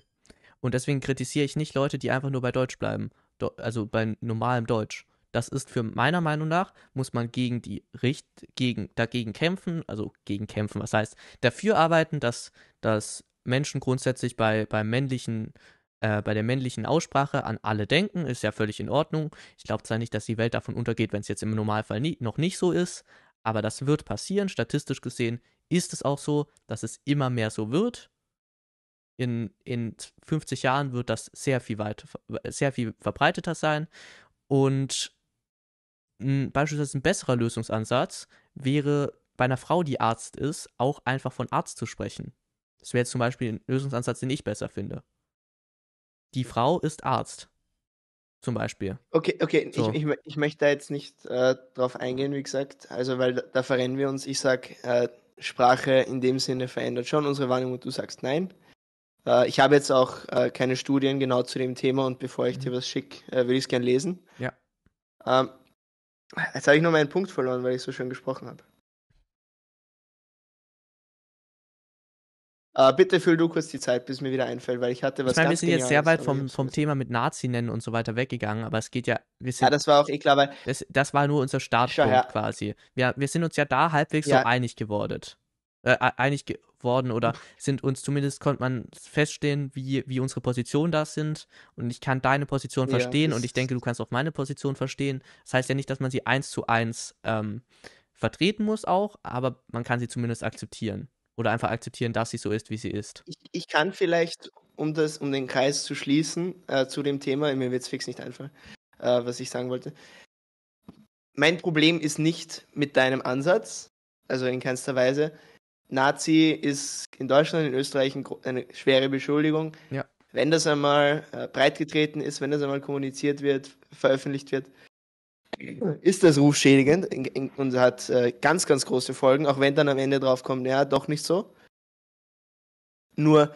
Und deswegen kritisiere ich nicht Leute, die einfach nur bei Deutsch bleiben, Do also bei normalem Deutsch. Das ist für meiner Meinung nach, muss man gegen die Richt gegen, dagegen kämpfen, also gegen kämpfen, was heißt, dafür arbeiten, dass, dass Menschen grundsätzlich bei, bei männlichen äh, bei der männlichen Aussprache an alle denken, ist ja völlig in Ordnung. Ich glaube zwar nicht, dass die Welt davon untergeht, wenn es jetzt im Normalfall nie, noch nicht so ist, aber das wird passieren. Statistisch gesehen ist es auch so, dass es immer mehr so wird. In, in 50 Jahren wird das sehr viel, weit, sehr viel verbreiteter sein. Und ein, beispielsweise ein besserer Lösungsansatz wäre, bei einer Frau, die Arzt ist, auch einfach von Arzt zu sprechen. Das wäre jetzt zum Beispiel ein Lösungsansatz, den ich besser finde. Die Frau ist Arzt. Zum Beispiel.
Okay, okay, so. ich, ich, ich, möchte da jetzt nicht äh, drauf eingehen, wie gesagt. Also, weil da, da verrennen wir uns. Ich sag, äh, Sprache in dem Sinne verändert schon unsere Wahrnehmung und du sagst nein. Äh, ich habe jetzt auch äh, keine Studien genau zu dem Thema und bevor ich mhm. dir was schicke, äh, würde ich es gerne lesen. Ja. Ähm, jetzt habe ich nur meinen Punkt verloren, weil ich so schön gesprochen habe. Uh, bitte füll du kurz die Zeit, bis mir wieder einfällt, weil ich hatte was. Ich meine, wir sind jetzt sehr weit vom,
vom Thema mit Nazi nennen und so weiter weggegangen, aber es geht ja. Wir sind, ja, das war auch eh klar, weil. Das, das war nur unser Startpunkt ja. quasi. Wir, wir sind uns ja da halbwegs ja. so einig geworden. Äh, einig geworden oder sind uns zumindest konnte man feststellen, wie, wie unsere Positionen da sind. Und ich kann deine Position ja, verstehen und ich denke, du kannst auch meine Position verstehen. Das heißt ja nicht, dass man sie eins zu eins ähm, vertreten muss auch, aber man kann sie zumindest akzeptieren. Oder einfach akzeptieren, dass sie so ist, wie sie ist. Ich,
ich kann vielleicht, um, das, um den Kreis zu schließen, äh, zu dem Thema, mir wird es fix nicht einfallen, äh, was ich sagen wollte. Mein Problem ist nicht mit deinem Ansatz, also in keinster Weise. Nazi ist in Deutschland, in Österreich eine schwere Beschuldigung. Ja. Wenn das einmal äh, breitgetreten ist, wenn das einmal kommuniziert wird, veröffentlicht wird, ist das rufschädigend und hat äh, ganz, ganz große Folgen, auch wenn dann am Ende drauf kommt, ja, doch nicht so. Nur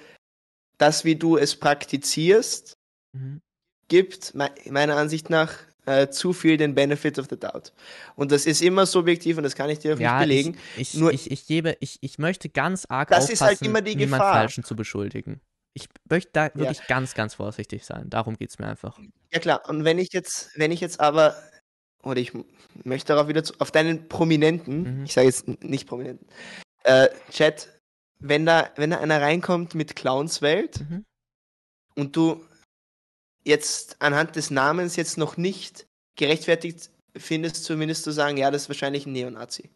das, wie du es praktizierst, mhm. gibt meiner Ansicht nach äh, zu viel den Benefit of the Doubt. Und das ist immer subjektiv und das kann ich dir auch ja, nicht belegen.
Ich, ich, Nur ich, ich, gebe, ich, ich möchte ganz arg das aufpassen, ist halt immer die Gefahr. Falschen zu beschuldigen. Ich möchte da wirklich ja. ganz, ganz vorsichtig sein. Darum geht es mir einfach.
Ja klar, und wenn ich jetzt, wenn ich jetzt aber oder ich möchte darauf wieder zu, auf deinen prominenten, mhm. ich sage jetzt nicht prominenten, äh, Chat, wenn da, wenn da einer reinkommt mit Clownswelt mhm. und du jetzt anhand des Namens jetzt noch nicht gerechtfertigt findest, zumindest zu sagen, ja, das ist wahrscheinlich ein Neonazi.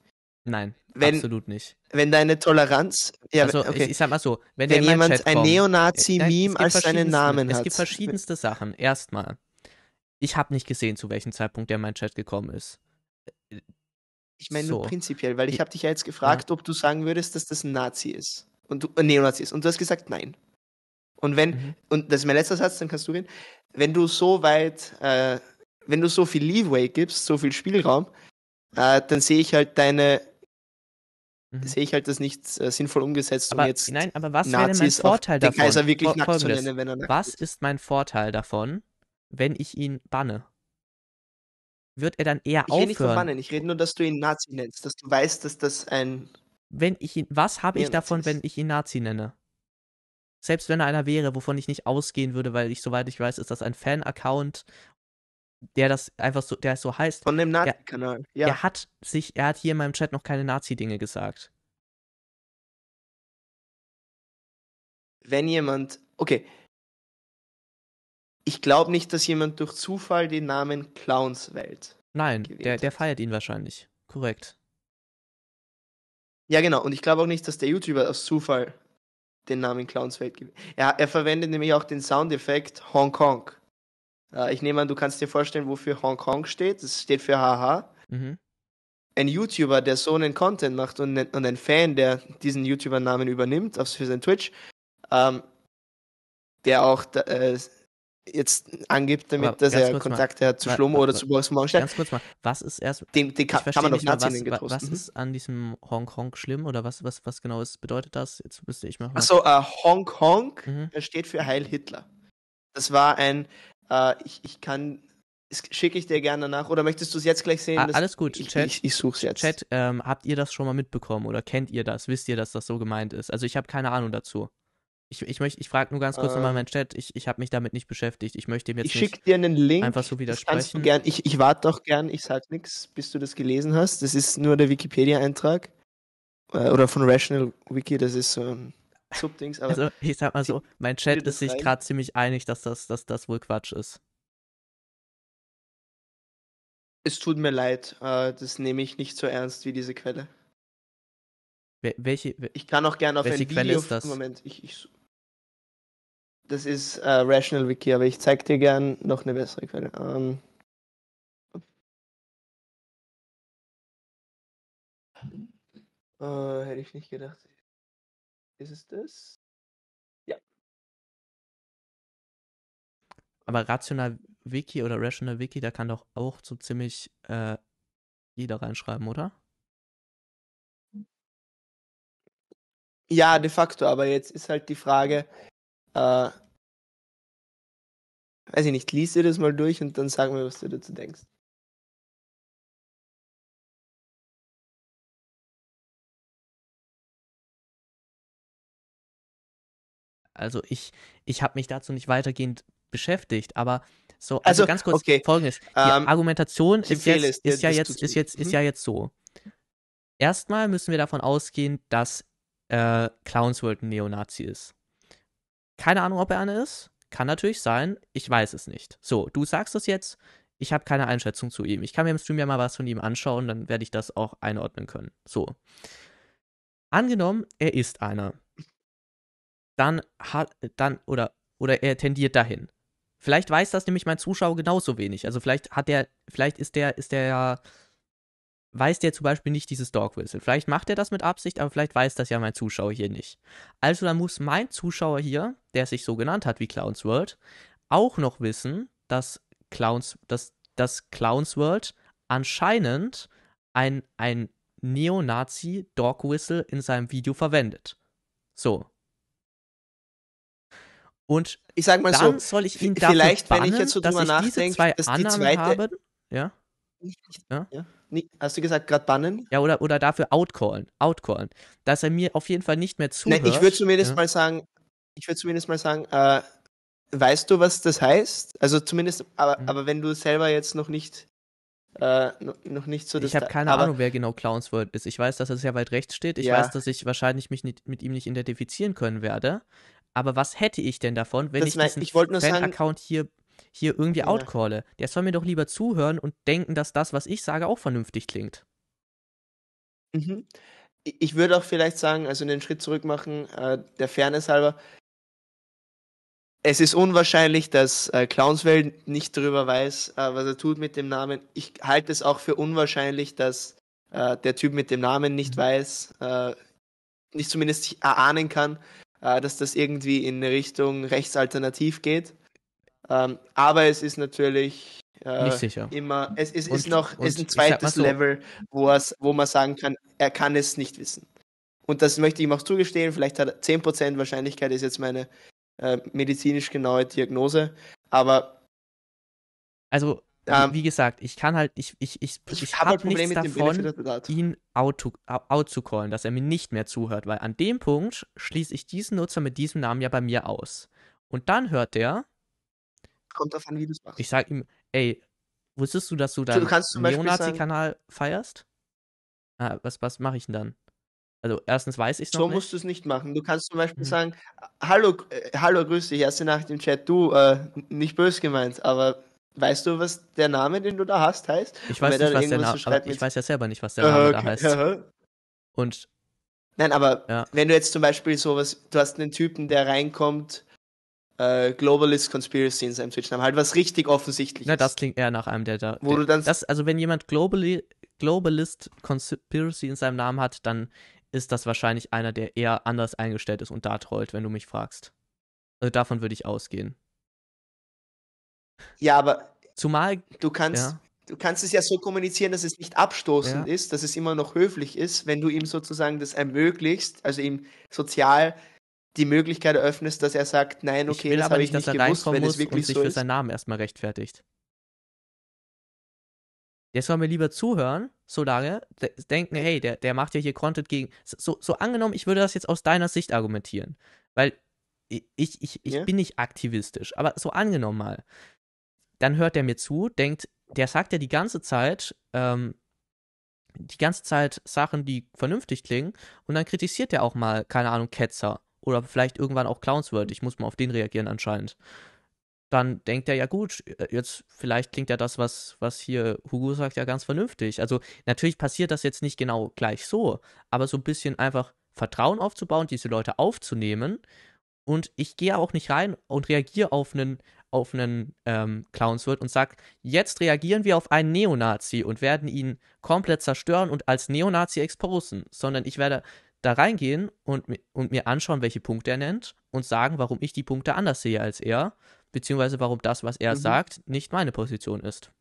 Nein, wenn, absolut nicht. Wenn deine Toleranz, ja, also okay. ich, ich sag mal so, wenn, wenn jemand ein Neonazi-Meme äh, als seinen Namen hat. Es gibt verschiedenste
Sachen. Erstmal, ich habe nicht gesehen, zu welchem Zeitpunkt der in meinen Chat gekommen ist. Äh, äh, ich meine so. nur
prinzipiell, weil ich habe dich ja jetzt gefragt, ja. ob du sagen würdest, dass das ein Nazi ist. Und du, ein äh, Neonazi ist. Und du hast gesagt, nein. Und wenn, mhm. und das ist mein letzter Satz, dann kannst du gehen. Wenn du so weit, äh, wenn du so viel Leeway gibst, so viel Spielraum, äh, dann sehe ich halt deine, mhm. sehe ich halt das nicht äh, sinnvoll umgesetzt, aber, um jetzt nein, aber was Nazis wäre mein Vorteil davon? den Kaiser wirklich Vor nackt zu nennen, wenn er nackt
Was ist mein Vorteil davon, wenn ich ihn banne? Wird er dann eher ich aufhören? Ich rede nicht von bannen,
ich rede nur, dass du ihn Nazi nennst, dass du weißt, dass das ein. Wenn ich ihn, was habe ich
davon, wenn ich ihn Nazi nenne? Selbst wenn er einer wäre, wovon ich nicht ausgehen würde, weil ich, soweit ich weiß, ist das ein Fan-Account, der das einfach so, der so heißt. Von dem Nazi-Kanal, ja. Er hat sich, er hat hier in meinem Chat noch keine Nazi-Dinge gesagt.
Wenn jemand, okay, ich glaube nicht, dass jemand durch Zufall den Namen Clowns wählt. Nein, der, der
feiert ihn wahrscheinlich. Korrekt.
Ja, genau. Und ich glaube auch nicht, dass der YouTuber aus Zufall den Namen Clownswelt gewählt ja, Er verwendet nämlich auch den Soundeffekt Hongkong. Äh, ich nehme an, du kannst dir vorstellen, wofür Hongkong steht. Es steht für Haha. Mhm. Ein YouTuber, der so einen Content macht und, und ein Fan, der diesen YouTuber-Namen übernimmt für sein Twitch, ähm, der auch äh, jetzt angibt, damit dass er Kontakte mal, hat zu Schlummer oder zu Boris Morgenstern. Ganz kurz mal, was ist erst. Den, den kann, kann man doch Nazis was, was mhm. ist
an diesem Hongkong schlimm oder was, was, was genau ist, bedeutet das? Jetzt müsste ich mal. Achso, äh,
Hongkong mhm. steht für Heil Hitler. Das war ein. Äh, ich, ich kann schicke ich dir gerne nach. Oder möchtest du es jetzt gleich sehen? Ah, alles gut, ich, Chat. Ich, ich suche es jetzt.
Chat, ähm, habt ihr das schon mal mitbekommen oder kennt ihr das? Wisst ihr, dass das so gemeint ist? Also ich habe keine Ahnung dazu. Ich, ich, möcht, ich frage nur ganz kurz äh, nochmal meinen Chat. Ich, ich habe mich damit nicht beschäftigt. Ich möchte ihm jetzt ich nicht schick dir einen Link. einfach so widersprechen. Kannst
du gern, ich ich warte auch gern. Ich sage nichts, bis du das gelesen hast. Das ist nur der Wikipedia-Eintrag. Äh, oder von Rational Wiki. Das ist so ein Subdings. also,
ich sag mal so: Mein Chat ist sich gerade ziemlich einig, dass das, dass das wohl Quatsch ist.
Es tut mir leid. Äh, das nehme ich nicht so ernst wie diese Quelle. Welche, ich kann auch gerne auf ein Quelle Video ist das? Moment, ich, ich das ist äh, Rational Wiki, aber ich zeig dir gern noch eine bessere Quelle. Ähm,
äh, hätte ich nicht gedacht. Ist es das? Ja.
Aber Rational Wiki oder Rational Wiki, da kann doch auch so ziemlich äh, jeder reinschreiben, oder?
Ja, de facto, aber jetzt ist halt die Frage, äh, weiß ich nicht, liest dir das mal durch und dann sag mir, was du dazu denkst.
Also ich, ich habe mich dazu nicht weitergehend beschäftigt, aber so, also, also ganz kurz okay. folgendes. Die um, ähm, Argumentation ist, jetzt, ist, ja jetzt, ist, jetzt, mhm. ist ja jetzt so. Erstmal müssen wir davon ausgehen, dass äh, Clownsworld ein Neonazi ist. Keine Ahnung, ob er eine ist. Kann natürlich sein. Ich weiß es nicht. So, du sagst es jetzt. Ich habe keine Einschätzung zu ihm. Ich kann mir im Stream ja mal was von ihm anschauen, dann werde ich das auch einordnen können. So. Angenommen, er ist einer. Dann hat, dann, oder, oder er tendiert dahin. Vielleicht weiß das nämlich mein Zuschauer genauso wenig. Also vielleicht hat der, vielleicht ist der, ist der ja weiß der zum Beispiel nicht dieses Dog Whistle. Vielleicht macht er das mit Absicht, aber vielleicht weiß das ja mein Zuschauer hier nicht. Also dann muss mein Zuschauer hier, der sich so genannt hat wie Clowns World, auch noch wissen, dass Clowns, dass, dass Clowns World anscheinend ein, ein Neonazi Dog Whistle in seinem Video verwendet. So. Und ich sag mal dann so, soll ich ihn vielleicht, bannen, wenn ich jetzt so drüber nachdenke, dass die zweite habe, ja? ja. ja. Nee, hast du gesagt, gerade bannen? Ja, oder, oder dafür outcallen, outcallen. Dass er mir auf jeden Fall nicht mehr zuhört. Nee, ich würde zumindest ja.
mal sagen, ich würde zumindest mal sagen, äh, weißt du, was das heißt? Also zumindest, aber, mhm. aber wenn du selber jetzt noch nicht äh, noch nicht so Ich habe keine Ahnung,
wer genau Clownsworld ist. Ich weiß, dass es ja weit rechts steht. Ich ja. weiß, dass ich wahrscheinlich mich nicht, mit ihm nicht identifizieren können werde. Aber was hätte ich denn davon, wenn das ich diesen ich Fan-Account hier hier irgendwie ja. outcalle. Der soll mir doch lieber zuhören und denken, dass das, was ich sage, auch vernünftig klingt.
Mhm. Ich würde auch vielleicht sagen, also einen Schritt zurück machen, äh, der Fairness halber. Es ist unwahrscheinlich, dass äh, Clownswelt nicht darüber weiß, äh, was er tut mit dem Namen. Ich halte es auch für unwahrscheinlich, dass äh, der Typ mit dem Namen nicht mhm. weiß, äh, nicht zumindest erahnen kann, äh, dass das irgendwie in Richtung rechtsalternativ geht. Ähm, aber es ist natürlich äh, nicht sicher. immer, es, es und, ist noch und, ist ein zweites so, Level, wo, wo man sagen kann, er kann es nicht wissen. Und das möchte ich ihm auch zugestehen, vielleicht hat er 10% Wahrscheinlichkeit, ist jetzt meine äh, medizinisch genaue Diagnose, aber.
Also, ähm, wie gesagt, ich kann halt, ich, ich, ich, ich, ich habe hab halt nichts davon, ihn out, out zu callen, dass er mir nicht mehr zuhört, weil an dem Punkt schließe ich diesen Nutzer mit diesem Namen ja bei mir aus. Und dann hört der, kommt drauf an, wie du es machst. Ich sag ihm, ey, wusstest du, dass du deinen Neonazi-Kanal feierst? Ah, was was mache ich denn dann? Also
erstens weiß ich es so nicht. So musst du es nicht machen. Du kannst zum Beispiel mhm. sagen, hallo, äh, hallo, grüß dich, erste Nacht im Chat, du, äh, nicht bös gemeint, aber weißt du, was der Name, den du da hast, heißt? Ich weiß nicht, was der Name, so ich weiß ja selber nicht, was der äh, Name okay, da heißt. Äh,
äh. Und
Nein, aber ja. wenn du jetzt zum Beispiel sowas, du hast einen Typen, der reinkommt äh, Globalist Conspiracy in seinem Twitch-Namen. Halt was richtig offensichtlich. Na, das klingt eher nach einem, der da. Wo der, du
dann das, also, wenn jemand Globali Globalist Conspiracy in seinem Namen hat, dann ist das wahrscheinlich einer, der eher anders eingestellt ist und da trollt, wenn du mich fragst. Also, davon würde ich ausgehen.
Ja, aber. Zumal. Du kannst. Ja. Du kannst es ja so kommunizieren, dass es nicht abstoßend ja. ist, dass es immer noch höflich ist, wenn du ihm sozusagen das ermöglicht, also ihm sozial die Möglichkeit eröffnest, dass er sagt, nein, okay, das habe ich nicht, dass nicht gewusst, wenn es wirklich und sich so für seinen
Namen erstmal rechtfertigt. Der soll mir lieber zuhören, solange, denken, hey, der, der macht ja hier Content gegen. So, so angenommen, ich würde das jetzt aus deiner Sicht argumentieren. Weil ich, ich, ich ja? bin nicht aktivistisch, aber so angenommen mal. Dann hört er mir zu, denkt, der sagt ja die ganze Zeit, ähm, die ganze Zeit Sachen, die vernünftig klingen, und dann kritisiert er auch mal, keine Ahnung, Ketzer oder vielleicht irgendwann auch Clownsworld, ich muss mal auf den reagieren anscheinend, dann denkt er ja gut, jetzt vielleicht klingt ja das, was, was hier Hugo sagt, ja ganz vernünftig. Also natürlich passiert das jetzt nicht genau gleich so, aber so ein bisschen einfach Vertrauen aufzubauen, diese Leute aufzunehmen. Und ich gehe auch nicht rein und reagiere auf einen, auf einen ähm, Clownswirt und sage, jetzt reagieren wir auf einen Neonazi und werden ihn komplett zerstören und als Neonazi exposen, sondern ich werde da reingehen und, und mir anschauen, welche Punkte er nennt und sagen, warum ich die Punkte anders sehe als er, beziehungsweise warum das, was er mhm. sagt, nicht meine Position ist.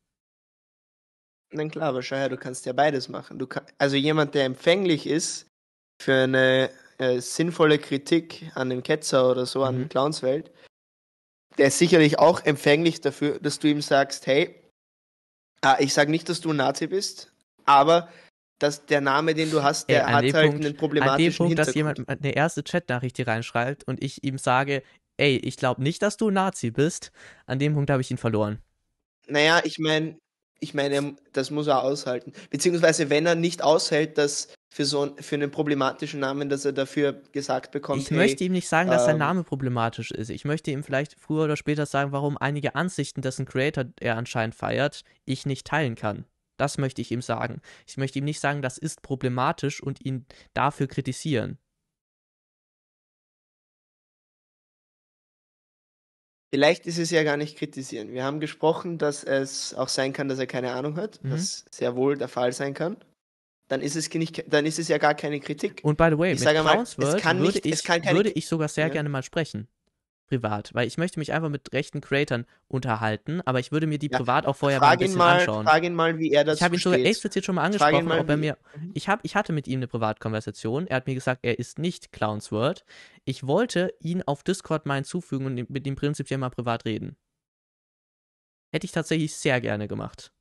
Na klar, wahrscheinlich, du kannst ja beides machen. Kann, also jemand, der empfänglich ist für eine äh, sinnvolle Kritik an dem Ketzer oder so, mhm. an Clownswelt, der ist sicherlich auch empfänglich dafür, dass du ihm sagst, hey, ah, ich sage nicht, dass du ein Nazi bist, aber dass der Name, den du hast, der Ey, hat halt Punkt, einen problematischen an dem Punkt, dass
jemand eine erste Chatnachricht hier reinschreibt und ich ihm sage, ey, ich glaube nicht, dass du Nazi bist, an dem Punkt habe ich ihn verloren.
Naja, ich meine, ich meine, das muss er aushalten. Beziehungsweise, wenn er nicht aushält, dass für so für einen problematischen Namen, dass er dafür gesagt bekommt. Ich hey, möchte ihm nicht sagen, dass ähm, sein
Name problematisch ist. Ich möchte ihm vielleicht früher oder später sagen, warum einige Ansichten, dessen Creator er anscheinend feiert, ich nicht teilen kann. Das möchte ich ihm sagen. Ich möchte ihm nicht sagen, das ist problematisch und ihn dafür kritisieren.
Vielleicht ist es ja gar nicht kritisieren. Wir haben gesprochen, dass es auch sein kann, dass er keine Ahnung hat, mhm. was sehr wohl der Fall sein kann. Dann ist es nicht, dann ist es ja gar keine Kritik. Und by the way, ich mit sage mal, es kann nicht, ich, es kann keine, würde ich sogar sehr ja. gerne
mal sprechen privat, weil ich möchte mich einfach mit rechten Creatern unterhalten, aber ich würde mir die ja, privat auch vorher mal ein bisschen mal, anschauen. Frag ihn
mal, wie er das Ich habe ihn schon explizit schon mal angesprochen, mal, ob er mir
mhm. ich habe ich hatte mit ihm eine Privatkonversation. Er hat mir gesagt, er ist nicht Clowns World. Ich wollte ihn auf Discord mal hinzufügen und mit ihm prinzipiell mal privat reden. Hätte ich tatsächlich sehr gerne gemacht.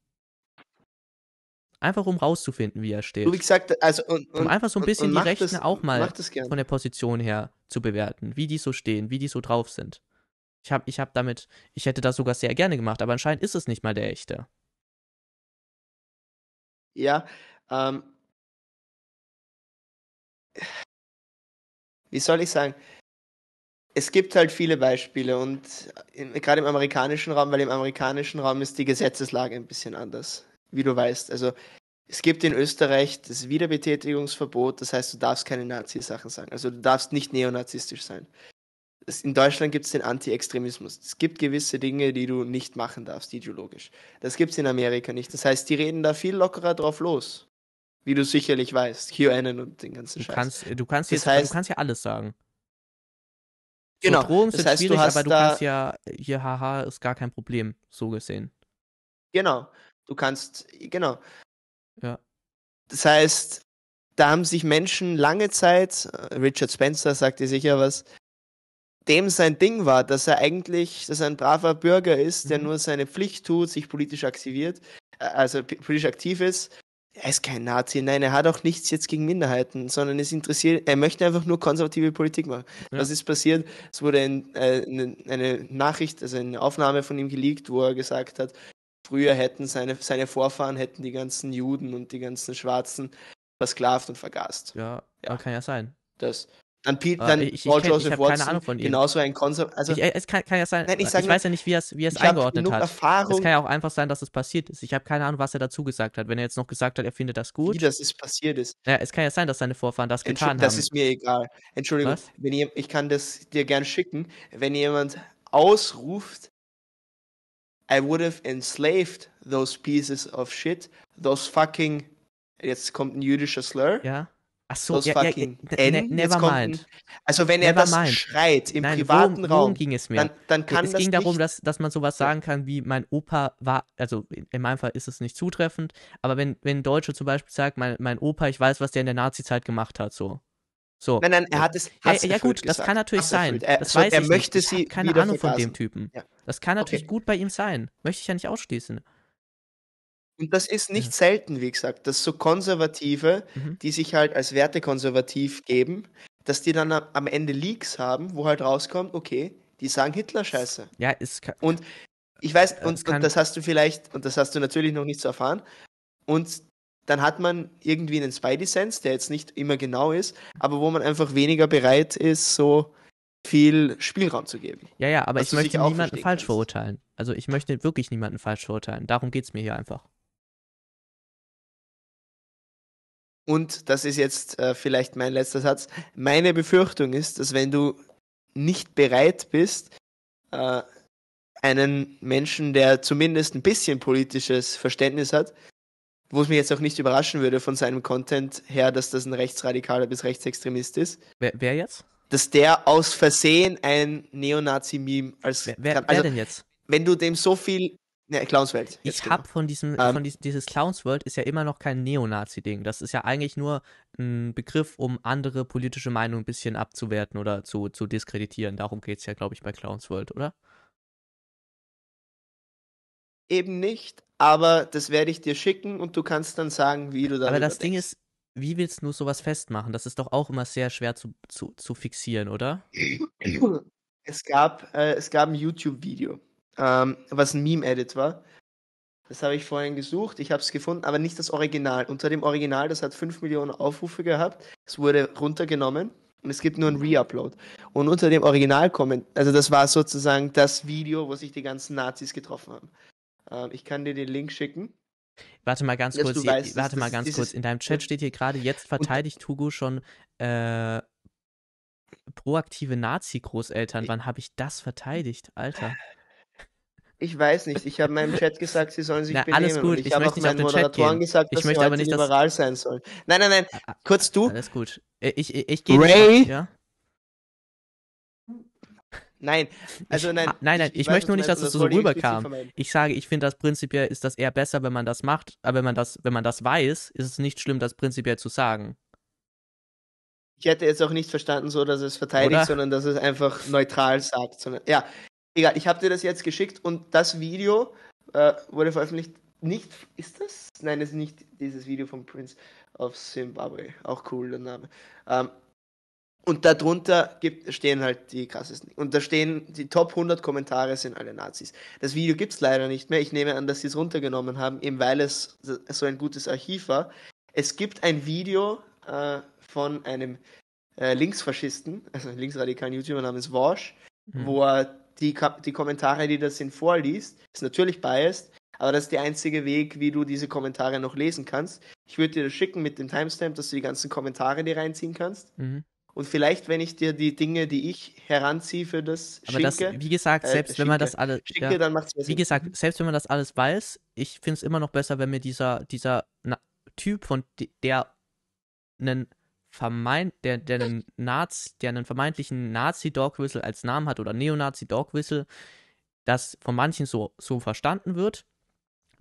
Einfach um rauszufinden, wie er steht. Wie gesagt, also und, und, um einfach so ein bisschen die Rechten das, auch mal von der Position her zu bewerten, wie die so stehen, wie die so drauf sind. Ich habe ich hab damit, ich hätte das sogar sehr gerne gemacht, aber anscheinend ist es nicht mal der echte.
Ja, ähm.
Wie soll ich sagen? Es gibt halt viele Beispiele und gerade im amerikanischen Raum, weil im amerikanischen Raum ist die Gesetzeslage ein bisschen anders, wie du weißt. Also es gibt in Österreich das Wiederbetätigungsverbot, das heißt, du darfst keine Nazi-Sachen sagen. Also du darfst nicht neonazistisch sein. In Deutschland gibt es den Anti-Extremismus. Es gibt gewisse Dinge, die du nicht machen darfst, ideologisch. Das gibt es in Amerika nicht. Das heißt, die reden da viel lockerer drauf los. Wie du sicherlich weißt. QAnon und den ganzen du Scheiß. Kannst, du, kannst das jetzt, heißt, du
kannst ja alles sagen.
So, genau. Drohungen das sind heißt, schwierig, du hast aber du da, kannst
ja, hier, haha, ist gar
kein Problem, so gesehen. Genau. Du kannst, genau. Ja. Das heißt, da haben sich Menschen lange Zeit, äh, Richard Spencer sagt dir sicher was, dem sein Ding war, dass er eigentlich, dass er ein braver Bürger ist, der mhm. nur seine Pflicht tut, sich politisch aktiviert, äh, also politisch aktiv ist. Er ist kein Nazi, nein, er hat auch nichts jetzt gegen Minderheiten, sondern es interessiert, er möchte einfach nur konservative Politik machen. Ja. Was ist passiert? Es wurde ein, eine, äh, eine Nachricht, also eine Aufnahme von ihm geleakt, wo er gesagt hat, Früher hätten seine, seine Vorfahren hätten die ganzen Juden und die ganzen Schwarzen versklavt und vergast. Ja,
ja. kann ja sein.
Das. Dann Pete, dann ich, Paul kenn, Joseph ich Watson, keine Ahnung von ihm. genauso ein Konserv. Also,
es kann, kann, ja sein, nein, ich, ich weiß ja nicht, wie er es wie er's eingeordnet hat. Erfahrung, es kann ja auch einfach sein, dass es passiert ist. Ich habe keine Ahnung, was er dazu gesagt hat. Wenn er jetzt noch gesagt hat, er findet das gut. Wie das ist passiert ist. Ja, es kann ja sein, dass seine Vorfahren das getan haben. Das ist
mir egal. Entschuldigung, wenn ihr, ich kann das dir gern schicken. Wenn jemand ausruft, I would have enslaved those pieces of shit, those fucking, jetzt kommt ein jüdischer Slur. Ja. Ach so, ja, fucking ja, ja, ne, ne never mind. also wenn never er das mind. schreit im Nein, privaten worum, worum Raum, ging es mir? Dann, dann kann es das ging darum,
dass, dass man sowas sagen kann, wie mein Opa war, also in meinem Fall ist es nicht zutreffend, aber wenn, wenn Deutsche zum Beispiel sagt, mein, mein Opa, ich weiß, was der in der Nazi-Zeit gemacht hat, so. So. Nein, nein, er hat es. Ja, ja gut, gesagt. das kann natürlich Hass sein. Er, das so, weiß er ich möchte nicht. sie. keine Ahnung von dem Typen. Ja. Das kann natürlich okay. gut bei ihm sein. Möchte ich ja nicht ausschließen.
Und das ist nicht ja. selten, wie gesagt, dass so Konservative, mhm. die sich halt als wertekonservativ geben, dass die dann am Ende Leaks haben, wo halt rauskommt, okay, die sagen Hitler-Scheiße. Ja, ist Und ich weiß, und, und das hast du vielleicht, und das hast du natürlich noch nicht so erfahren. Und dann hat man irgendwie einen Spidey-Sense, der jetzt nicht immer genau ist, aber wo man einfach weniger bereit ist, so viel Spielraum zu geben. Ja, ja, aber ich möchte niemanden falsch
kannst. verurteilen. Also ich möchte wirklich niemanden falsch verurteilen. Darum geht es mir hier einfach.
Und das ist jetzt äh, vielleicht mein letzter Satz. Meine Befürchtung ist, dass wenn du nicht bereit bist, äh, einen Menschen, der zumindest ein bisschen politisches Verständnis hat, wo es mich jetzt auch nicht überraschen würde von seinem Content her, dass das ein rechtsradikaler bis rechtsextremist ist. Wer, wer jetzt? Dass der aus Versehen ein Neonazi-Meme als. Wer, wer, also, wer, denn jetzt? Wenn du dem so viel. Ne, Clownsworld. Ich genau. hab von diesem, um, ähm. von
diesem, dieses Clownsworld ist ja immer noch kein Neonazi-Ding. Das ist ja eigentlich nur ein Begriff, um andere politische Meinungen ein bisschen abzuwerten oder zu, zu diskreditieren. Darum geht's ja, glaube ich, bei Clownsworld, oder?
eben nicht, aber das werde ich dir schicken und du kannst dann sagen, wie du da. Aber das denkst. Ding
ist, wie willst du sowas festmachen? Das ist doch auch immer sehr schwer zu, zu, zu fixieren, oder?
Es gab, äh, es gab ein YouTube-Video, ähm, was ein Meme-Edit war. Das habe ich vorhin gesucht, ich habe es gefunden, aber nicht das Original. Unter dem Original, das hat 5 Millionen Aufrufe gehabt, es wurde runtergenommen und es gibt nur ein Reupload. Und unter dem Original kommen, also das war sozusagen das Video, wo sich die ganzen Nazis getroffen haben. Ähm, ich kann dir den Link schicken. Warte
mal ganz kurz, hier, weißt, warte mal ganz kurz. In deinem Chat steht hier gerade, jetzt verteidigt Hugo schon äh, proaktive Nazi-Großeltern. Wann habe ich das verteidigt, Alter?
Ich weiß nicht. Ich habe meinem Chat gesagt, sie sollen sich Na, benehmen. Alles gut. Ich, ich habe auch meinen Moderatoren gesagt, dass ich möchte sie aber nicht, liberal dass... sein sollen. Nein, nein, nein. Kurz du. Alles gut. Äh, ich, ich, ich gehe. Ray. Nicht, ja? Nein, also nein. Ich, ah, nein, nein, ich, ich möchte nur nicht, dass es das so
rüberkam. Ich sage, ich finde das prinzipiell ist das eher besser, wenn man das macht, aber wenn man das, wenn man das weiß, ist es nicht schlimm, das prinzipiell zu sagen.
Ich hätte jetzt auch nicht verstanden, so dass es verteidigt, Oder? sondern dass es einfach neutral sagt. Ne, ja, egal, ich habe dir das jetzt geschickt und das Video äh, wurde veröffentlicht. Nicht, ist das? Nein, das ist nicht dieses Video von Prince of Zimbabwe. Auch cool, der Name. Ähm, und darunter gibt, stehen halt die krassesten. Und da stehen die Top 100 Kommentare sind alle Nazis. Das Video gibt es leider nicht mehr. Ich nehme an, dass sie es runtergenommen haben, eben weil es so ein gutes Archiv war. Es gibt ein Video äh, von einem äh, Linksfaschisten, also linksradikalen YouTuber namens Worsch, mhm. wo er die, die Kommentare, die das sind, vorliest. Ist natürlich biased, aber das ist der einzige Weg, wie du diese Kommentare noch lesen kannst. Ich würde dir das schicken mit dem Timestamp, dass du die ganzen Kommentare dir reinziehen kannst. Mhm. Und vielleicht, wenn ich dir die Dinge, die ich heranziehe für das Aber das, wie gesagt, äh, selbst äh, wenn man das alles, schinke, ja, dann macht's wie Sinn. gesagt,
mhm. selbst wenn man das alles weiß, ich finde es immer noch besser, wenn mir dieser, dieser Na Typ von der einen vermeint, der, der einen Nazi, der einen vermeintlichen Nazi Dog Whistle als Namen hat oder Neonazi Dog Whistle, das von manchen so, so verstanden wird,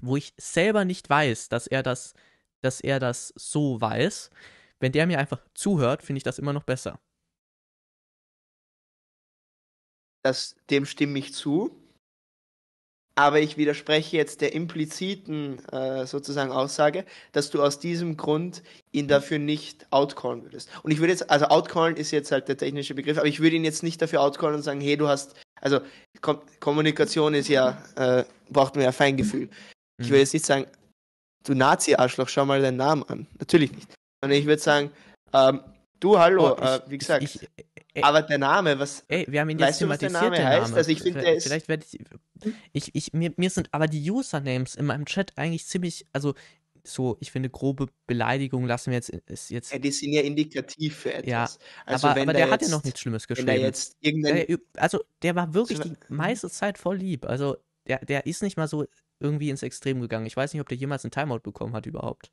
wo ich selber nicht weiß, dass er das, dass er das so weiß, wenn der mir einfach zuhört, finde ich das immer noch besser.
Das, dem stimme ich zu. Aber ich widerspreche jetzt der impliziten äh, sozusagen Aussage, dass du aus diesem Grund ihn dafür nicht outcallen würdest. Und ich würde jetzt, also outcallen ist jetzt halt der technische Begriff, aber ich würde ihn jetzt nicht dafür outcallen und sagen, hey, du hast, also Kom Kommunikation ist ja, äh, braucht man ja Feingefühl. Ich mhm. würde jetzt nicht sagen, du Nazi-Arschloch, schau mal deinen Namen an. Natürlich nicht. Und ich würde sagen, ähm, du, hallo, oh, äh, ich, äh, wie gesagt, ich, ich, ey, aber der Name, was. Ey, wir haben ihn jetzt weißt thematisiert, du, der Name heißt? Also ich finde, vielleicht,
werde ich. ich, mir, mir sind aber die Usernames in meinem Chat eigentlich ziemlich. Also so, ich finde, grobe Beleidigung lassen wir jetzt. Ist jetzt
ja, die sind ja indikativ für etwas. Ja, also aber, aber der jetzt, hat ja noch nichts Schlimmes geschrieben. Der
also, der war wirklich die mhm. meiste Zeit voll lieb. Also, der, der ist nicht mal so irgendwie ins Extrem gegangen. Ich weiß nicht, ob der jemals einen Timeout bekommen hat überhaupt.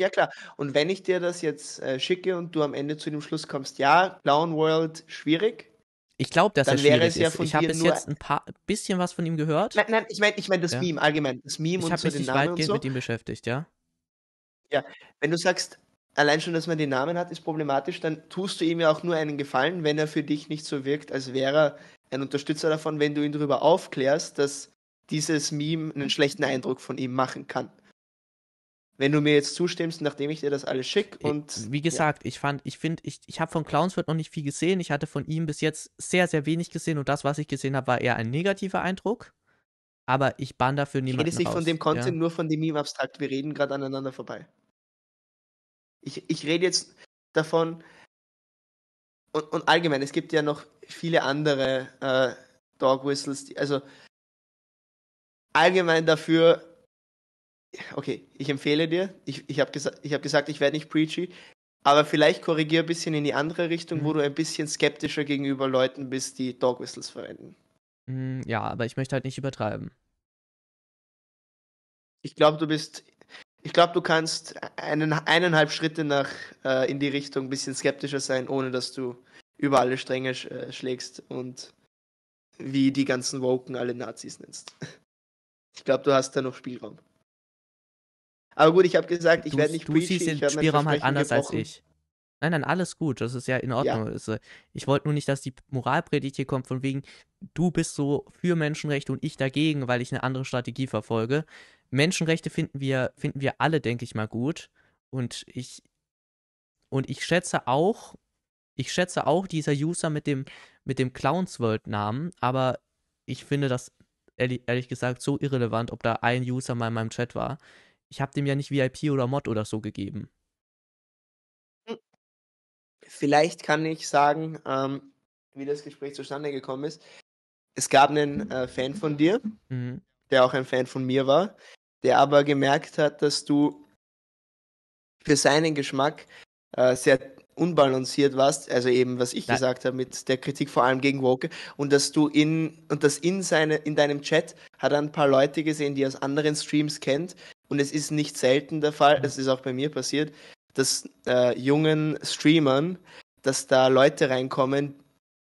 Ja, klar. Und wenn ich dir das jetzt äh, schicke und du am Ende zu dem Schluss kommst, ja, Clown World schwierig. Ich glaube, dass dann er schwierig ja ist. ich habe bis jetzt
ein paar, bisschen was von ihm
gehört. Nein, nein, ich meine ich mein das ja. Meme allgemein. Das Meme ich und so mich den Namen weitgehend so. mit ihm beschäftigt, ja. Ja, wenn du sagst, allein schon, dass man den Namen hat, ist problematisch, dann tust du ihm ja auch nur einen Gefallen, wenn er für dich nicht so wirkt, als wäre er ein Unterstützer davon, wenn du ihn darüber aufklärst, dass dieses Meme einen schlechten Eindruck von ihm machen kann wenn du mir jetzt zustimmst, nachdem ich dir das alles schick und. Wie gesagt,
ja. ich fand, ich finde, ich, ich habe von Clownsford noch nicht viel gesehen. Ich hatte von ihm bis jetzt sehr, sehr wenig gesehen und das, was ich gesehen habe, war eher ein negativer Eindruck. Aber ich bann dafür niemanden. Ich rede nicht von dem Content, ja.
nur von dem Meme abstrakt. Wir reden gerade aneinander vorbei. Ich, ich rede jetzt davon. Und, und allgemein, es gibt ja noch viele andere äh, Dog Whistles, die, also allgemein dafür, okay, ich empfehle dir, ich, ich habe gesa hab gesagt, ich werde nicht preachy, aber vielleicht korrigiere ein bisschen in die andere Richtung, mhm. wo du ein bisschen skeptischer gegenüber Leuten bist, die Dog Whistles verwenden.
Mm, ja, aber ich möchte halt nicht übertreiben.
Ich glaube, du bist. Ich glaube, du kannst einen, eineinhalb Schritte nach äh, in die Richtung ein bisschen skeptischer sein, ohne dass du über alle Stränge sch äh, schlägst und wie die ganzen Woken alle Nazis nennst. Ich glaube, du hast da noch Spielraum. Aber gut, ich habe gesagt, ich werde nicht Du preachen, siehst den Spielraum halt anders gebrochen. als ich.
Nein, nein, alles gut. Das ist ja in Ordnung. Ja. Äh, ich wollte nur nicht, dass die Moralpredigt hier kommt, von wegen, du bist so für Menschenrechte und ich dagegen, weil ich eine andere Strategie verfolge. Menschenrechte finden wir, finden wir alle, denke ich mal, gut. Und ich, und ich schätze auch, ich schätze auch dieser User mit dem, mit dem Clownsworld-Namen, aber ich finde das ehrlich, ehrlich gesagt so irrelevant, ob da ein User mal in meinem Chat war ich habe dem ja nicht VIP oder Mod oder so gegeben.
Hm. Vielleicht kann ich sagen, ähm, wie das Gespräch zustande gekommen ist. Es gab einen äh, Fan von dir, mhm. der auch ein Fan von mir war, der aber gemerkt hat, dass du für seinen Geschmack äh, sehr unbalanciert warst, also eben was ich Nein. gesagt habe mit der Kritik vor allem gegen Woke und dass du in und das in seine in deinem Chat hat er ein paar Leute gesehen, die er aus anderen Streams kennt, und es ist nicht selten der Fall, das ist auch bei mir passiert, dass äh, jungen Streamern, dass da Leute reinkommen,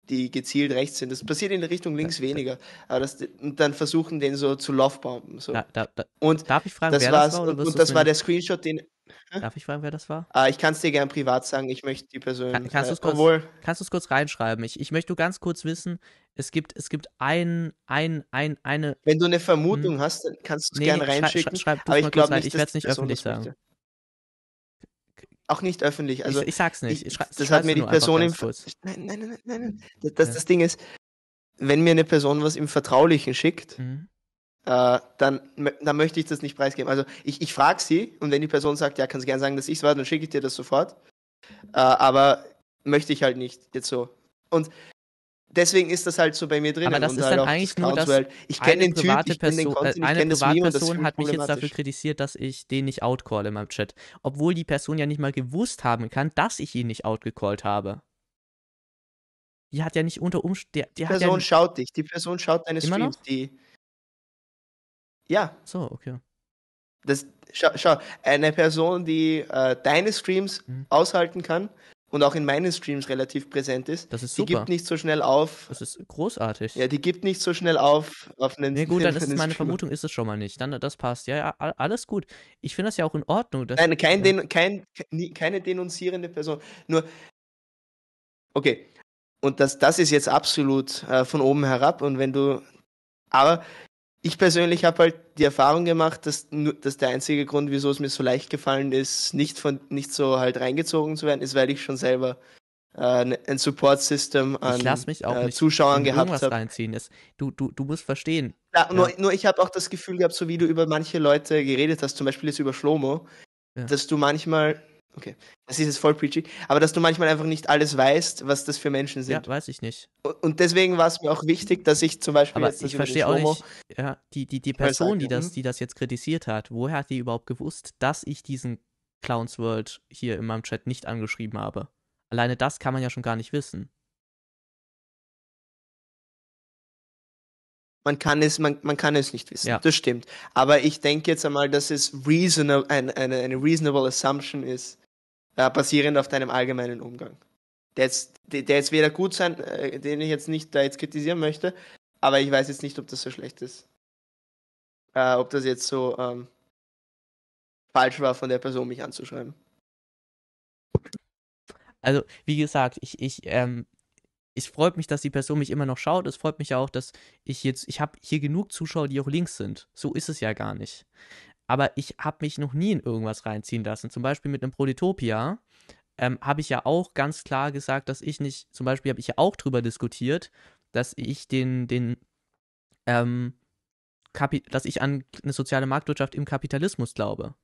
die gezielt rechts sind. Das passiert in der Richtung links ja, weniger. Aber das, und dann versuchen, den so zu Lovebomben. So. Da, da, da, und darf ich fragen, das wer das war? Und, und das war der Screenshot, den.
Darf ich fragen, wer
das war? Ah, ich kann es dir gern privat sagen. Ich möchte die Person. Kann, kannst äh, du es
kurz, kurz reinschreiben? Ich, ich möchte nur ganz kurz wissen, es gibt, es gibt ein, ein, ein, eine.
Wenn du eine Vermutung hm. hast, dann kannst du es nee, gerne reinschicken. Schrei, aber ich glaube nicht, ich werde es nicht öffentlich sagen. Auch nicht öffentlich. Also, ich, ich sag's nicht. Ich, das hat mir die Person im. Nein, nein, nein, nein, nein. Das, das, ja. das Ding ist, wenn mir eine Person was im Vertraulichen schickt, mhm äh, dann, dann möchte ich das nicht preisgeben. Also ich, ich frage sie und wenn die Person sagt, ja, kannst du gerne sagen, dass ich es war, dann schicke ich dir das sofort. Äh, aber möchte ich halt nicht jetzt so. Und deswegen ist das halt so bei mir drin. Aber das ist halt dann eigentlich nur das Ich kenne den Typ, ich kenne den Content, äh, Eine Privatperson hat mich jetzt dafür
kritisiert, dass ich den nicht outcall in meinem Chat. Obwohl die Person ja nicht mal gewusst haben kann, dass ich ihn nicht outgecallt habe. Die
hat ja nicht unter Umständen... Die, die, die Person ja schaut dich, die Person schaut deine Streams, die...
Ja. So, okay.
Das, schau, schau eine Person, die äh, deine Streams mhm. aushalten kann und auch in meinen Streams relativ präsent ist, das ist super. die gibt nicht so schnell auf. Das ist großartig. Ja, die gibt nicht so schnell auf auf einen.
Ja, nee, gut, dann ist meine Streamer. Vermutung ist es schon mal nicht. Dann das passt. Ja, ja alles gut. Ich finde das ja auch in Ordnung. Nein, kein, ja. Den,
kein, keine denunzierende Person. Nur okay. Und das, das ist jetzt absolut äh, von oben herab. Und wenn du, aber ich persönlich habe halt die Erfahrung gemacht, dass, dass der einzige Grund, wieso es mir so leicht gefallen ist, nicht, von, nicht so halt reingezogen zu werden, ist, weil ich schon selber äh, ne, ein Support-System an äh, Zuschauern gehabt habe.
Du, du, du musst verstehen. Ja, ja. Nur,
nur ich habe auch das Gefühl gehabt, so wie du über manche Leute geredet hast, zum Beispiel jetzt über Schlomo, ja. dass du manchmal Okay. Das ist jetzt voll preachy. Aber dass du manchmal einfach nicht alles weißt, was das für Menschen sind. Ja, weiß ich nicht. Und deswegen war es mir auch wichtig, dass ich zum Beispiel. Aber ich verstehe auch nicht,
ja, die, die, die Person, die das, mhm. die das jetzt kritisiert hat, woher hat die überhaupt gewusst, dass ich diesen Clowns World hier in meinem Chat nicht angeschrieben habe? Alleine das kann man ja schon gar nicht wissen.
Man kann es, man, man kann es nicht wissen. Ja. Das stimmt. Aber ich denke jetzt einmal, dass es reasonable, ein, eine, eine reasonable assumption ist, äh, basierend auf deinem allgemeinen Umgang. Der jetzt, der, jetzt weder gut sein, äh, den ich jetzt nicht da jetzt kritisieren möchte, aber ich weiß jetzt nicht, ob das so schlecht ist. Äh, ob das jetzt so ähm, falsch war, von der Person mich anzuschreiben.
Also, wie gesagt, ich, ich, ähm, ich freut mich, dass die Person mich immer noch schaut. Es freut mich ja auch, dass ich jetzt, ich habe hier genug Zuschauer, die auch links sind. So ist es ja gar nicht aber ich habe mich noch nie in irgendwas reinziehen lassen. Zum Beispiel mit einem Prolitopia ähm, habe ich ja auch ganz klar gesagt, dass ich nicht, zum Beispiel habe ich ja auch drüber diskutiert, dass ich den, den, ähm, Kapi dass ich an eine soziale Marktwirtschaft im Kapitalismus glaube.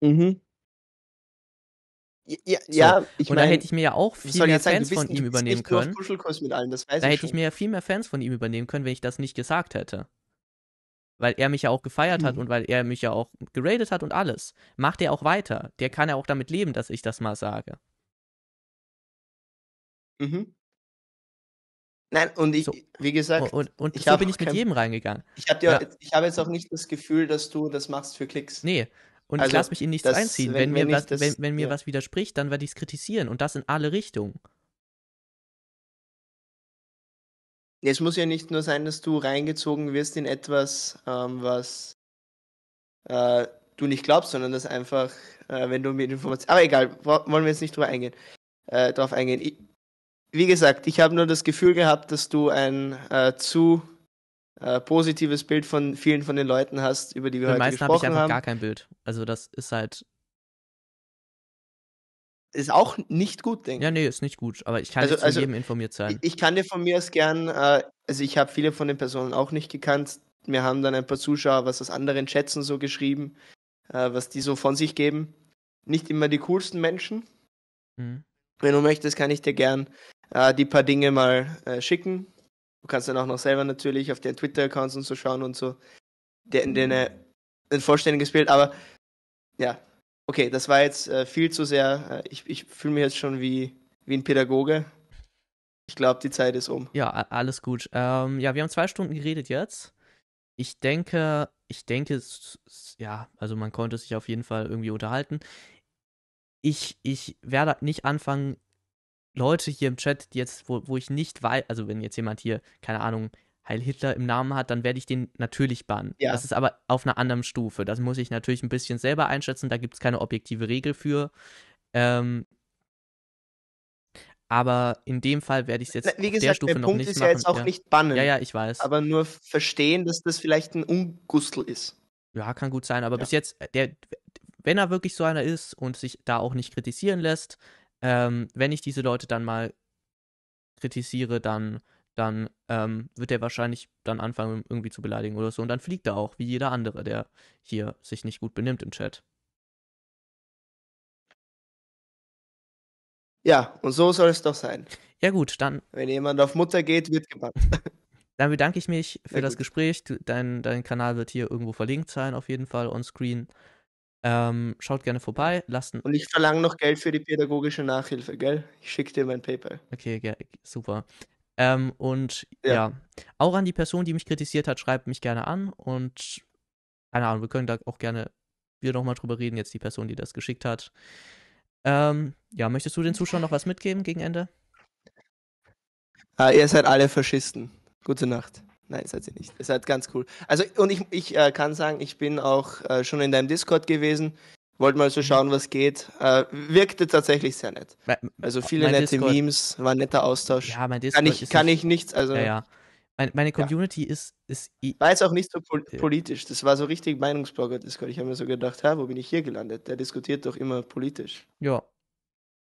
Mhm. Ja,
so. ja ich meine. Da hätte ich mir ja auch viel mehr Fans bist, von ihm übernehmen können.
Mit allen, da hätte ich mir
ja viel mehr Fans von ihm übernehmen können, wenn ich das nicht gesagt hätte weil er mich ja auch gefeiert mhm. hat und weil er mich ja auch geradet hat und alles. Macht er auch weiter. Der kann ja auch damit leben, dass ich das mal sage. Mhm. Nein, und ich, so. wie gesagt, und, und, ich so bin ich mit kein, jedem reingegangen.
Ich
habe ja. hab jetzt auch nicht das Gefühl, dass du das machst für Klicks. Nee. Und also, ich lasse mich in nichts das, einziehen. Wenn, wenn mir, was, das, wenn, wenn mir ja. was
widerspricht, dann werde ich es kritisieren. Und das in alle Richtungen.
Es muss ja nicht nur sein, dass du reingezogen wirst in etwas, ähm, was äh, du nicht glaubst, sondern dass einfach, äh, wenn du mit Informationen. Aber egal, wollen wir jetzt nicht drüber eingehen, äh, drauf eingehen. Ich, wie gesagt, ich habe nur das Gefühl gehabt, dass du ein äh, zu äh, positives Bild von vielen von den Leuten hast, über die wir Bei heute gesprochen haben. Bei habe ich einfach haben. gar
kein Bild. Also das ist halt
ist auch nicht gut, denke ich. Ja, nee, ist nicht gut, aber ich kann also, also, jedem informiert sein. Ich kann dir von mir aus gern, äh, also ich habe viele von den Personen auch nicht gekannt. Mir haben dann ein paar Zuschauer was aus anderen Schätzen so geschrieben, äh, was die so von sich geben. Nicht immer die coolsten Menschen. Mhm. Wenn du möchtest, kann ich dir gern äh, die paar Dinge mal äh, schicken. Du kannst dann auch noch selber natürlich auf deren Twitter-Accounts und so schauen und so. Der, der, der, mhm. ein vollständiges Bild, aber ja, Okay, das war jetzt äh, viel zu sehr. Äh, ich, ich fühle mich jetzt schon wie, wie ein Pädagoge. Ich glaube, die Zeit ist um.
Ja, alles gut. Ähm, ja, wir haben zwei Stunden geredet jetzt. Ich denke, ich denke, ja, also man konnte sich auf jeden Fall irgendwie unterhalten. Ich, ich werde nicht anfangen, Leute hier im Chat, die jetzt, wo, wo ich nicht weiß, also wenn jetzt jemand hier, keine Ahnung, Heil Hitler im Namen hat, dann werde ich den natürlich bannen. Ja. Das ist aber auf einer anderen Stufe. Das muss ich natürlich ein bisschen selber einschätzen. Da gibt es keine objektive Regel für. Ähm, aber in dem Fall werde ich es
jetzt Na, wie gesagt, der Stufe der noch Punkt nicht ist machen. ja jetzt auch ja. nicht bannen. Ja, ja, ich weiß. Aber nur verstehen, dass das vielleicht ein Ungustel ist. Ja,
kann gut sein. Aber ja. bis jetzt, äh, der, wenn er wirklich so einer ist und sich da auch nicht kritisieren lässt, ähm, wenn ich diese Leute dann mal kritisiere, dann dann ähm, wird er wahrscheinlich dann anfangen, irgendwie zu beleidigen oder so. Und dann fliegt er auch, wie jeder andere, der hier sich nicht gut benimmt im Chat.
Ja, und so soll es doch sein. Ja, gut, dann. Wenn jemand auf Mutter geht, wird gebannt.
Dann bedanke ich mich für ja, das gut. Gespräch. dein, dein Kanal wird hier irgendwo verlinkt sein, auf jeden Fall, on screen. Ähm, schaut gerne vorbei. Lasst und
ich verlange noch Geld für die pädagogische Nachhilfe, gell? Ich schicke dir mein PayPal.
Okay, super. Ähm, und ja. ja. auch an die Person, die mich kritisiert hat, schreibt mich gerne an und keine Ahnung, wir können da auch gerne wieder nochmal drüber reden, jetzt die Person, die das geschickt hat. Ähm, ja, möchtest du den Zuschauern noch was mitgeben gegen Ende?
Ah, ihr seid alle Faschisten. Gute Nacht. Nein, seid ihr nicht. Ihr seid ganz cool. Also, und ich, ich äh, kann sagen, ich bin auch äh, schon in deinem Discord gewesen wollte mal so schauen, was geht. Äh, wirkte tatsächlich sehr nett. Also viele nette Discord, Memes, war ein netter Austausch. Ja, mein Discord kann ich, kann ich nichts, also. Ja, ja. Meine, meine Community ja. ist, ist. War jetzt auch nicht so pol politisch. Das war so richtig Meinungsblogger-Discord. Ich habe mir so gedacht, wo bin ich hier gelandet? Der diskutiert doch immer politisch.
Ja,